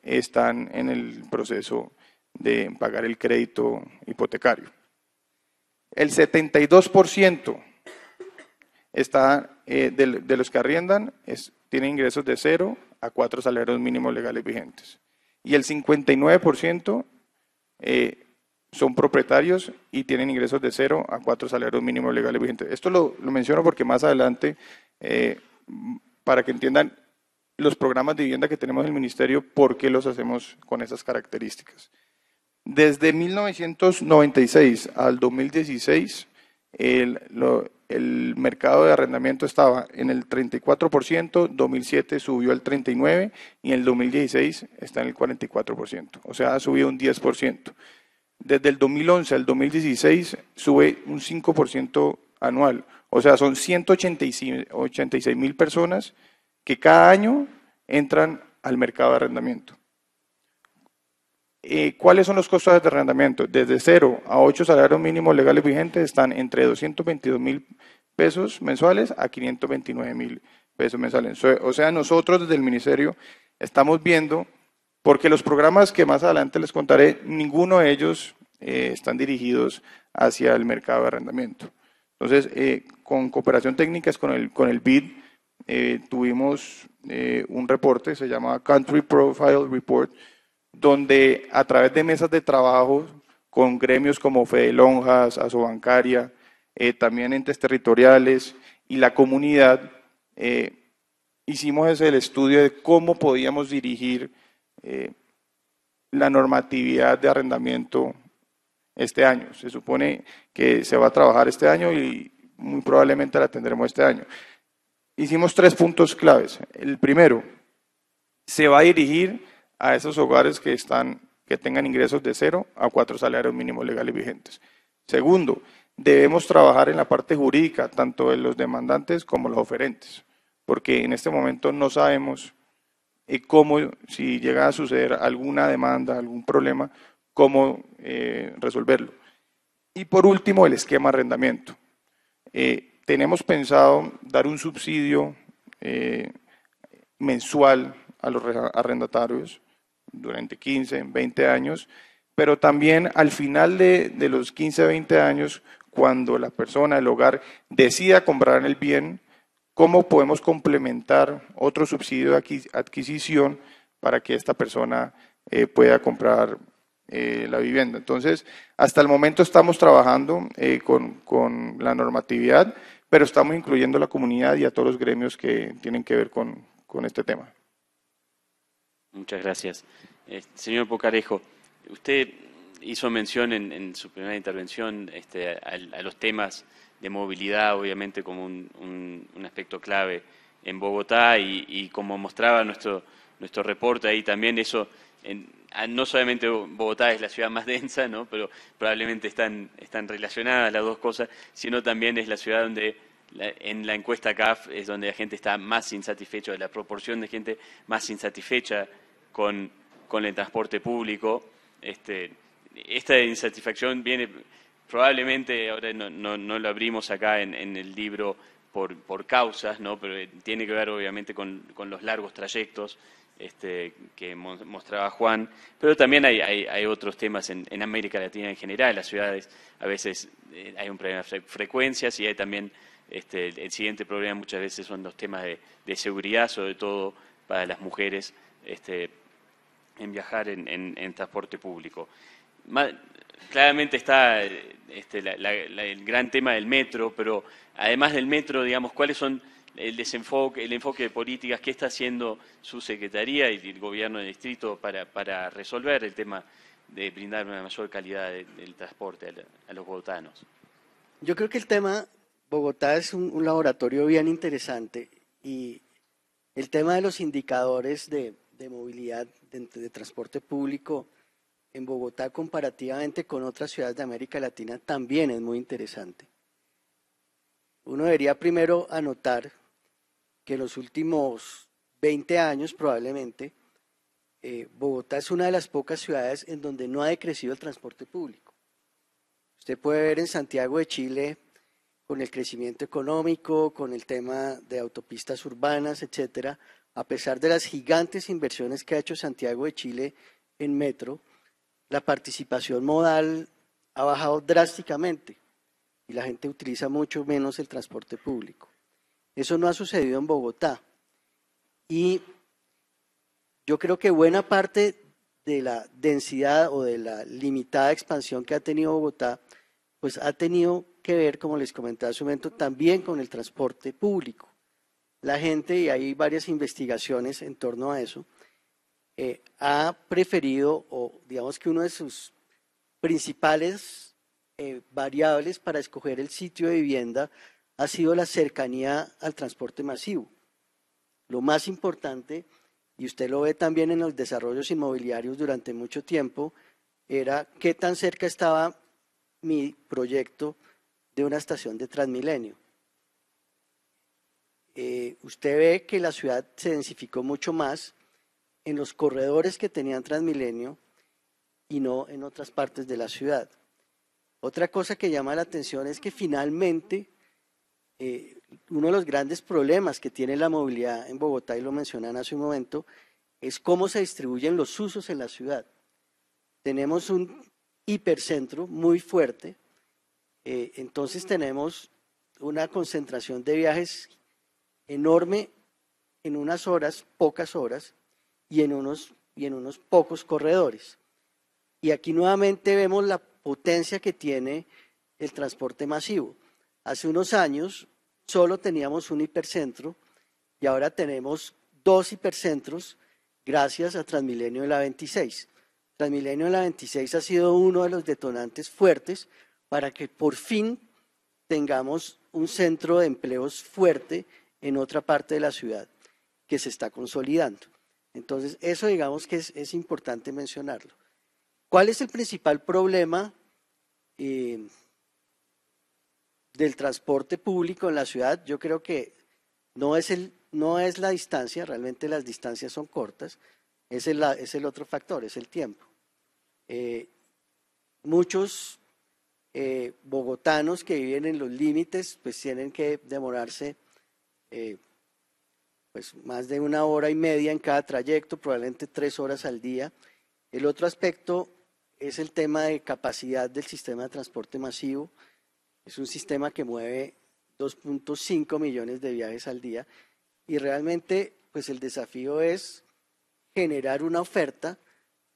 están en el proceso de pagar el crédito hipotecario. El 72% está, eh, de, de, los que arriendan es, tiene ingresos de 0 a 4 salarios mínimos legales vigentes. Y el 59% son propietarios y tienen ingresos de 0 a 4 salarios mínimos legales vigentes. Esto lo, menciono porque más adelante, eh, para que entiendan los programas de vivienda que tenemos en el Ministerio, por qué los hacemos con esas características. Desde 1996 al 2016, el, el mercado de arrendamiento estaba en el 34%, 2007 subió al 39% y en el 2016 está en el 44%, o sea, ha subido un 10% desde el 2011 al 2016 sube un 5% anual. O sea, son 186 mil personas que cada año entran al mercado de arrendamiento. Eh, ¿Cuáles son los costos de arrendamiento? Desde 0 a 8 salarios mínimos legales vigentes están entre 222 mil pesos mensuales a 529 mil pesos mensuales. O sea, nosotros desde el ministerio estamos viendo porque los programas que más adelante les contaré, ninguno de ellos eh, están dirigidos hacia el mercado de arrendamiento. Entonces, eh, con cooperación técnica, con el, con el BID, eh, tuvimos un reporte, se llamaba Country Profile Report, donde a través de mesas de trabajo con gremios como Fede Lonjas, Asobancaria, también entes territoriales y la comunidad, hicimos el estudio de cómo podíamos dirigir eh, la normatividad de arrendamiento este año. Se supone que se va a trabajar este año y muy probablemente la tendremos este año. Hicimos tres puntos claves. El primero, se va a dirigir a esos hogares que, están, que tengan ingresos de cero a cuatro salarios mínimos legales vigentes. Segundo, debemos trabajar en la parte jurídica, tanto de los demandantes como los oferentes, porque en este momento no sabemos y cómo, si llega a suceder alguna demanda, algún problema, cómo eh, resolverlo. Y por último, el esquema de arrendamiento. Eh, tenemos pensado dar un subsidio eh, mensual a los arrendatarios durante 15, 20 años, pero también al final de, de los 15, 20 años, cuando la persona, el hogar, decida comprar el bien, cómo podemos complementar otro subsidio de adquisición para que esta persona eh, pueda comprar eh, la vivienda. Entonces, hasta el momento estamos trabajando eh, con, la normatividad, pero estamos incluyendo a la comunidad y a todos los gremios que tienen que ver con, este tema. Muchas gracias. señor Pocarejo, usted hizo mención en, su primera intervención este, a los temas de movilidad, obviamente, como un, aspecto clave en Bogotá y, como mostraba nuestro, nuestro reporte ahí también, eso, no solamente Bogotá es la ciudad más densa, ¿no? pero probablemente están, relacionadas las dos cosas, sino también es la ciudad donde en la encuesta CAF es donde la gente está más insatisfecha, la proporción de gente más insatisfecha con, con el transporte público. Este, esta insatisfacción viene probablemente, ahora no, lo abrimos acá en, el libro por, causas, ¿no? pero eh, tiene que ver obviamente con, los largos trayectos este, que mostraba Juan, pero también hay, otros temas en, América Latina en general, las ciudades a veces eh, hay un problema de frecuencias y hay también este, el, siguiente problema muchas veces son los temas de, seguridad, sobre todo para las mujeres este, en viajar en, transporte público claramente está este, el gran tema del metro, pero además del metro, digamos, ¿cuáles son el desenfoque, el enfoque de políticas que está haciendo su secretaría y el gobierno del distrito para, resolver el tema de brindar una mayor calidad del transporte a, los bogotanos? Yo creo que el tema, Bogotá es un, laboratorio bien interesante y el tema de los indicadores de, movilidad, de transporte público, en Bogotá comparativamente con otras ciudades de América Latina también es muy interesante. Uno debería primero anotar que en los últimos 20 años probablemente eh, Bogotá es una de las pocas ciudades en donde no ha decrecido el transporte público. Usted puede ver en Santiago de Chile con el crecimiento económico, con el tema de autopistas urbanas, etcétera, a pesar de las gigantes inversiones que ha hecho Santiago de Chile en metro, la participación modal ha bajado drásticamente y la gente utiliza mucho menos el transporte público. Eso no ha sucedido en Bogotá. Y yo creo que buena parte de la densidad o de la limitada expansión que ha tenido Bogotá, pues ha tenido que ver, como les comentaba hace un momento, también con el transporte público. La gente, y hay varias investigaciones en torno a eso, eh, ha preferido, o digamos que uno de sus principales eh, variables para escoger el sitio de vivienda ha sido la cercanía al transporte masivo. Lo más importante, y usted lo ve también en los desarrollos inmobiliarios durante mucho tiempo, era qué tan cerca estaba mi proyecto de una estación de Transmilenio. Eh, usted ve que la ciudad se densificó mucho más en los corredores que tenían Transmilenio y no en otras partes de la ciudad. Otra cosa que llama la atención es que finalmente eh, uno de los grandes problemas que tiene la movilidad en Bogotá, y lo mencionan hace un momento, es cómo se distribuyen los usos en la ciudad. Tenemos un hipercentro muy fuerte, eh, entonces tenemos una concentración de viajes enorme en unas horas, pocas horas, y en unos, y en unos pocos corredores. Y aquí nuevamente vemos la potencia que tiene el transporte masivo. Hace unos años solo teníamos un hipercentro y ahora tenemos dos hipercentros gracias a Transmilenio de la 26. Transmilenio de la 26 ha sido uno de los detonantes fuertes para que por fin tengamos un centro de empleos fuerte en otra parte de la ciudad que se está consolidando. Entonces, eso digamos que es, importante mencionarlo. ¿Cuál es el principal problema eh, del transporte público en la ciudad? Yo creo que no es, el, no es la distancia, realmente las distancias son cortas, es el, es el otro factor, es el tiempo. Eh, muchos eh, bogotanos que viven en los límites, pues tienen que demorarse pues más de una hora y media en cada trayecto, probablemente tres horas al día. El otro aspecto es el tema de capacidad del sistema de transporte masivo. Es un sistema que mueve 2.5 millones de viajes al día y realmente pues el desafío es generar una oferta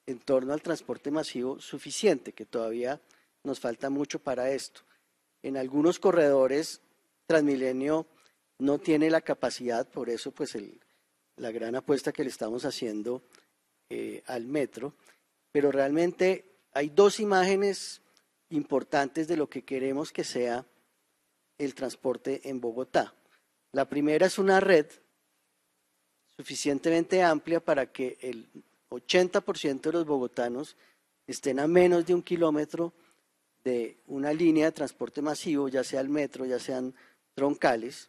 en torno al transporte masivo suficiente, que todavía nos falta mucho para esto. En algunos corredores, Transmilenio no tiene la capacidad, por eso pues la gran apuesta que le estamos haciendo eh, al metro, pero realmente hay dos imágenes importantes de lo que queremos que sea el transporte en Bogotá. La primera es una red suficientemente amplia para que el 80% de los bogotanos estén a menos de un kilómetro de una línea de transporte masivo, ya sea el metro, ya sean troncales.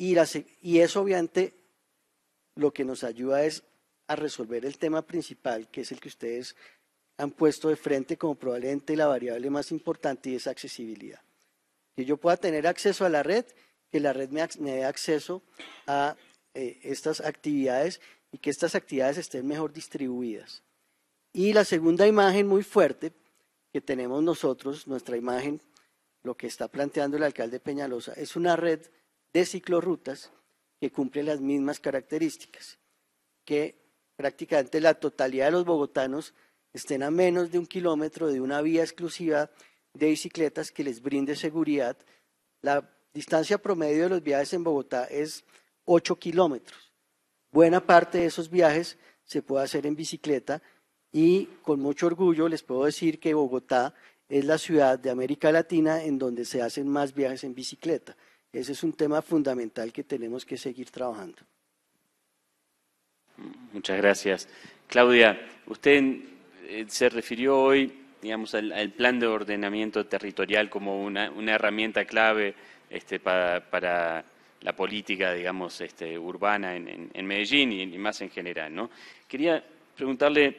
Y, la, eso obviamente lo que nos ayuda es a resolver el tema principal, que es el que ustedes han puesto de frente como probablemente la variable más importante y es accesibilidad. Que yo pueda tener acceso a la red, que la red me, dé acceso a eh, estas actividades y que estas actividades estén mejor distribuidas. Y la segunda imagen muy fuerte que tenemos nosotros, nuestra imagen, lo que está planteando el alcalde Peñalosa, es una red de ciclorrutas que cumplen las mismas características, que prácticamente la totalidad de los bogotanos estén a menos de un kilómetro de una vía exclusiva de bicicletas que les brinde seguridad. La distancia promedio de los viajes en Bogotá es 8 kilómetros. Buena parte de esos viajes se puede hacer en bicicleta y con mucho orgullo les puedo decir que Bogotá es la ciudad de América Latina en donde se hacen más viajes en bicicleta. Ese es un tema fundamental que tenemos que seguir trabajando. Muchas gracias. Claudia, usted eh, se refirió hoy digamos, al, plan de ordenamiento territorial como una, herramienta clave este, para, la política digamos, este, urbana en, Medellín y, más en general. Quería preguntarle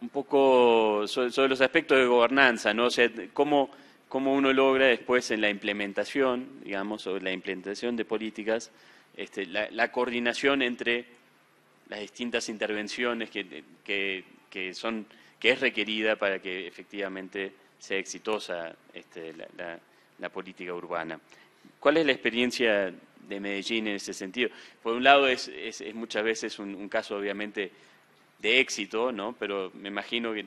un poco sobre, los aspectos de gobernanza, ¿no? cómo cómo uno logra después en la implementación, digamos, o la implementación de políticas, este, la, coordinación entre las distintas intervenciones que, son, que es requerida para que efectivamente sea exitosa este, la, política urbana. ¿Cuál es la experiencia de Medellín en ese sentido? Por un lado, es, es, muchas veces un, un, caso obviamente de éxito, ¿no? pero me imagino que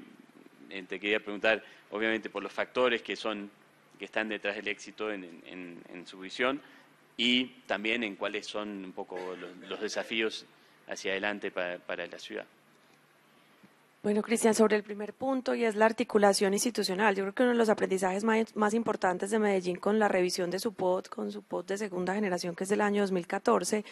eh, te quería preguntar, obviamente, por los factores que son que están detrás del éxito en, su visión y también en cuáles son un poco los, desafíos hacia adelante para, la ciudad. Bueno, Cristian, sobre el primer punto y es la articulación institucional. Yo creo que uno de los aprendizajes más, más, importantes de Medellín con la revisión de su POT, con su POT de segunda generación, que es del año 2014,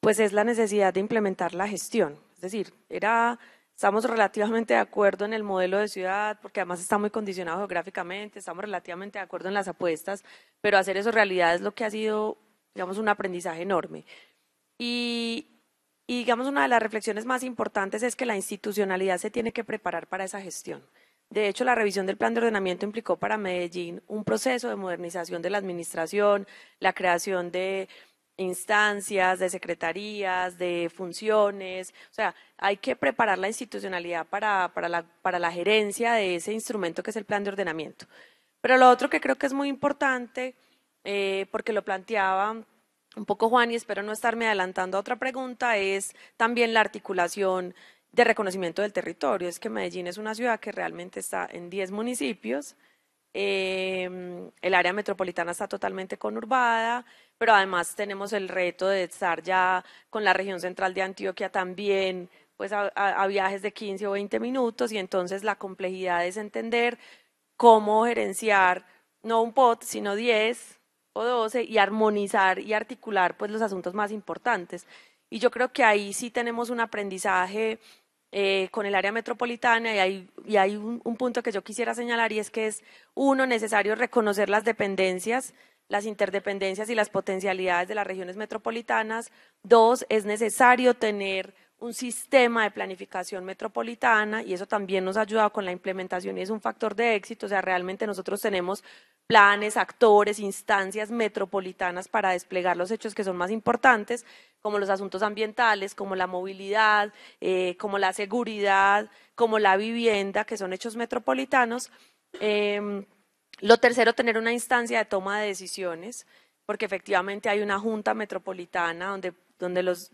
pues es la necesidad de implementar la gestión. Es decir, era estamos relativamente de acuerdo en el modelo de ciudad, porque además está muy condicionado geográficamente, estamos relativamente de acuerdo en las apuestas, pero hacer eso realidad es lo que ha sido, digamos, un aprendizaje enorme. Y, digamos, una de las reflexiones más importantes es que la institucionalidad se tiene que preparar para esa gestión. De hecho, la revisión del plan de ordenamiento implicó para Medellín un proceso de modernización de la administración, la creación de instancias, de secretarías, de funciones. O sea, hay que preparar la institucionalidad para, para, la, gerencia de ese instrumento que es el plan de ordenamiento. Pero lo otro que creo que es muy importante, eh, porque lo planteaba un poco Juan y espero no estarme adelantando a otra pregunta, es también la articulación de reconocimiento del territorio. Es que Medellín es una ciudad que realmente está en 10 municipios. Eh, el área metropolitana está totalmente conurbada, pero además tenemos el reto de estar ya con la región central de Antioquia también, pues a, viajes de 15 o 20 minutos y entonces la complejidad es entender cómo gerenciar no un POT, sino 10 o 12 y armonizar y articular pues, los asuntos más importantes. Y yo creo que ahí sí tenemos un aprendizaje eh, con el área metropolitana y hay, un, un punto que yo quisiera señalar y es que es uno necesario reconocer las dependencias las interdependencias y las potencialidades de las regiones metropolitanas. Dos, es necesario tener un sistema de planificación metropolitana y eso también nos ha ayudado con la implementación y es un factor de éxito. O sea, realmente nosotros tenemos planes, actores, instancias metropolitanas para desplegar los hechos que son más importantes, como los asuntos ambientales, como la movilidad, eh, como la seguridad, como la vivienda, que son hechos metropolitanos. Em, lo tercero, tener una instancia de toma de decisiones, porque efectivamente hay una junta metropolitana donde, los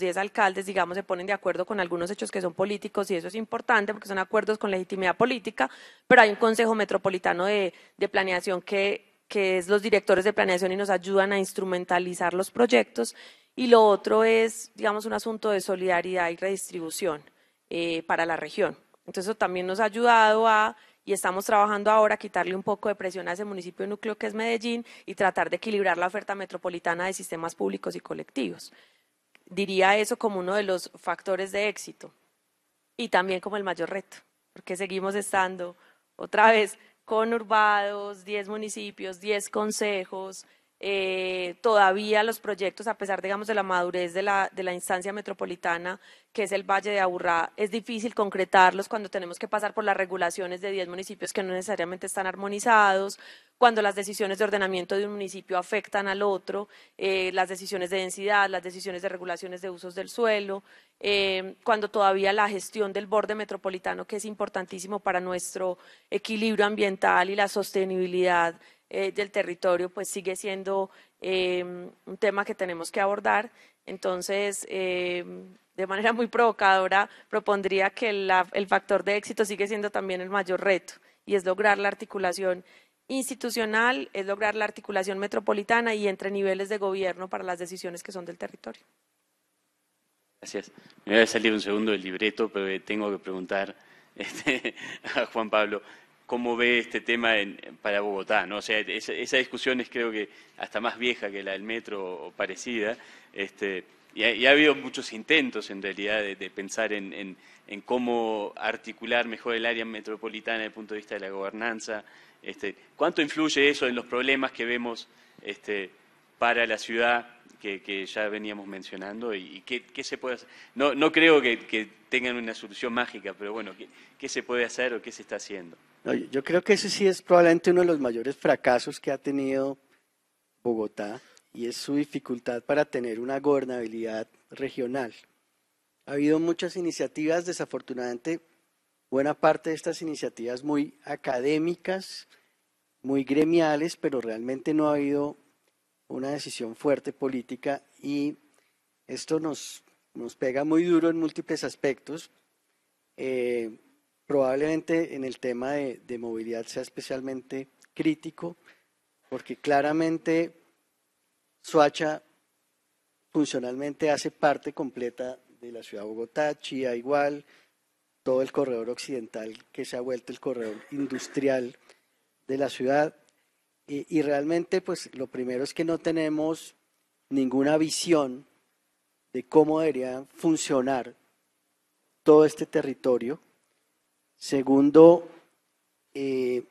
10 alcaldes, digamos, se ponen de acuerdo con algunos hechos que son políticos y eso es importante porque son acuerdos con legitimidad política, pero hay un consejo metropolitano de, de planeación que, que es los directores de planeación y nos ayudan a instrumentalizar los proyectos. Y lo otro es, digamos, un asunto de solidaridad y redistribución eh, para la región. Entonces, eso también nos ha ayudado a y estamos trabajando ahora a quitarle un poco de presión a ese municipio núcleo que es Medellín y tratar de equilibrar la oferta metropolitana de sistemas públicos y colectivos. Diría eso como uno de los factores de éxito y también como el mayor reto, porque seguimos estando otra vez conurbados, 10 municipios, 10 consejos, eh, todavía los proyectos, a pesar, de la madurez de la, instancia metropolitana, que es el Valle de Aburrá, es difícil concretarlos cuando tenemos que pasar por las regulaciones de 10 municipios que no necesariamente están armonizados, cuando las decisiones de ordenamiento de un municipio afectan al otro, eh, las decisiones de densidad, las decisiones de regulaciones de usos del suelo, eh, cuando todavía la gestión del borde metropolitano, que es importantísimo para nuestro equilibrio ambiental y la sostenibilidad eh, del territorio, pues sigue siendo em, un tema que tenemos que abordar. Entonces, em, de manera muy provocadora, propondría que el factor de éxito sigue siendo también el mayor reto y es lograr la articulación institucional, es lograr la articulación metropolitana y entre niveles de gobierno para las decisiones que son del territorio. Gracias. Me voy a salir un segundo del libreto, pero tengo que preguntar este, a Juan Pablo cómo ve este tema para Bogotá, O sea, esa, discusión es creo que hasta más vieja que la del metro o parecida, este, y, ha, habido muchos intentos en realidad de, pensar en, cómo articular mejor el área metropolitana desde el punto de vista de la gobernanza. Este, ¿Cuánto influye eso en los problemas que vemos este, para la ciudad que, ya veníamos mencionando y, qué, se puede hacer. No, no creo que, tengan una solución mágica, pero bueno, ¿qué, ¿qué, se puede hacer o qué se está haciendo? yo creo que ese sí es probablemente uno de los mayores fracasos que ha tenido Bogotá y es su dificultad para tener una gobernabilidad regional. Ha habido muchas iniciativas, desafortunadamente, buena parte de estas iniciativas muy académicas, muy gremiales, pero realmente no ha habido una decisión fuerte política y esto nos, nos pega muy duro en múltiples aspectos. Eh, probablemente en el tema de, de, movilidad sea especialmente crítico, porque claramente suacha funcionalmente hace parte completa de la ciudad de Bogotá, Chía igual, todo el corredor occidental que se ha vuelto el corredor industrial de la ciudad. Y, realmente, pues lo primero es que no tenemos ninguna visión de cómo debería funcionar todo este territorio. Segundo, eh,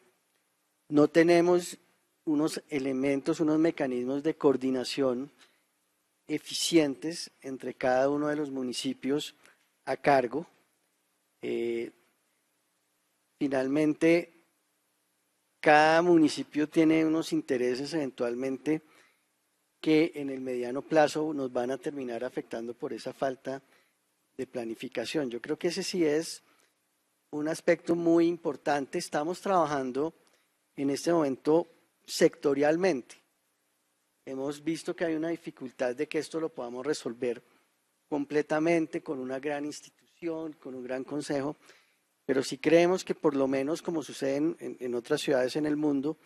no tenemos unos elementos, unos mecanismos de coordinación eficientes entre cada uno de los municipios a cargo. Eh, finalmente, cada municipio tiene unos intereses eventualmente que en el mediano plazo nos van a terminar afectando por esa falta de planificación. Yo creo que ese sí es un aspecto muy importante. Estamos trabajando en este momento sectorialmente. Hemos visto que hay una dificultad de que esto lo podamos resolver completamente con una gran institución, con un gran consejo pero si creemos que por lo menos, como sucede en, otras ciudades en el mundo,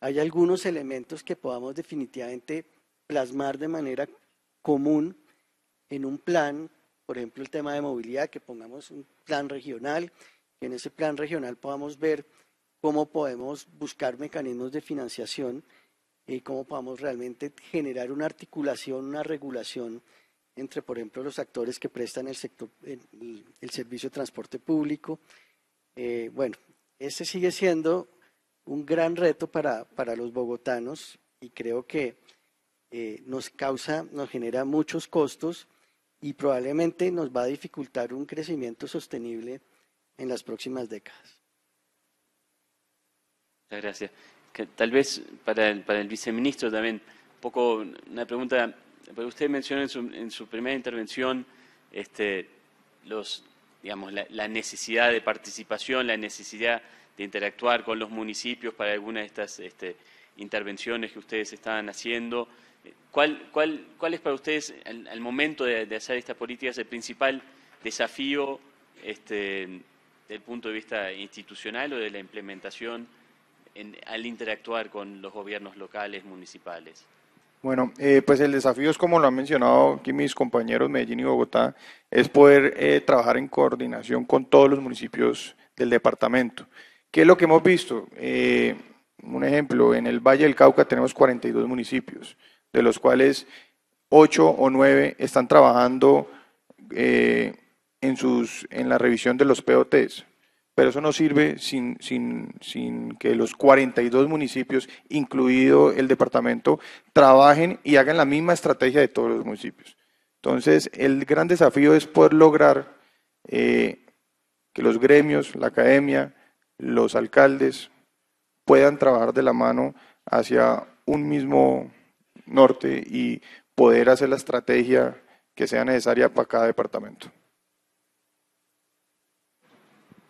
hay algunos elementos que podamos definitivamente plasmar de manera común en un plan, por ejemplo, el tema de movilidad, que pongamos un plan regional, en ese plan regional podamos ver cómo podemos buscar mecanismos de financiación y cómo podamos realmente generar una articulación, una regulación entre, por ejemplo, los actores que prestan el, sector, el, servicio de transporte público. Eh, bueno, ese sigue siendo un gran reto para, para los bogotanos y creo que eh, nos causa, nos genera muchos costos y probablemente nos va a dificultar un crecimiento sostenible en las próximas décadas. Muchas gracias. tal vez para el, para el viceministro también, un poco una pregunta usted mencionó en su, primera intervención este, la, necesidad de participación, la necesidad de interactuar con los municipios para algunas de estas este, intervenciones que ustedes estaban haciendo. ¿Cuál, es para ustedes, al, momento de, hacer estas políticas, el principal desafío este, del punto de vista institucional o de la implementación al interactuar con los gobiernos locales, municipales? Bueno, eh, pues el desafío es, como lo han mencionado aquí mis compañeros Medellín y Bogotá, es poder eh, trabajar en coordinación con todos los municipios del departamento. ¿Qué es lo que hemos visto? Eh, un ejemplo, en el Valle del Cauca tenemos 42 municipios, de los cuales 8 o 9 están trabajando en, en la revisión de los POTs pero eso no sirve sin, sin, que los 42 municipios, incluido el departamento, trabajen y hagan la misma estrategia de todos los municipios. Entonces, el gran desafío es poder lograr eh, que los gremios, la academia, los alcaldes puedan trabajar de la mano hacia un mismo norte y poder hacer la estrategia que sea necesaria para cada departamento.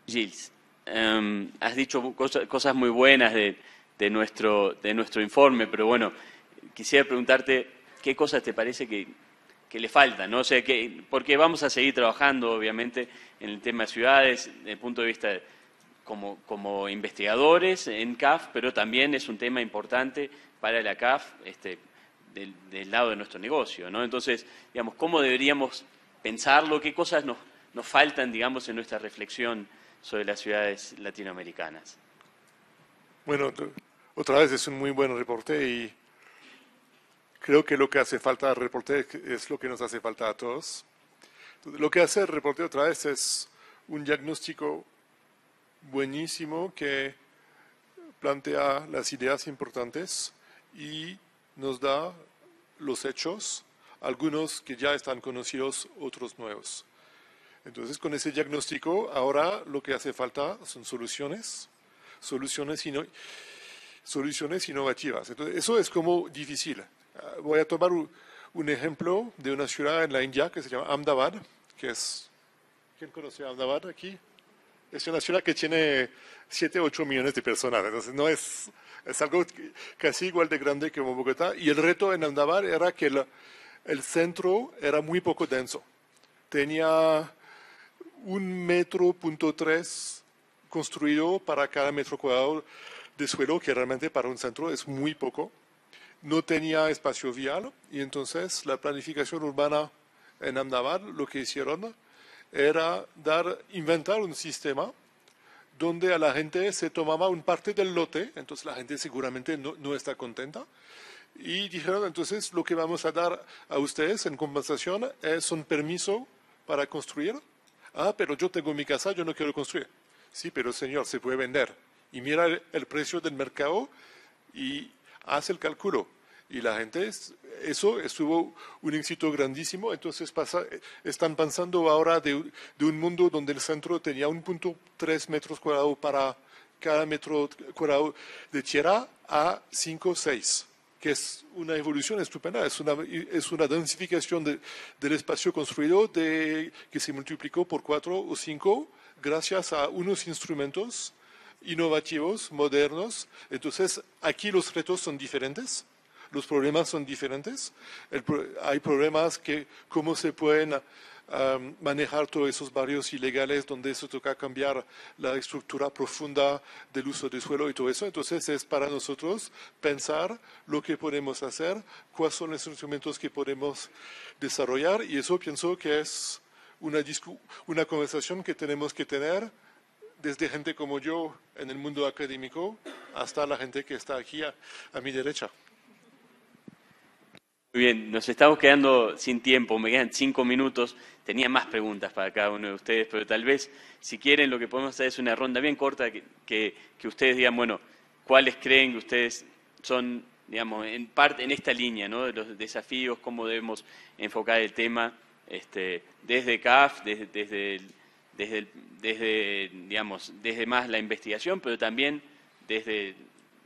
Gilles, em, has dicho cosas muy buenas de, nuestro, informe, pero bueno, quisiera preguntarte qué cosas te parece que, le faltan, ¿no? O sea, porque vamos a seguir trabajando, obviamente, en el tema de ciudades, desde el punto de vista como, investigadores en CAF, pero también es un tema importante para la CAF este, del, lado de nuestro negocio, ¿no? Entonces, digamos, ¿cómo deberíamos pensarlo? ¿Qué cosas nos, nos faltan, digamos, en nuestra reflexión? sobre las ciudades latinoamericanas. Bueno, otra vez es un muy buen reporte y creo que lo que hace falta al reporte es lo que nos hace falta a todos. Lo que hace el reporte otra vez es un diagnóstico buenísimo que plantea las ideas importantes y nos da los hechos, algunos que ya están conocidos, otros nuevos. Entonces, con ese diagnóstico, ahora lo que hace falta son soluciones, soluciones, soluciones innovativas. Entonces, eso es como difícil. Ah, voy a tomar un ejemplo de una ciudad en la India que se llama Ahmedabad, que es... ¿Quién conoce Ahmedabad aquí? Es una ciudad que tiene 7, 8 millones de personas, entonces no es, es algo casi igual de grande que Bogotá. Y el reto en Ahmedabad era que el, el centro era muy poco denso. Tenía un metro punto tres construido para cada metro cuadrado de suelo, que realmente para un centro es muy poco. No tenía espacio vial y entonces la planificación urbana en Amnaval lo que hicieron era dar, inventar un sistema donde a la gente se tomaba un parte del lote, entonces la gente seguramente no, no está contenta, y dijeron entonces lo que vamos a dar a ustedes en compensación es un permiso para construir Ah, pero yo tengo mi casa, yo no quiero construir. Sí, pero señor, se puede vender. Y mira el, precio del mercado y hace el cálculo. Y la gente, eso estuvo un éxito grandísimo. Entonces eh, están pensando ahora de, un mundo donde el centro tenía 1.3 metros cuadrados para cada metro cuadrado de tierra a 5, 6 que es una evolución estupenda, es una, densificación del espacio construido que se multiplicó por cuatro o cinco gracias a unos instrumentos innovativos, modernos. Entonces, aquí los retos son diferentes, los problemas son diferentes. hay problemas que cómo se pueden manejar todos esos barrios ilegales donde eso toca cambiar la estructura profunda del uso del suelo y todo eso. Entonces es para nosotros pensar lo que podemos hacer, cuáles son los instrumentos que podemos desarrollar y eso pienso que es una, una conversación que tenemos que tener desde gente como yo en el mundo académico hasta la gente que está aquí a mi derecha. Muy bien, nos estamos quedando sin tiempo, me quedan cinco minutos. Tenía más preguntas para cada uno de ustedes, pero tal vez, si quieren, lo que podemos hacer es una ronda bien corta que, que, ustedes digan, bueno, ¿cuáles creen que ustedes son, digamos, en parte en esta línea, ¿no? De los desafíos, cómo debemos enfocar el tema este, desde CAF, desde, desde, desde, desde, digamos, desde más la investigación, pero también desde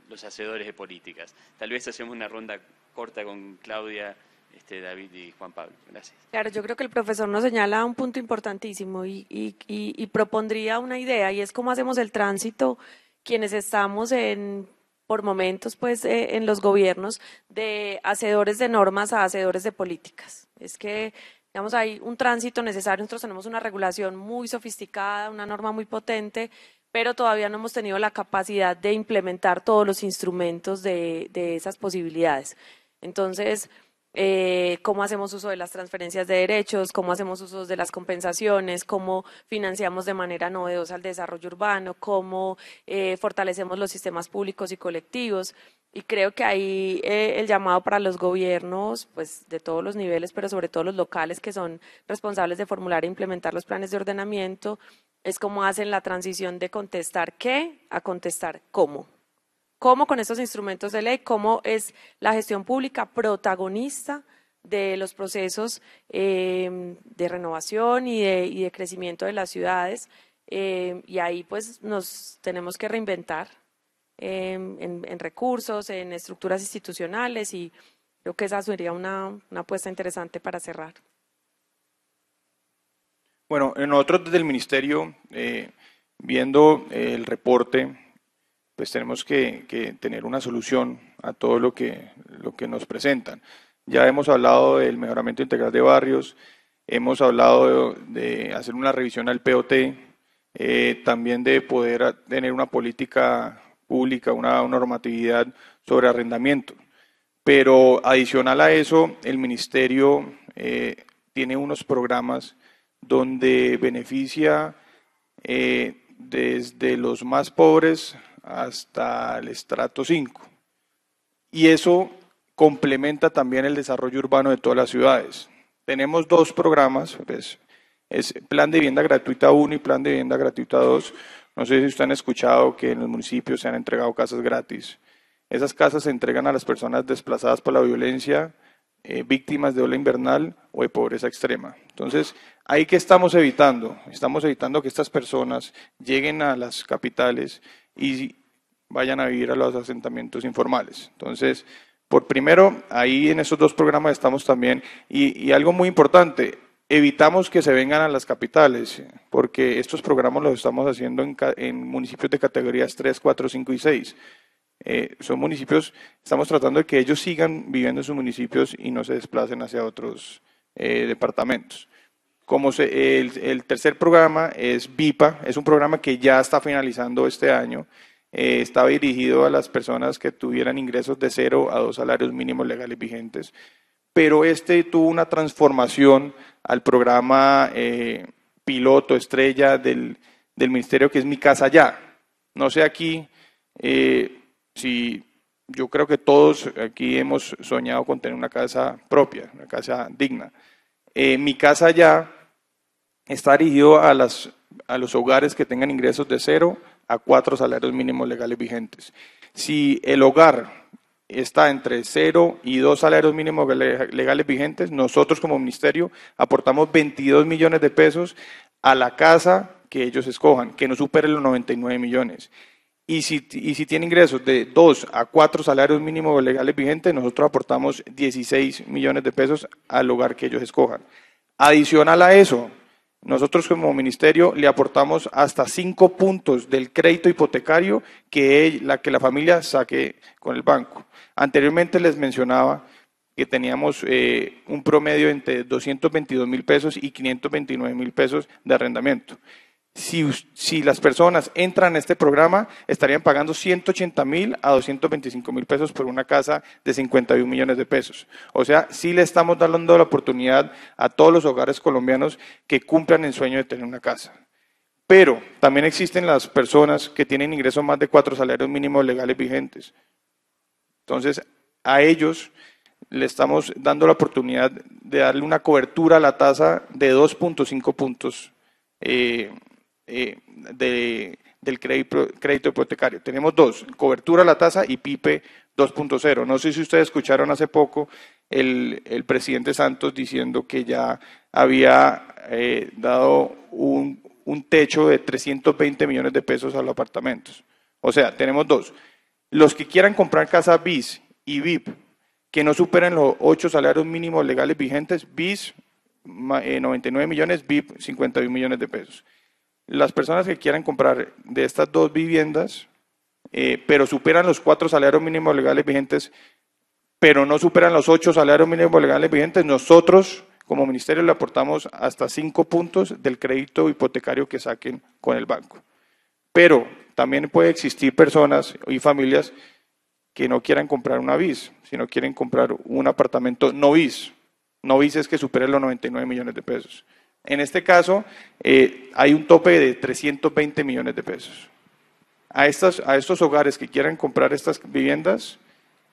los hacedores de políticas. Tal vez hacemos una ronda con Claudia, este, David y Juan Pablo. Gracias. Claro, yo creo que el profesor nos señala un punto importantísimo y, propondría una idea y es cómo hacemos el tránsito quienes estamos en por momentos pues eh, en los gobiernos de hacedores de normas a hacedores de políticas. Es que digamos hay un tránsito necesario, nosotros tenemos una regulación muy sofisticada, una norma muy potente, pero todavía no hemos tenido la capacidad de implementar todos los instrumentos de esas posibilidades. Entonces, eh, cómo hacemos uso de las transferencias de derechos, cómo hacemos uso de las compensaciones, cómo financiamos de manera novedosa el desarrollo urbano, cómo eh, fortalecemos los sistemas públicos y colectivos. Y creo que ahí eh, el llamado para los gobiernos, pues de todos los niveles, pero sobre todo los locales que son responsables de formular e implementar los planes de ordenamiento, es cómo hacen la transición de contestar qué a contestar cómo cómo con estos instrumentos de ley, cómo es la gestión pública protagonista de los procesos em, de renovación y de, crecimiento de las ciudades. Em, y ahí pues nos tenemos que reinventar em, en, recursos, en estructuras institucionales y creo que esa sería una, una apuesta interesante para cerrar. Bueno, nosotros desde el Ministerio, eh, viendo el reporte pues tenemos que, tener una solución a todo lo que, lo que nos presentan. Ya hemos hablado del mejoramiento integral de barrios, hemos hablado de, hacer una revisión al POT, eh, también de poder tener una política pública, una, normatividad sobre arrendamiento. Pero adicional a eso, el ministerio eh, tiene unos programas donde beneficia eh, desde los más pobres hasta el estrato 5. Y eso complementa también el desarrollo urbano de todas las ciudades. Tenemos dos programas, pues, es Plan de Vivienda Gratuita 1 y Plan de Vivienda Gratuita 2. No sé si ustedes han escuchado que en los municipios se han entregado casas gratis. Esas casas se entregan a las personas desplazadas por la violencia, eh, víctimas de ola invernal o de pobreza extrema. Entonces, ahí que estamos evitando, estamos evitando que estas personas lleguen a las capitales y vayan a vivir a los asentamientos informales. Entonces, por primero, ahí en esos dos programas estamos también, y, algo muy importante, evitamos que se vengan a las capitales, porque estos programas los estamos haciendo en, municipios de categorías 3, 4, 5 y 6. Eh, son municipios, estamos tratando de que ellos sigan viviendo en sus municipios y no se desplacen hacia otros eh, departamentos. Como el, el tercer programa es VIPA, es un programa que ya está finalizando este año eh, estaba dirigido a las personas que tuvieran ingresos de cero a dos salarios mínimos legales vigentes. Pero este tuvo una transformación al programa eh, piloto estrella del, del, ministerio que es Mi Casa Ya. No sé aquí eh, si yo creo que todos aquí hemos soñado con tener una casa propia, una casa digna. mi Casa Ya está dirigido a, las, a los hogares que tengan ingresos de cero a cuatro salarios mínimos legales vigentes. Si el hogar está entre cero y dos salarios mínimos legales vigentes, nosotros como ministerio aportamos 22 millones de pesos a la casa que ellos escojan, que no supere los 99 millones. Y si, y si tiene ingresos de dos a cuatro salarios mínimos legales vigentes, nosotros aportamos 16 millones de pesos al hogar que ellos escojan. Adicional a eso, nosotros como ministerio le aportamos hasta cinco puntos del crédito hipotecario que la, que la familia saque con el banco. Anteriormente les mencionaba que teníamos eh, un promedio entre 222 mil pesos y 529 mil pesos de arrendamiento. Si, las personas entran a este programa, estarían pagando 180 mil a 225 mil pesos por una casa de 51 millones de pesos. O sea, sí le estamos dando la oportunidad a todos los hogares colombianos que cumplan el sueño de tener una casa. Pero también existen las personas que tienen ingresos más de cuatro salarios mínimos legales vigentes. Entonces, a ellos le estamos dando la oportunidad de darle una cobertura a la tasa de 2.5 puntos eh, eh, de, del crédito, hipotecario. Tenemos dos, cobertura a la tasa y PIPE 2.0. No sé si ustedes escucharon hace poco el, presidente Santos diciendo que ya había eh, dado un, un techo de 320 millones de pesos a los apartamentos. O sea, tenemos dos. Los que quieran comprar casa BIS y VIP, que no superen los ocho salarios mínimos legales vigentes, BIS 99 eh, millones, VIP 51 millones de pesos las personas que quieran comprar de estas dos viviendas, eh, pero superan los cuatro salarios mínimos legales vigentes, pero no superan los ocho salarios mínimos legales vigentes, nosotros como ministerio le aportamos hasta cinco puntos del crédito hipotecario que saquen con el banco. Pero también puede existir personas y familias que no quieran comprar una BIS, sino quieren comprar un apartamento no BIS. No BIS es que supere los 99 millones de pesos. En este caso, eh, hay un tope de 320 millones de pesos. A, estos hogares que quieran comprar estas viviendas,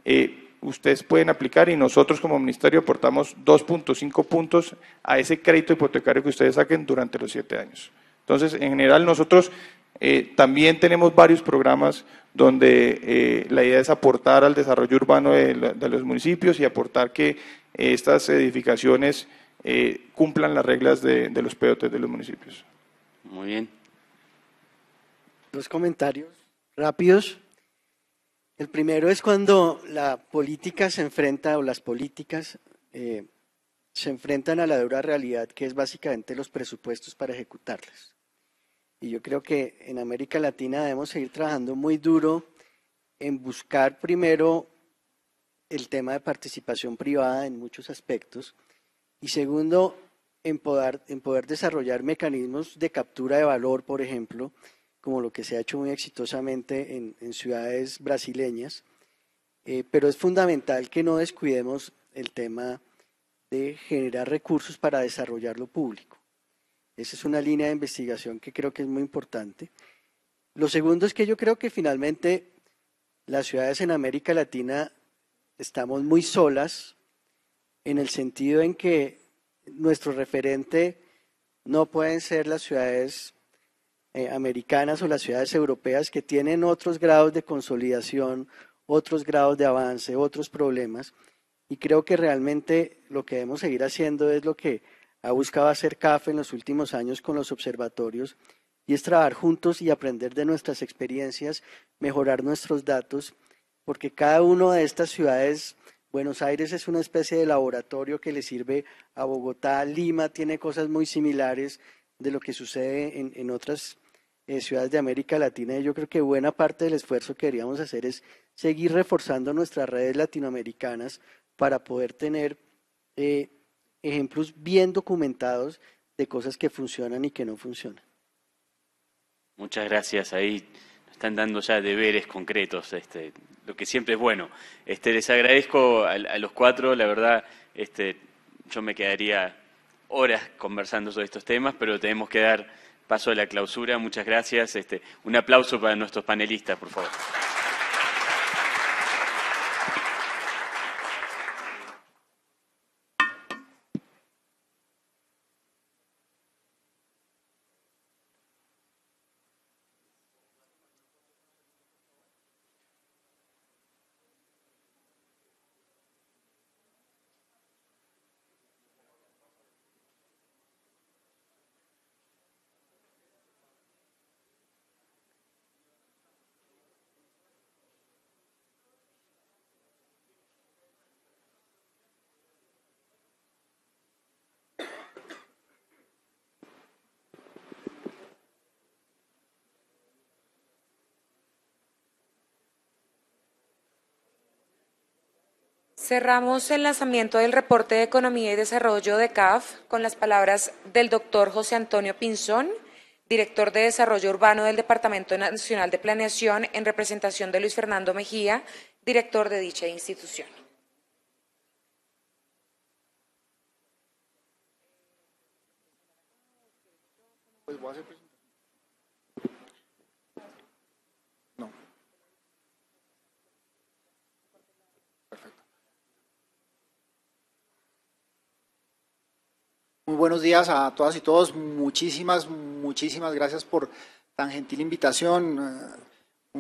eh, ustedes pueden aplicar y nosotros como ministerio aportamos 2.5 puntos a ese crédito hipotecario que ustedes saquen durante los siete años. Entonces, en general, nosotros eh, también tenemos varios programas donde la idea es aportar al desarrollo urbano de, de los municipios y aportar que estas edificaciones eh, cumplan las reglas de, los POT de los municipios. Muy bien. Dos comentarios rápidos. El primero es cuando la política se enfrenta o las políticas eh, se enfrentan a la dura realidad que es básicamente los presupuestos para ejecutarlas. Y yo creo que en América Latina debemos seguir trabajando muy duro en buscar primero el tema de participación privada en muchos aspectos y segundo, en poder, desarrollar mecanismos de captura de valor, por ejemplo, como lo que se ha hecho muy exitosamente en, ciudades brasileñas. Eh, pero es fundamental que no descuidemos el tema de generar recursos para desarrollar lo público. Esa es una línea de investigación que creo que es muy importante. Lo segundo es que yo creo que finalmente las ciudades en América Latina estamos muy solas en el sentido en que nuestro referente no pueden ser las ciudades eh, americanas o las ciudades europeas que tienen otros grados de consolidación, otros grados de avance, otros problemas. Y creo que realmente lo que debemos seguir haciendo es lo que ha buscado hacer CAFE en los últimos años con los observatorios, y es trabajar juntos y aprender de nuestras experiencias, mejorar nuestros datos, porque cada una de estas ciudades Buenos Aires es una especie de laboratorio que le sirve a Bogotá. Lima tiene cosas muy similares de lo que sucede en, otras eh, ciudades de América Latina. Y yo creo que buena parte del esfuerzo que queríamos hacer es seguir reforzando nuestras redes latinoamericanas para poder tener eh, ejemplos bien documentados de cosas que funcionan y que no funcionan. Muchas gracias. Ahí están dando ya deberes concretos. Este, lo que siempre es bueno. Este, les agradezco a, los cuatro, la verdad, este, yo me quedaría horas conversando sobre estos temas, pero tenemos que dar paso a la clausura. Muchas gracias. Este, un aplauso para nuestros panelistas, por favor. Cerramos el lanzamiento del reporte de Economía y Desarrollo de CAF con las palabras del doctor José Antonio Pinzón, director de Desarrollo Urbano del Departamento Nacional de Planeación, en representación de Luis Fernando Mejía, director de dicha institución. Pues Muy buenos días a todas y todos. Muchísimas, muchísimas gracias por tan gentil invitación. Eh,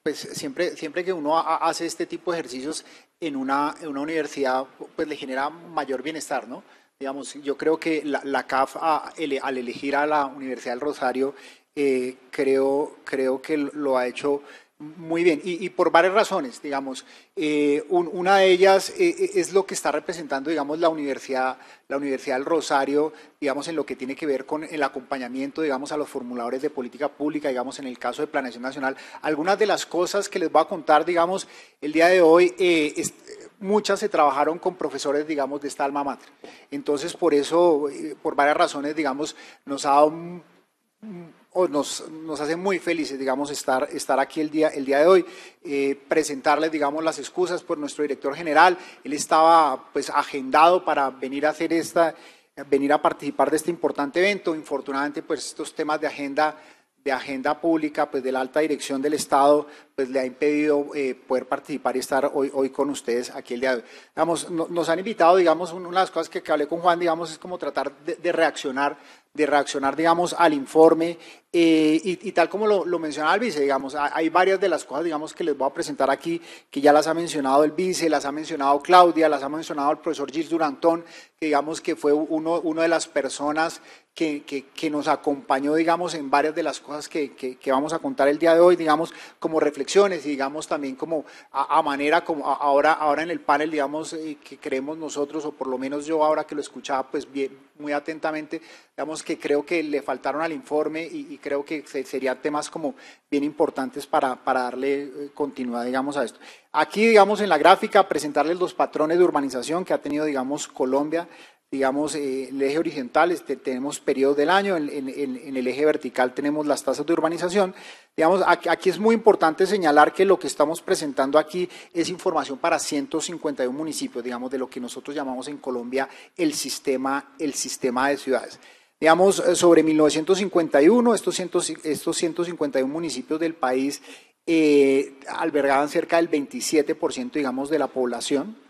pues, siempre, siempre que uno hace este tipo de ejercicios en una, universidad, pues le genera mayor bienestar, ¿no? Digamos, yo creo que la, CAF al elegir a la Universidad del Rosario, eh, creo, creo que lo ha hecho muy bien, y, por varias razones, digamos. Eh, una de ellas eh, eh, es lo que está representando, digamos, la Universidad, la Universidad del Rosario, digamos, en lo que tiene que ver con el acompañamiento, digamos, a los formuladores de política pública, digamos, en el caso de Planeación Nacional. Algunas de las cosas que les voy a contar, digamos, el día de hoy, muchas se trabajaron con profesores, digamos, de esta alma mater. Entonces, por eso, por varias razones, digamos, nos ha dado un nos, nos, hace muy felices, digamos, estar, estar aquí el día, el día de hoy, eh, presentarles, digamos, las excusas por nuestro director general. Él estaba, pues, agendado para venir a hacer esta, venir a participar de este importante evento. Infortunadamente, pues, estos temas de agenda de agenda pública, pues de la alta dirección del Estado, pues le ha impedido eh, poder participar y estar hoy, hoy con ustedes aquí el día de hoy. Digamos, nos han invitado, digamos, una de las cosas que, hablé con Juan, digamos, es como tratar de, de reaccionar de reaccionar, digamos, al informe. Eh, y, tal como lo, lo mencionaba el vice, digamos, hay varias de las cosas, digamos, que les voy a presentar aquí, que ya las ha mencionado el vice, las ha mencionado Claudia, las ha mencionado el profesor Gilles Durantón, que digamos que fue uno, uno de las personas que, que, nos acompañó, digamos, en varias de las cosas que, que, vamos a contar el día de hoy, digamos, como reflexiones y, digamos, también como a, manera, como ahora, ahora en el panel, digamos, eh, que creemos nosotros, o por lo menos yo ahora que lo escuchaba, pues bien, muy atentamente, digamos, que creo que le faltaron al informe y, creo que serían temas como bien importantes para, para darle eh, continuidad, digamos, a esto. Aquí, digamos, en la gráfica, presentarles los patrones de urbanización que ha tenido, digamos, Colombia digamos, eh, el eje horizontal este, tenemos periodos del año, en, el eje vertical tenemos las tasas de urbanización. Digamos, aquí, es muy importante señalar que lo que estamos presentando aquí es información para 151 municipios, digamos, de lo que nosotros llamamos en Colombia el sistema, el sistema de ciudades. Digamos, eh, sobre 1951, estos, estos 151 municipios del país eh, albergaban cerca del 27%, digamos, de la población,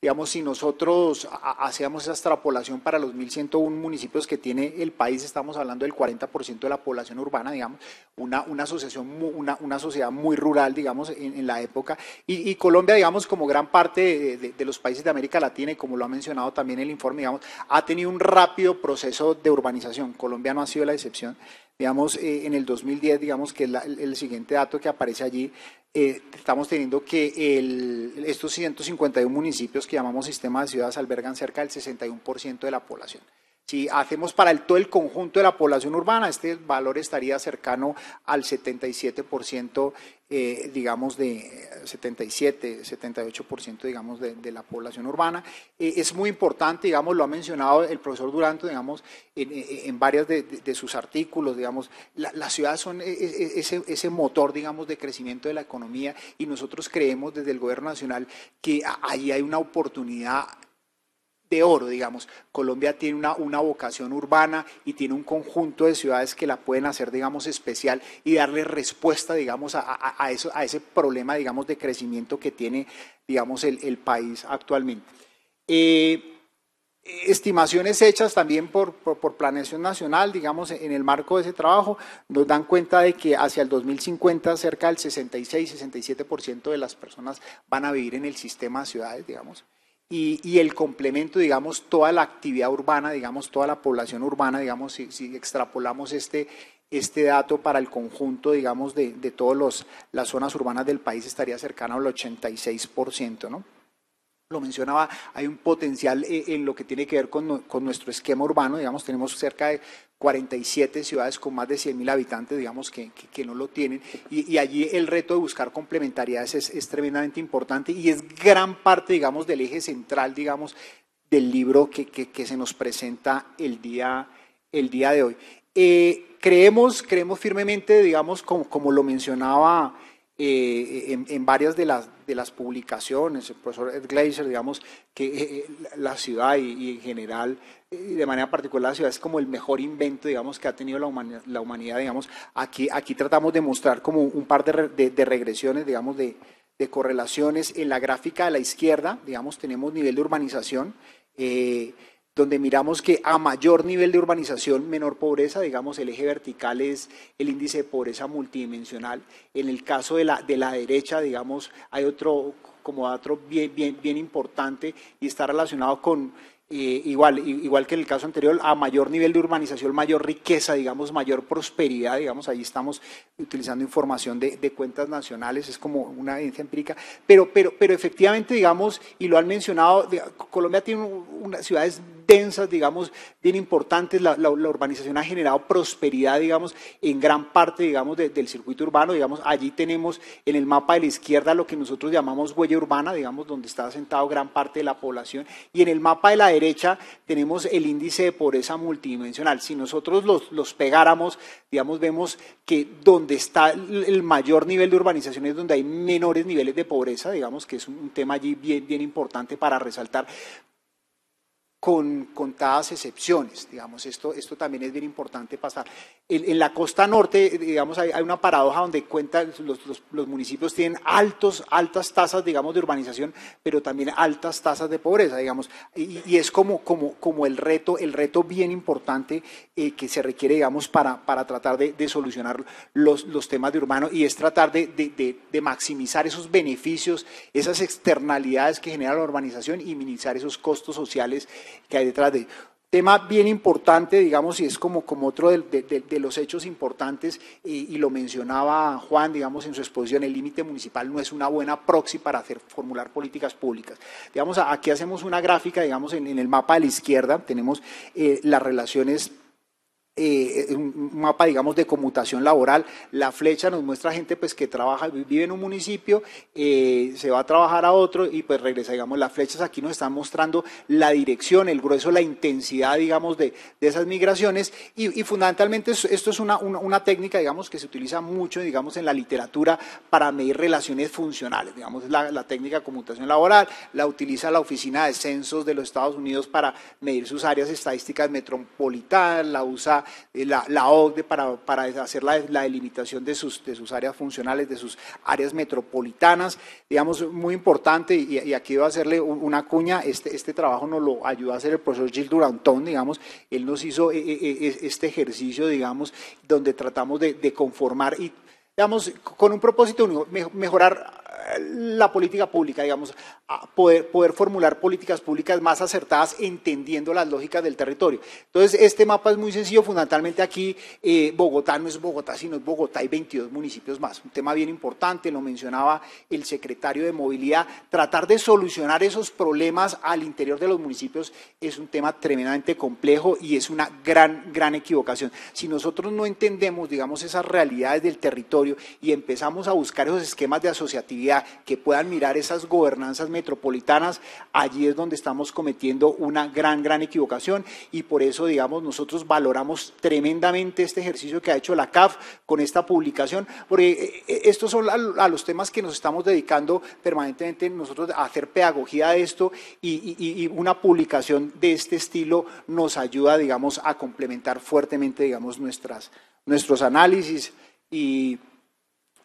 Digamos, si nosotros hacíamos esa extrapolación para los 1.101 municipios que tiene el país, estamos hablando del 40% de la población urbana, digamos, una, una, asociación, una, una sociedad muy rural, digamos, en, la época. Y, Colombia, digamos, como gran parte de, los países de América Latina, y como lo ha mencionado también el informe, digamos, ha tenido un rápido proceso de urbanización. Colombia no ha sido la excepción. Digamos, eh, en el 2010, digamos, que es el siguiente dato que aparece allí, eh, estamos teniendo que el, estos 151 municipios que llamamos sistema de ciudades albergan cerca del 61% de la población. Si hacemos para el, todo el conjunto de la población urbana, este valor estaría cercano al 77%, eh, digamos, de 77, 78%, digamos, de, la población urbana. Eh, es muy importante, digamos, lo ha mencionado el profesor Duranto, digamos, en, varias de, sus artículos, digamos, las ciudades son e, e, ese, motor, digamos, de crecimiento de la economía y nosotros creemos desde el Gobierno Nacional que ahí hay una oportunidad de oro, digamos. Colombia tiene una, vocación urbana y tiene un conjunto de ciudades que la pueden hacer, digamos, especial y darle respuesta, digamos, a, eso, a ese problema, digamos, de crecimiento que tiene, digamos, el, país actualmente. Eh, estimaciones hechas también por, por, Planeación Nacional, digamos, en el marco de ese trabajo, nos dan cuenta de que hacia el 2050 cerca del 66-67% de las personas van a vivir en el sistema de ciudades, digamos y, el complemento, digamos, toda la actividad urbana, digamos, toda la población urbana, digamos, si, extrapolamos este, este dato para el conjunto, digamos, de, de todas las zonas urbanas del país estaría cercano al 86%, ¿no? lo mencionaba, hay un potencial eh, en lo que tiene que ver con, nuestro esquema urbano, digamos, tenemos cerca de 47 ciudades con más de 100.000 habitantes, digamos, que, no lo tienen. Y, allí el reto de buscar complementariedades es, tremendamente importante y es gran parte, digamos, del eje central, digamos, del libro que, que se nos presenta el día, el día de hoy. Eh, creemos, creemos firmemente, digamos, como, como lo mencionaba eh, en, varias de las, de las publicaciones, el profesor Ed Glazer, digamos, que eh, eh, la ciudad y, en general, y de manera particular, la ciudad es como el mejor invento, digamos, que ha tenido la humanidad, digamos. Aquí, aquí tratamos de mostrar como un par de, de, regresiones, digamos, de, de, correlaciones. En la gráfica de la izquierda, digamos, tenemos nivel de urbanización. Eh, donde miramos que a mayor nivel de urbanización, menor pobreza, digamos, el eje vertical es el índice de pobreza multidimensional. En el caso de la, de la derecha, digamos, hay otro como otro bien, bien, bien importante y está relacionado con eh, igual, igual que en el caso anterior, a mayor nivel de urbanización, mayor riqueza, digamos, mayor prosperidad, digamos, ahí estamos utilizando información de, cuentas nacionales, es como una evidencia empírica, pero, pero, pero efectivamente, digamos, y lo han mencionado, Colombia tiene unas ciudades intensas, digamos, bien importantes. La, urbanización ha generado prosperidad, digamos, en gran parte, digamos, del circuito urbano. Digamos, allí tenemos en el mapa de la izquierda lo que nosotros llamamos huella urbana, digamos, donde está asentado gran parte de la población. Y en el mapa de la derecha tenemos el índice de pobreza multidimensional. Si nosotros los, pegáramos, digamos, vemos que donde está el mayor nivel de urbanización es donde hay menores niveles de pobreza, digamos, que es un, tema allí bien, bien importante para resaltar con contadas excepciones. Digamos, esto, esto también es bien importante pasar. En, la costa norte, digamos, hay, una paradoja donde cuenta, los, los, municipios tienen altos, altas tasas, digamos, de urbanización, pero también altas tasas de pobreza, digamos. Y, es como, como, como el reto, el reto bien importante eh, que se requiere, digamos, para, para tratar de, de solucionar los, los, temas de urbano y es tratar de, de, de maximizar esos beneficios, esas externalidades que genera la urbanización y minimizar esos costos sociales que hay detrás de Tema bien importante, digamos, y es como, como otro de, los hechos importantes, y, lo mencionaba Juan, digamos, en su exposición, el límite municipal no es una buena proxy para hacer, formular políticas públicas. Digamos, aquí hacemos una gráfica, digamos, en, el mapa de la izquierda tenemos eh, las relaciones eh, un mapa, digamos, de conmutación laboral. La flecha nos muestra gente pues, que trabaja, vive en un municipio, eh, se va a trabajar a otro y pues regresa, digamos, las flechas aquí nos están mostrando la dirección, el grueso, la intensidad, digamos, de, esas migraciones y, fundamentalmente esto es una, una, técnica, digamos, que se utiliza mucho, digamos, en la literatura para medir relaciones funcionales, digamos, la, la técnica de conmutación laboral, la utiliza la Oficina de Censos de los Estados Unidos para medir sus áreas estadísticas metropolitanas, la usa eh, la, la OCDE para, para hacer la, delimitación de sus, de sus áreas funcionales, de sus áreas metropolitanas, digamos, muy importante, y, aquí voy a hacerle una cuña, este, este trabajo nos lo ayudó a hacer el profesor Gil Durantón, digamos, él nos hizo eh, eh, este ejercicio, digamos, donde tratamos de, de conformar y, digamos, con un propósito único, mejorar la política pública, digamos, poder, poder formular políticas públicas más acertadas entendiendo las lógicas del territorio. Entonces, este mapa es muy sencillo, fundamentalmente aquí eh, Bogotá no es Bogotá, sino es Bogotá y 22 municipios más. Un tema bien importante, lo mencionaba el secretario de Movilidad, tratar de solucionar esos problemas al interior de los municipios es un tema tremendamente complejo y es una gran, gran equivocación. Si nosotros no entendemos, digamos, esas realidades del territorio y empezamos a buscar esos esquemas de asociatividad, que puedan mirar esas gobernanzas metropolitanas, allí es donde estamos cometiendo una gran, gran equivocación y por eso, digamos, nosotros valoramos tremendamente este ejercicio que ha hecho la CAF con esta publicación, porque eh, eh, estos son a los temas que nos estamos dedicando permanentemente nosotros a hacer pedagogía de esto y, una publicación de este estilo nos ayuda, digamos, a complementar fuertemente, digamos, nuestras, nuestros análisis y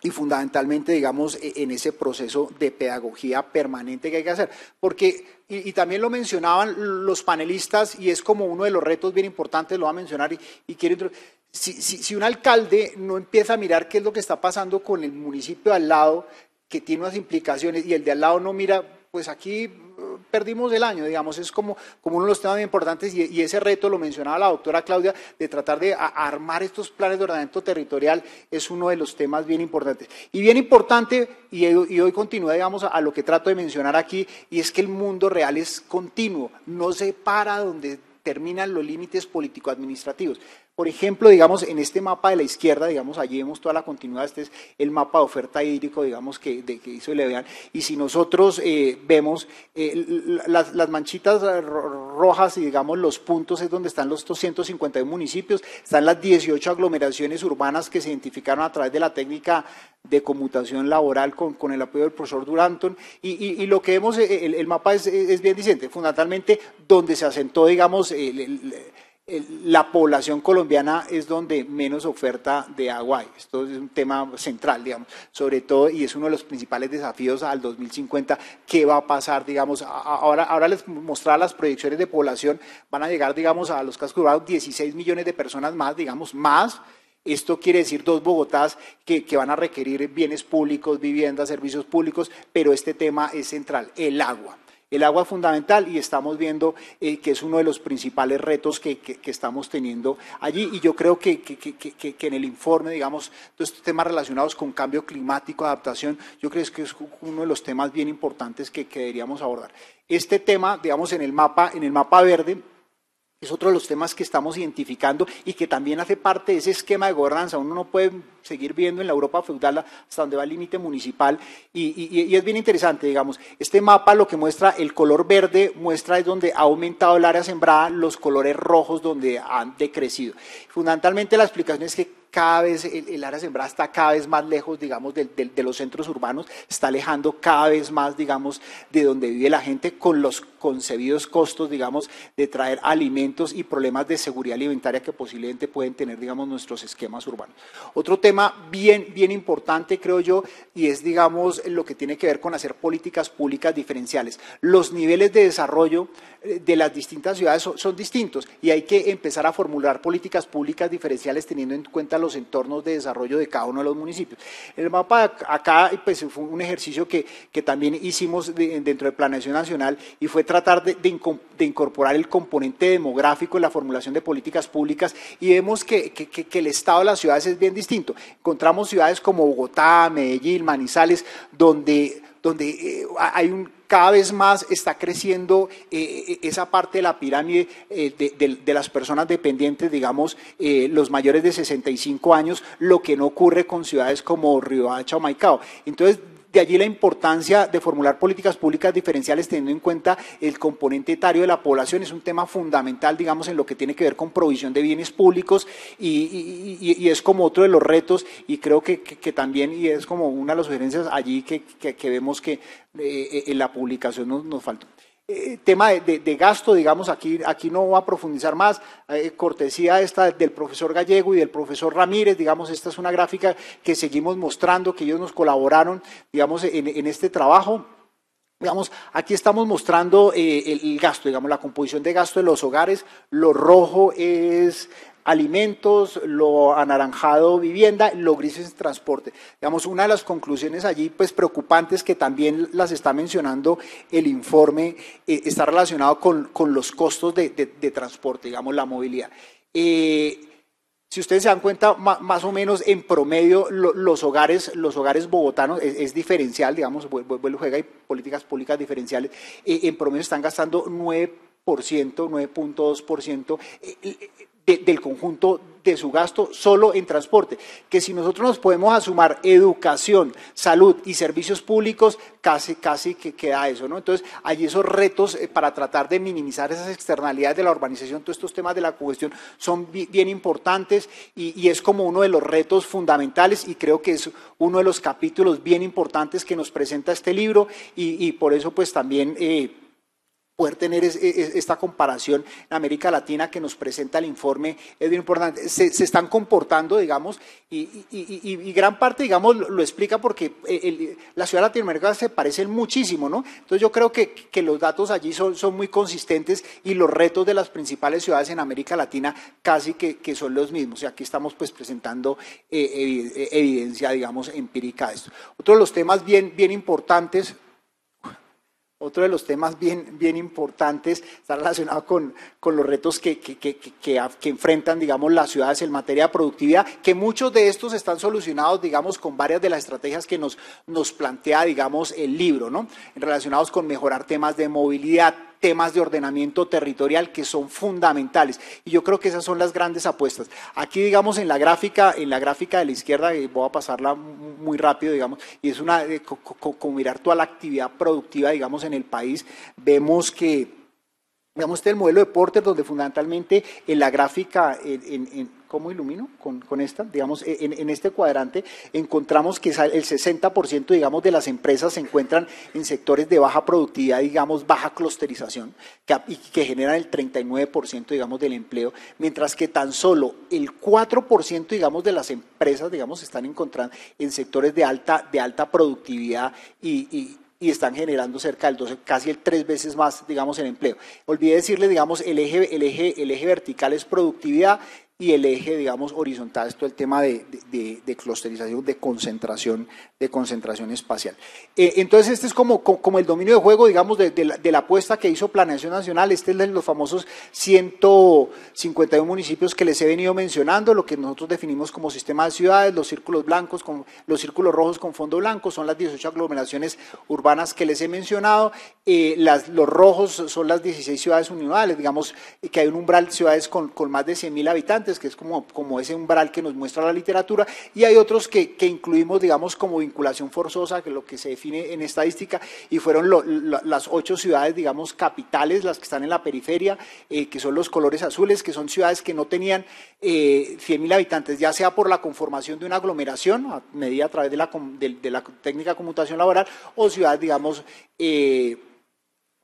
y fundamentalmente, digamos, e, en ese proceso de pedagogía permanente que hay que hacer. Porque, y, también lo mencionaban los panelistas, y es como uno de los retos bien importantes, lo va a mencionar y, y quiero... Si, si, un alcalde no empieza a mirar qué es lo que está pasando con el municipio al lado, que tiene unas implicaciones, y el de al lado no mira pues aquí eh, perdimos el año, digamos, es como, uno de los temas bien importantes y, ese reto, lo mencionaba la doctora Claudia, de tratar de armar estos planes de ordenamiento territorial es uno de los temas bien importantes. Y bien importante, y, hoy continúa, digamos, a, lo que trato de mencionar aquí, y es que el mundo real es continuo, no se para donde terminan los límites político-administrativos. Por ejemplo, digamos, en este mapa de la izquierda, digamos, allí vemos toda la continuidad, este es el mapa de oferta hídrico, digamos, que, de, que hizo Levean, y si nosotros eh, vemos eh, las, manchitas eh, rojas y, digamos, los puntos es donde están los 251 municipios, están las 18 aglomeraciones urbanas que se identificaron a través de la técnica de conmutación laboral con, el apoyo del profesor Duranton, y, lo que vemos, el, mapa es, bien diciente, fundamentalmente donde se asentó, digamos, el la población colombiana es donde menos oferta de agua hay. Esto es un tema central, digamos, sobre todo, y es uno de los principales desafíos al 2050, qué va a pasar, digamos, ahora, ahora les mostraré las proyecciones de población, van a llegar, digamos, a los cascos urbanos 16 millones de personas más, digamos, más, esto quiere decir dos Bogotás que, van a requerir bienes públicos, viviendas, servicios públicos, pero este tema es central, el agua. El agua es fundamental y estamos viendo eh, que es uno de los principales retos que, estamos teniendo allí y yo creo que, en el informe, digamos, todos estos temas relacionados con cambio climático, adaptación, yo creo que es uno de los temas bien importantes que, que deberíamos abordar. Este tema, digamos, en el mapa, en el mapa verde, es otro de los temas que estamos identificando y que también hace parte de ese esquema de gobernanza. Uno no puede seguir viendo en la Europa feudal hasta donde va el límite municipal. Y, es bien interesante, digamos. Este mapa lo que muestra, el color verde muestra es donde ha aumentado el área sembrada, los colores rojos donde han decrecido. Fundamentalmente la explicación es que cada vez el, área sembrada está cada vez más lejos, digamos, de, los centros urbanos, está alejando cada vez más, digamos, de donde vive la gente con los concebidos costos, digamos, de traer alimentos y problemas de seguridad alimentaria que posiblemente pueden tener, digamos, nuestros esquemas urbanos. Otro tema bien, bien importante, creo yo, y es, digamos, lo que tiene que ver con hacer políticas públicas diferenciales. Los niveles de desarrollo eh, de las distintas ciudades son distintos y hay que empezar a formular políticas públicas diferenciales teniendo en cuenta los entornos de desarrollo de cada uno de los municipios. El mapa acá pues, fue un ejercicio que, también hicimos dentro de Planeación Nacional y fue tratar de, incorporar el componente demográfico en la formulación de políticas públicas y vemos que, el estado de las ciudades es bien distinto. Encontramos ciudades como Bogotá, Medellín, Manizales, donde, donde eh, hay un cada vez más está creciendo eh, eh, esa parte de la pirámide eh, de, las personas dependientes, digamos, los mayores de 65 años, lo que no ocurre con ciudades como Riohacha o Maicao. Entonces, de allí la importancia de formular políticas públicas diferenciales teniendo en cuenta el componente etario de la población. Es un tema fundamental, digamos, en lo que tiene que ver con provisión de bienes públicos y, es como otro de los retos y creo que, también, y es como una de las sugerencias allí que, vemos que eh, eh, en la publicación nos, nos faltó. Eh, tema de, gasto, digamos, aquí, aquí no voy a profundizar más, eh, cortesía esta del profesor Gallego y del profesor Ramírez, digamos, esta es una gráfica que seguimos mostrando, que ellos nos colaboraron, digamos, en, este trabajo. Digamos, aquí estamos mostrando el, eh, el, gasto, digamos, la composición de gasto de los hogares. Lo rojo es alimentos, lo anaranjado vivienda, lo gris es transporte. Digamos, una de las conclusiones allí, pues preocupantes que también las está mencionando el informe, eh, está relacionado con, los costos de, transporte, digamos, la movilidad. Eh, si ustedes se dan cuenta, más o menos en promedio los hogares, los hogares bogotanos, es, diferencial, digamos, vuelvo, juega y políticas públicas diferenciales, eh, en promedio están gastando 9%, 9.2% del conjunto de su gasto solo en transporte, que si nosotros nos podemos asumar educación, salud y servicios públicos, casi, casi que queda eso, ¿no? Entonces, hay esos retos eh, para tratar de minimizar esas externalidades de la urbanización, todos estos temas de la congestión son bien importantes y, es como uno de los retos fundamentales y creo que es uno de los capítulos bien importantes que nos presenta este libro y, por eso pues también... Eh, poder tener e, e, esta comparación en América Latina que nos presenta el informe es bien importante. Se, están comportando, digamos, y, gran parte, digamos, lo, explica porque e, las la ciudad latinoamericana se parecen muchísimo, ¿no? Entonces yo creo que, los datos allí son, muy consistentes y los retos de las principales ciudades en América Latina casi que, son los mismos. Y aquí estamos pues presentando eh, eh, evidencia, digamos, empírica de esto. Otro de los temas bien, bien importantes otro de los temas bien, bien importantes está relacionado con, con los retos que, que, enfrentan, digamos, las ciudades en materia de productividad, que muchos de estos están solucionados, digamos, con varias de las estrategias que nos, nos plantea, digamos, el libro, ¿no? Relacionados con mejorar temas de movilidad, temas de ordenamiento territorial que son fundamentales. Y yo creo que esas son las grandes apuestas. Aquí, digamos, en la gráfica, en la gráfica de la izquierda, y eh, voy a pasarla muy rápido, digamos, y es una, eh, con mirar toda la actividad productiva, digamos, en el país, vemos que, digamos, este es el modelo de Porter, donde fundamentalmente en la gráfica, ¿Cómo ilumino? Con, con esta, digamos, e, en, este cuadrante encontramos que el 60%, digamos, de las empresas se encuentran en sectores de baja productividad, digamos, baja clusterización, que, y que generan el 39%, digamos, del empleo, mientras que tan solo el 4%, digamos, de las empresas, digamos, se están encontrando en sectores de alta, de alta productividad y, están generando cerca del 12, casi el tres veces más, digamos, el empleo. Olvidé decirle, digamos, el eje, el eje, el eje vertical es productividad y el eje, digamos, horizontal es todo el tema de, de, de, clusterización, de concentración, de concentración espacial. Eh, entonces, este es como, como el dominio de juego, digamos, de, la, apuesta que hizo Planeación Nacional. Este es de los famosos 151 municipios que les he venido mencionando, lo que nosotros definimos como sistema de ciudades, los círculos blancos, con, los círculos rojos con fondo blanco, son las 18 aglomeraciones urbanas que les he mencionado. Eh, los rojos son las 16 ciudades univales, digamos, que hay un umbral de ciudades con, con más de 100.000 habitantes que es como, como ese umbral que nos muestra la literatura, y hay otros que, incluimos, digamos, como vinculación forzosa, que es lo que se define en estadística, y fueron las ocho ciudades, digamos, capitales, las que están en la periferia, eh, que son los colores azules, que son ciudades que no tenían 100.000 eh, habitantes, ya sea por la conformación de una aglomeración, a medida a través de la, de, la técnica de conmutación laboral, o ciudades, digamos, eh,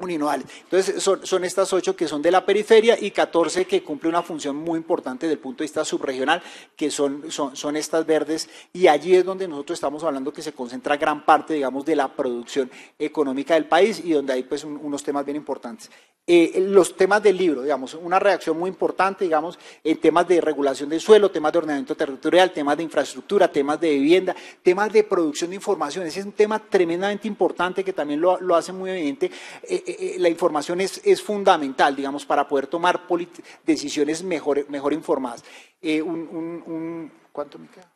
uninodales. Entonces, son, estas ocho que son de la periferia y catorce que cumple una función muy importante desde el punto de vista subregional, que son, son, son, estas verdes, y allí es donde nosotros estamos hablando que se concentra gran parte, digamos, de la producción económica del país y donde hay pues unos temas bien importantes. Eh, los temas del libro, digamos, una reacción muy importante, digamos, en temas de regulación del suelo, temas de ordenamiento territorial, temas de infraestructura, temas de vivienda, temas de producción de información. Ese es un tema tremendamente importante que también lo, hace muy evidente eh, eh, eh, la información es, fundamental, digamos, para poder tomar decisiones mejor, mejor informadas. Eh, ¿Cuánto me queda?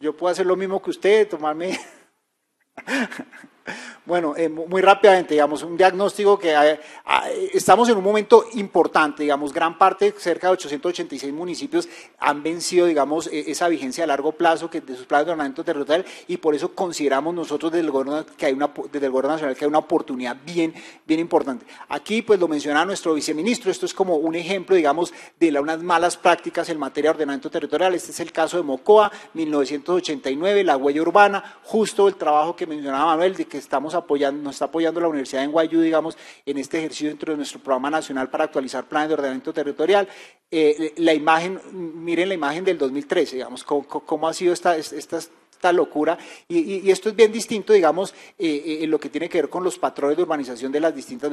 Yo puedo hacer lo mismo que usted, tomarme... Bueno, eh, muy rápidamente, digamos, un diagnóstico que eh, ah, estamos en un momento importante, digamos, gran parte, cerca de 886 municipios han vencido, digamos, e-, esa vigencia a largo plazo que de sus planes de ordenamiento territorial y por eso consideramos nosotros desde el gobierno, que hay una, gobierno nacional que hay una oportunidad bien, bien importante. Aquí, pues lo menciona nuestro viceministro, esto es como un ejemplo, digamos, de la, unas malas prácticas en materia de ordenamiento territorial. Este es el caso de Mocoa, 1989, la huella urbana, justo el trabajo que mencionaba Manuel de que estamos apoyando, nos está apoyando la Universidad de Guayú, digamos, en este ejercicio dentro de nuestro programa nacional para actualizar planes de ordenamiento territorial. Eh, la imagen, miren la imagen del 2013, digamos, cómo, cómo ha sido esta, estas esta locura. Y, esto es bien distinto, digamos, eh, eh, en lo que tiene que ver con los patrones de urbanización de las distintas.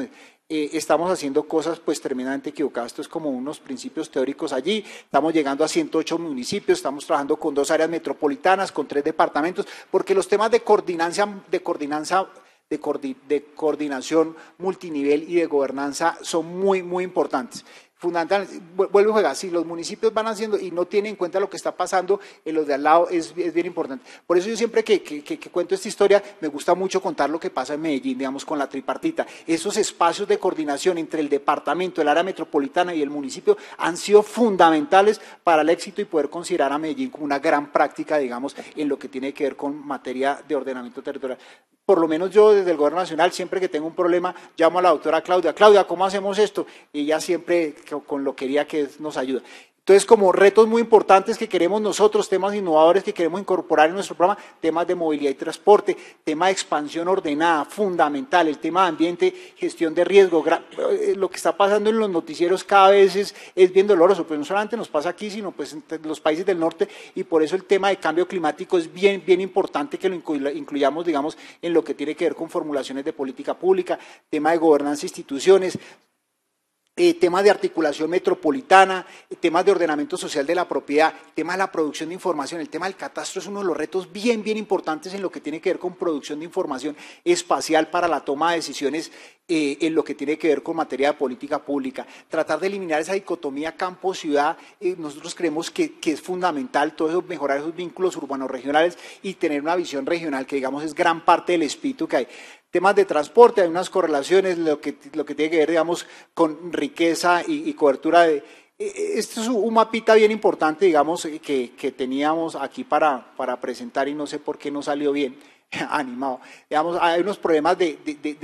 Eh, estamos haciendo cosas pues tremendamente equivocadas. Esto es como unos principios teóricos allí. Estamos llegando a 108 municipios, estamos trabajando con dos áreas metropolitanas, con tres departamentos, porque los temas de coordinación de coordinanza, de, coordinación multinivel y de gobernanza son muy, muy importantes fundamentalmente, vuelve a juega, si los municipios van haciendo y no tienen en cuenta lo que está pasando en los de al lado, es, bien importante. Por eso yo siempre que, cuento esta historia, me gusta mucho contar lo que pasa en Medellín, digamos, con la tripartita. Esos espacios de coordinación entre el departamento, el área metropolitana y el municipio han sido fundamentales para el éxito y poder considerar a Medellín como una gran práctica, digamos, en lo que tiene que ver con materia de ordenamiento territorial por lo menos yo desde el Gobierno Nacional, siempre que tengo un problema, llamo a la doctora Claudia, Claudia, ¿cómo hacemos esto? ella siempre con lo que quería que nos ayuda. Entonces, como retos muy importantes que queremos nosotros, temas innovadores que queremos incorporar en nuestro programa, temas de movilidad y transporte, tema de expansión ordenada, fundamental, el tema de ambiente, gestión de riesgo. Eh, lo que está pasando en los noticieros cada vez es, bien doloroso, pues no solamente nos pasa aquí, sino pues en los países del norte, y por eso el tema de cambio climático es bien, bien importante que lo incluyamos, digamos, en lo que tiene que ver con formulaciones de política pública, tema de gobernanza, instituciones, eh, temas de articulación metropolitana, eh, temas de ordenamiento social de la propiedad, temas de la producción de información, el tema del catastro es uno de los retos bien, bien importantes en lo que tiene que ver con producción de información espacial para la toma de decisiones eh, en lo que tiene que ver con materia de política pública. Tratar de eliminar esa dicotomía campo-ciudad, nosotros creemos que, que, es fundamental todo eso, mejorar esos vínculos urbanos regionales y tener una visión regional que digamos es gran parte del espíritu que hay temas de transporte, hay unas correlaciones, lo que, lo que tiene que ver, digamos, con riqueza y, cobertura. De, e, e, este es un mapita bien importante, digamos, que, que teníamos aquí para, para presentar y no sé por qué no salió bien. animado. Digamos, hay unos problemas de,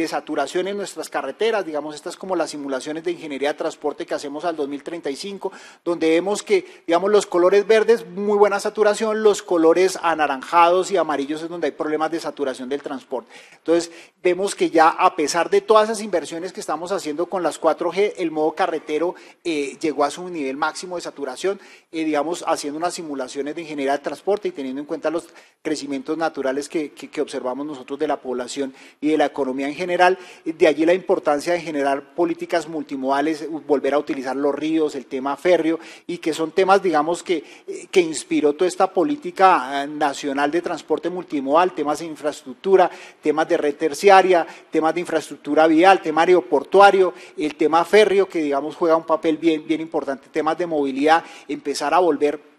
saturación en nuestras carreteras, digamos, estas como las simulaciones de ingeniería de transporte que hacemos al 2035, donde vemos que, digamos, los colores verdes, muy buena saturación, los colores anaranjados y amarillos es donde hay problemas de saturación del transporte. Entonces, vemos que ya a pesar de todas esas inversiones que estamos haciendo con las 4G, el modo carretero eh, llegó a su nivel máximo de saturación, eh, digamos, haciendo unas simulaciones de ingeniería de transporte y teniendo en cuenta los crecimientos naturales que que observamos nosotros de la población y de la economía en general. De allí la importancia de generar políticas multimodales, volver a utilizar los ríos, el tema férreo, y que son temas, digamos, que, que inspiró toda esta política eh, nacional de transporte multimodal, temas de infraestructura, temas de red terciaria, temas de infraestructura vial, tema aeroportuario, el tema férreo, que digamos juega un papel bien, bien importante, temas de movilidad, empezar a volver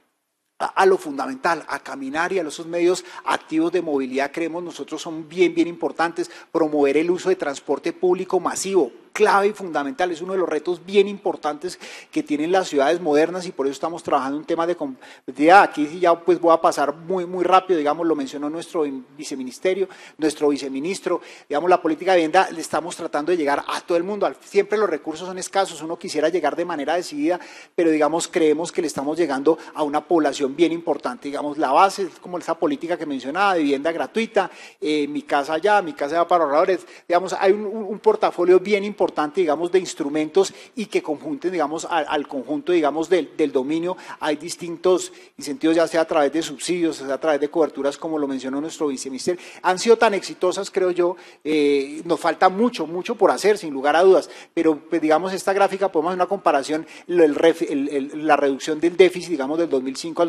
a, lo fundamental, a caminar y a los medios activos de movilidad creemos nosotros son bien, bien importantes, promover el uso de transporte público masivo, clave y fundamental, es uno de los retos bien importantes que tienen las ciudades modernas y por eso estamos trabajando en tema de competitividad. Ah, aquí ya pues voy a pasar muy, muy rápido, digamos, lo mencionó nuestro viceministerio, nuestro viceministro, digamos, la política de vivienda le estamos tratando de llegar a todo el mundo. Siempre los recursos son escasos, uno quisiera llegar de manera decidida, pero digamos, creemos que le estamos llegando a una población bien importante, digamos, la base, es como esa política que mencionaba, vivienda gratuita, eh, mi casa allá, mi casa allá para ahorradores, digamos, hay un portafolio bien importante digamos, de instrumentos y que conjunten, digamos, al, conjunto, digamos, del, del, dominio. Hay distintos incentivos, ya sea a través de subsidios, sea a través de coberturas, como lo mencionó nuestro viceminister. Han sido tan exitosas, creo yo. Eh, nos falta mucho, mucho por hacer, sin lugar a dudas. Pero, pues, digamos, esta gráfica podemos hacer una comparación, la reducción del déficit, digamos, del 2005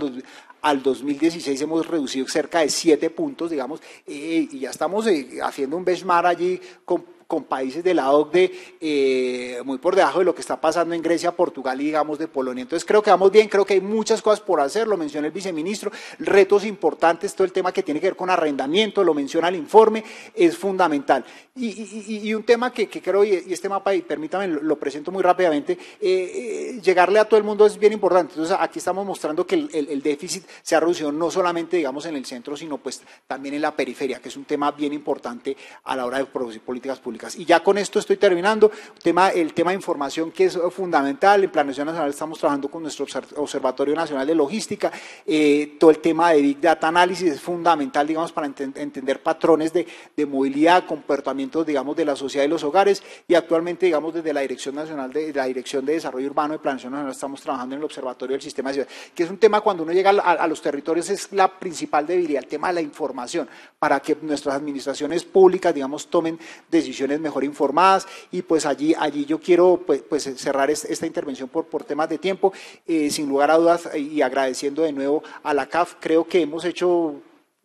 al, 2016 hemos reducido cerca de 7 puntos, digamos, eh, y ya estamos eh, haciendo un benchmark allí con con países de la OCDE eh, muy por debajo de lo que está pasando en Grecia, Portugal y digamos de Polonia. Entonces creo que vamos bien, creo que hay muchas cosas por hacer, lo menciona el viceministro, retos importantes, todo el tema que tiene que ver con arrendamiento, lo menciona el informe, es fundamental. Y, un tema que, creo, y, este mapa, y permítame, lo, presento muy rápidamente, eh, eh, llegarle a todo el mundo es bien importante. Entonces aquí estamos mostrando que el, el déficit se ha reducido no solamente, digamos, en el centro, sino pues también en la periferia, que es un tema bien importante a la hora de producir políticas públicas y ya con esto estoy terminando. Tema, el tema de información que es fundamental. En Planeación Nacional estamos trabajando con nuestro Observatorio Nacional de Logística. Eh, todo el tema de Big Data Análisis es fundamental, digamos, para entender patrones de, movilidad, comportamientos, digamos, de la sociedad y los hogares. Y actualmente, digamos, desde la Dirección Nacional de la Dirección de Desarrollo Urbano de Planeación Nacional estamos trabajando en el Observatorio del Sistema de Ciudad, que es un tema cuando uno llega a los territorios es la principal debilidad, el tema de la información, para que nuestras administraciones públicas, digamos, tomen decisiones mejor informadas y pues allí, allí yo quiero pues, pues cerrar esta intervención por, por temas de tiempo, eh, sin lugar a dudas eh, y agradeciendo de nuevo a la CAF, creo que hemos hecho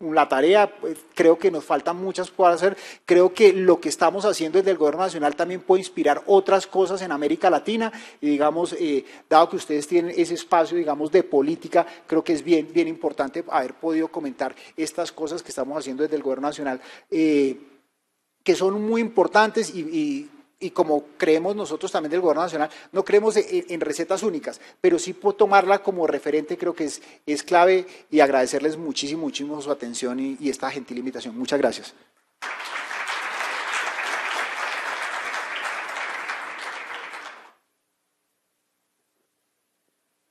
la tarea, pues, creo que nos faltan muchas por hacer, creo que lo que estamos haciendo desde el gobierno nacional también puede inspirar otras cosas en América Latina y digamos, eh, dado que ustedes tienen ese espacio, digamos, de política, creo que es bien, bien importante haber podido comentar estas cosas que estamos haciendo desde el gobierno nacional que son muy importantes y, como creemos nosotros también del Gobierno Nacional, no creemos en, recetas únicas, pero sí puedo tomarla como referente creo que es, es clave y agradecerles muchísimo, muchísimo su atención y esta gentil invitación. Muchas gracias.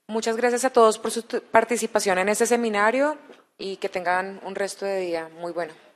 Muchas gracias a todos por su participación en este seminario y que tengan un resto de día muy bueno.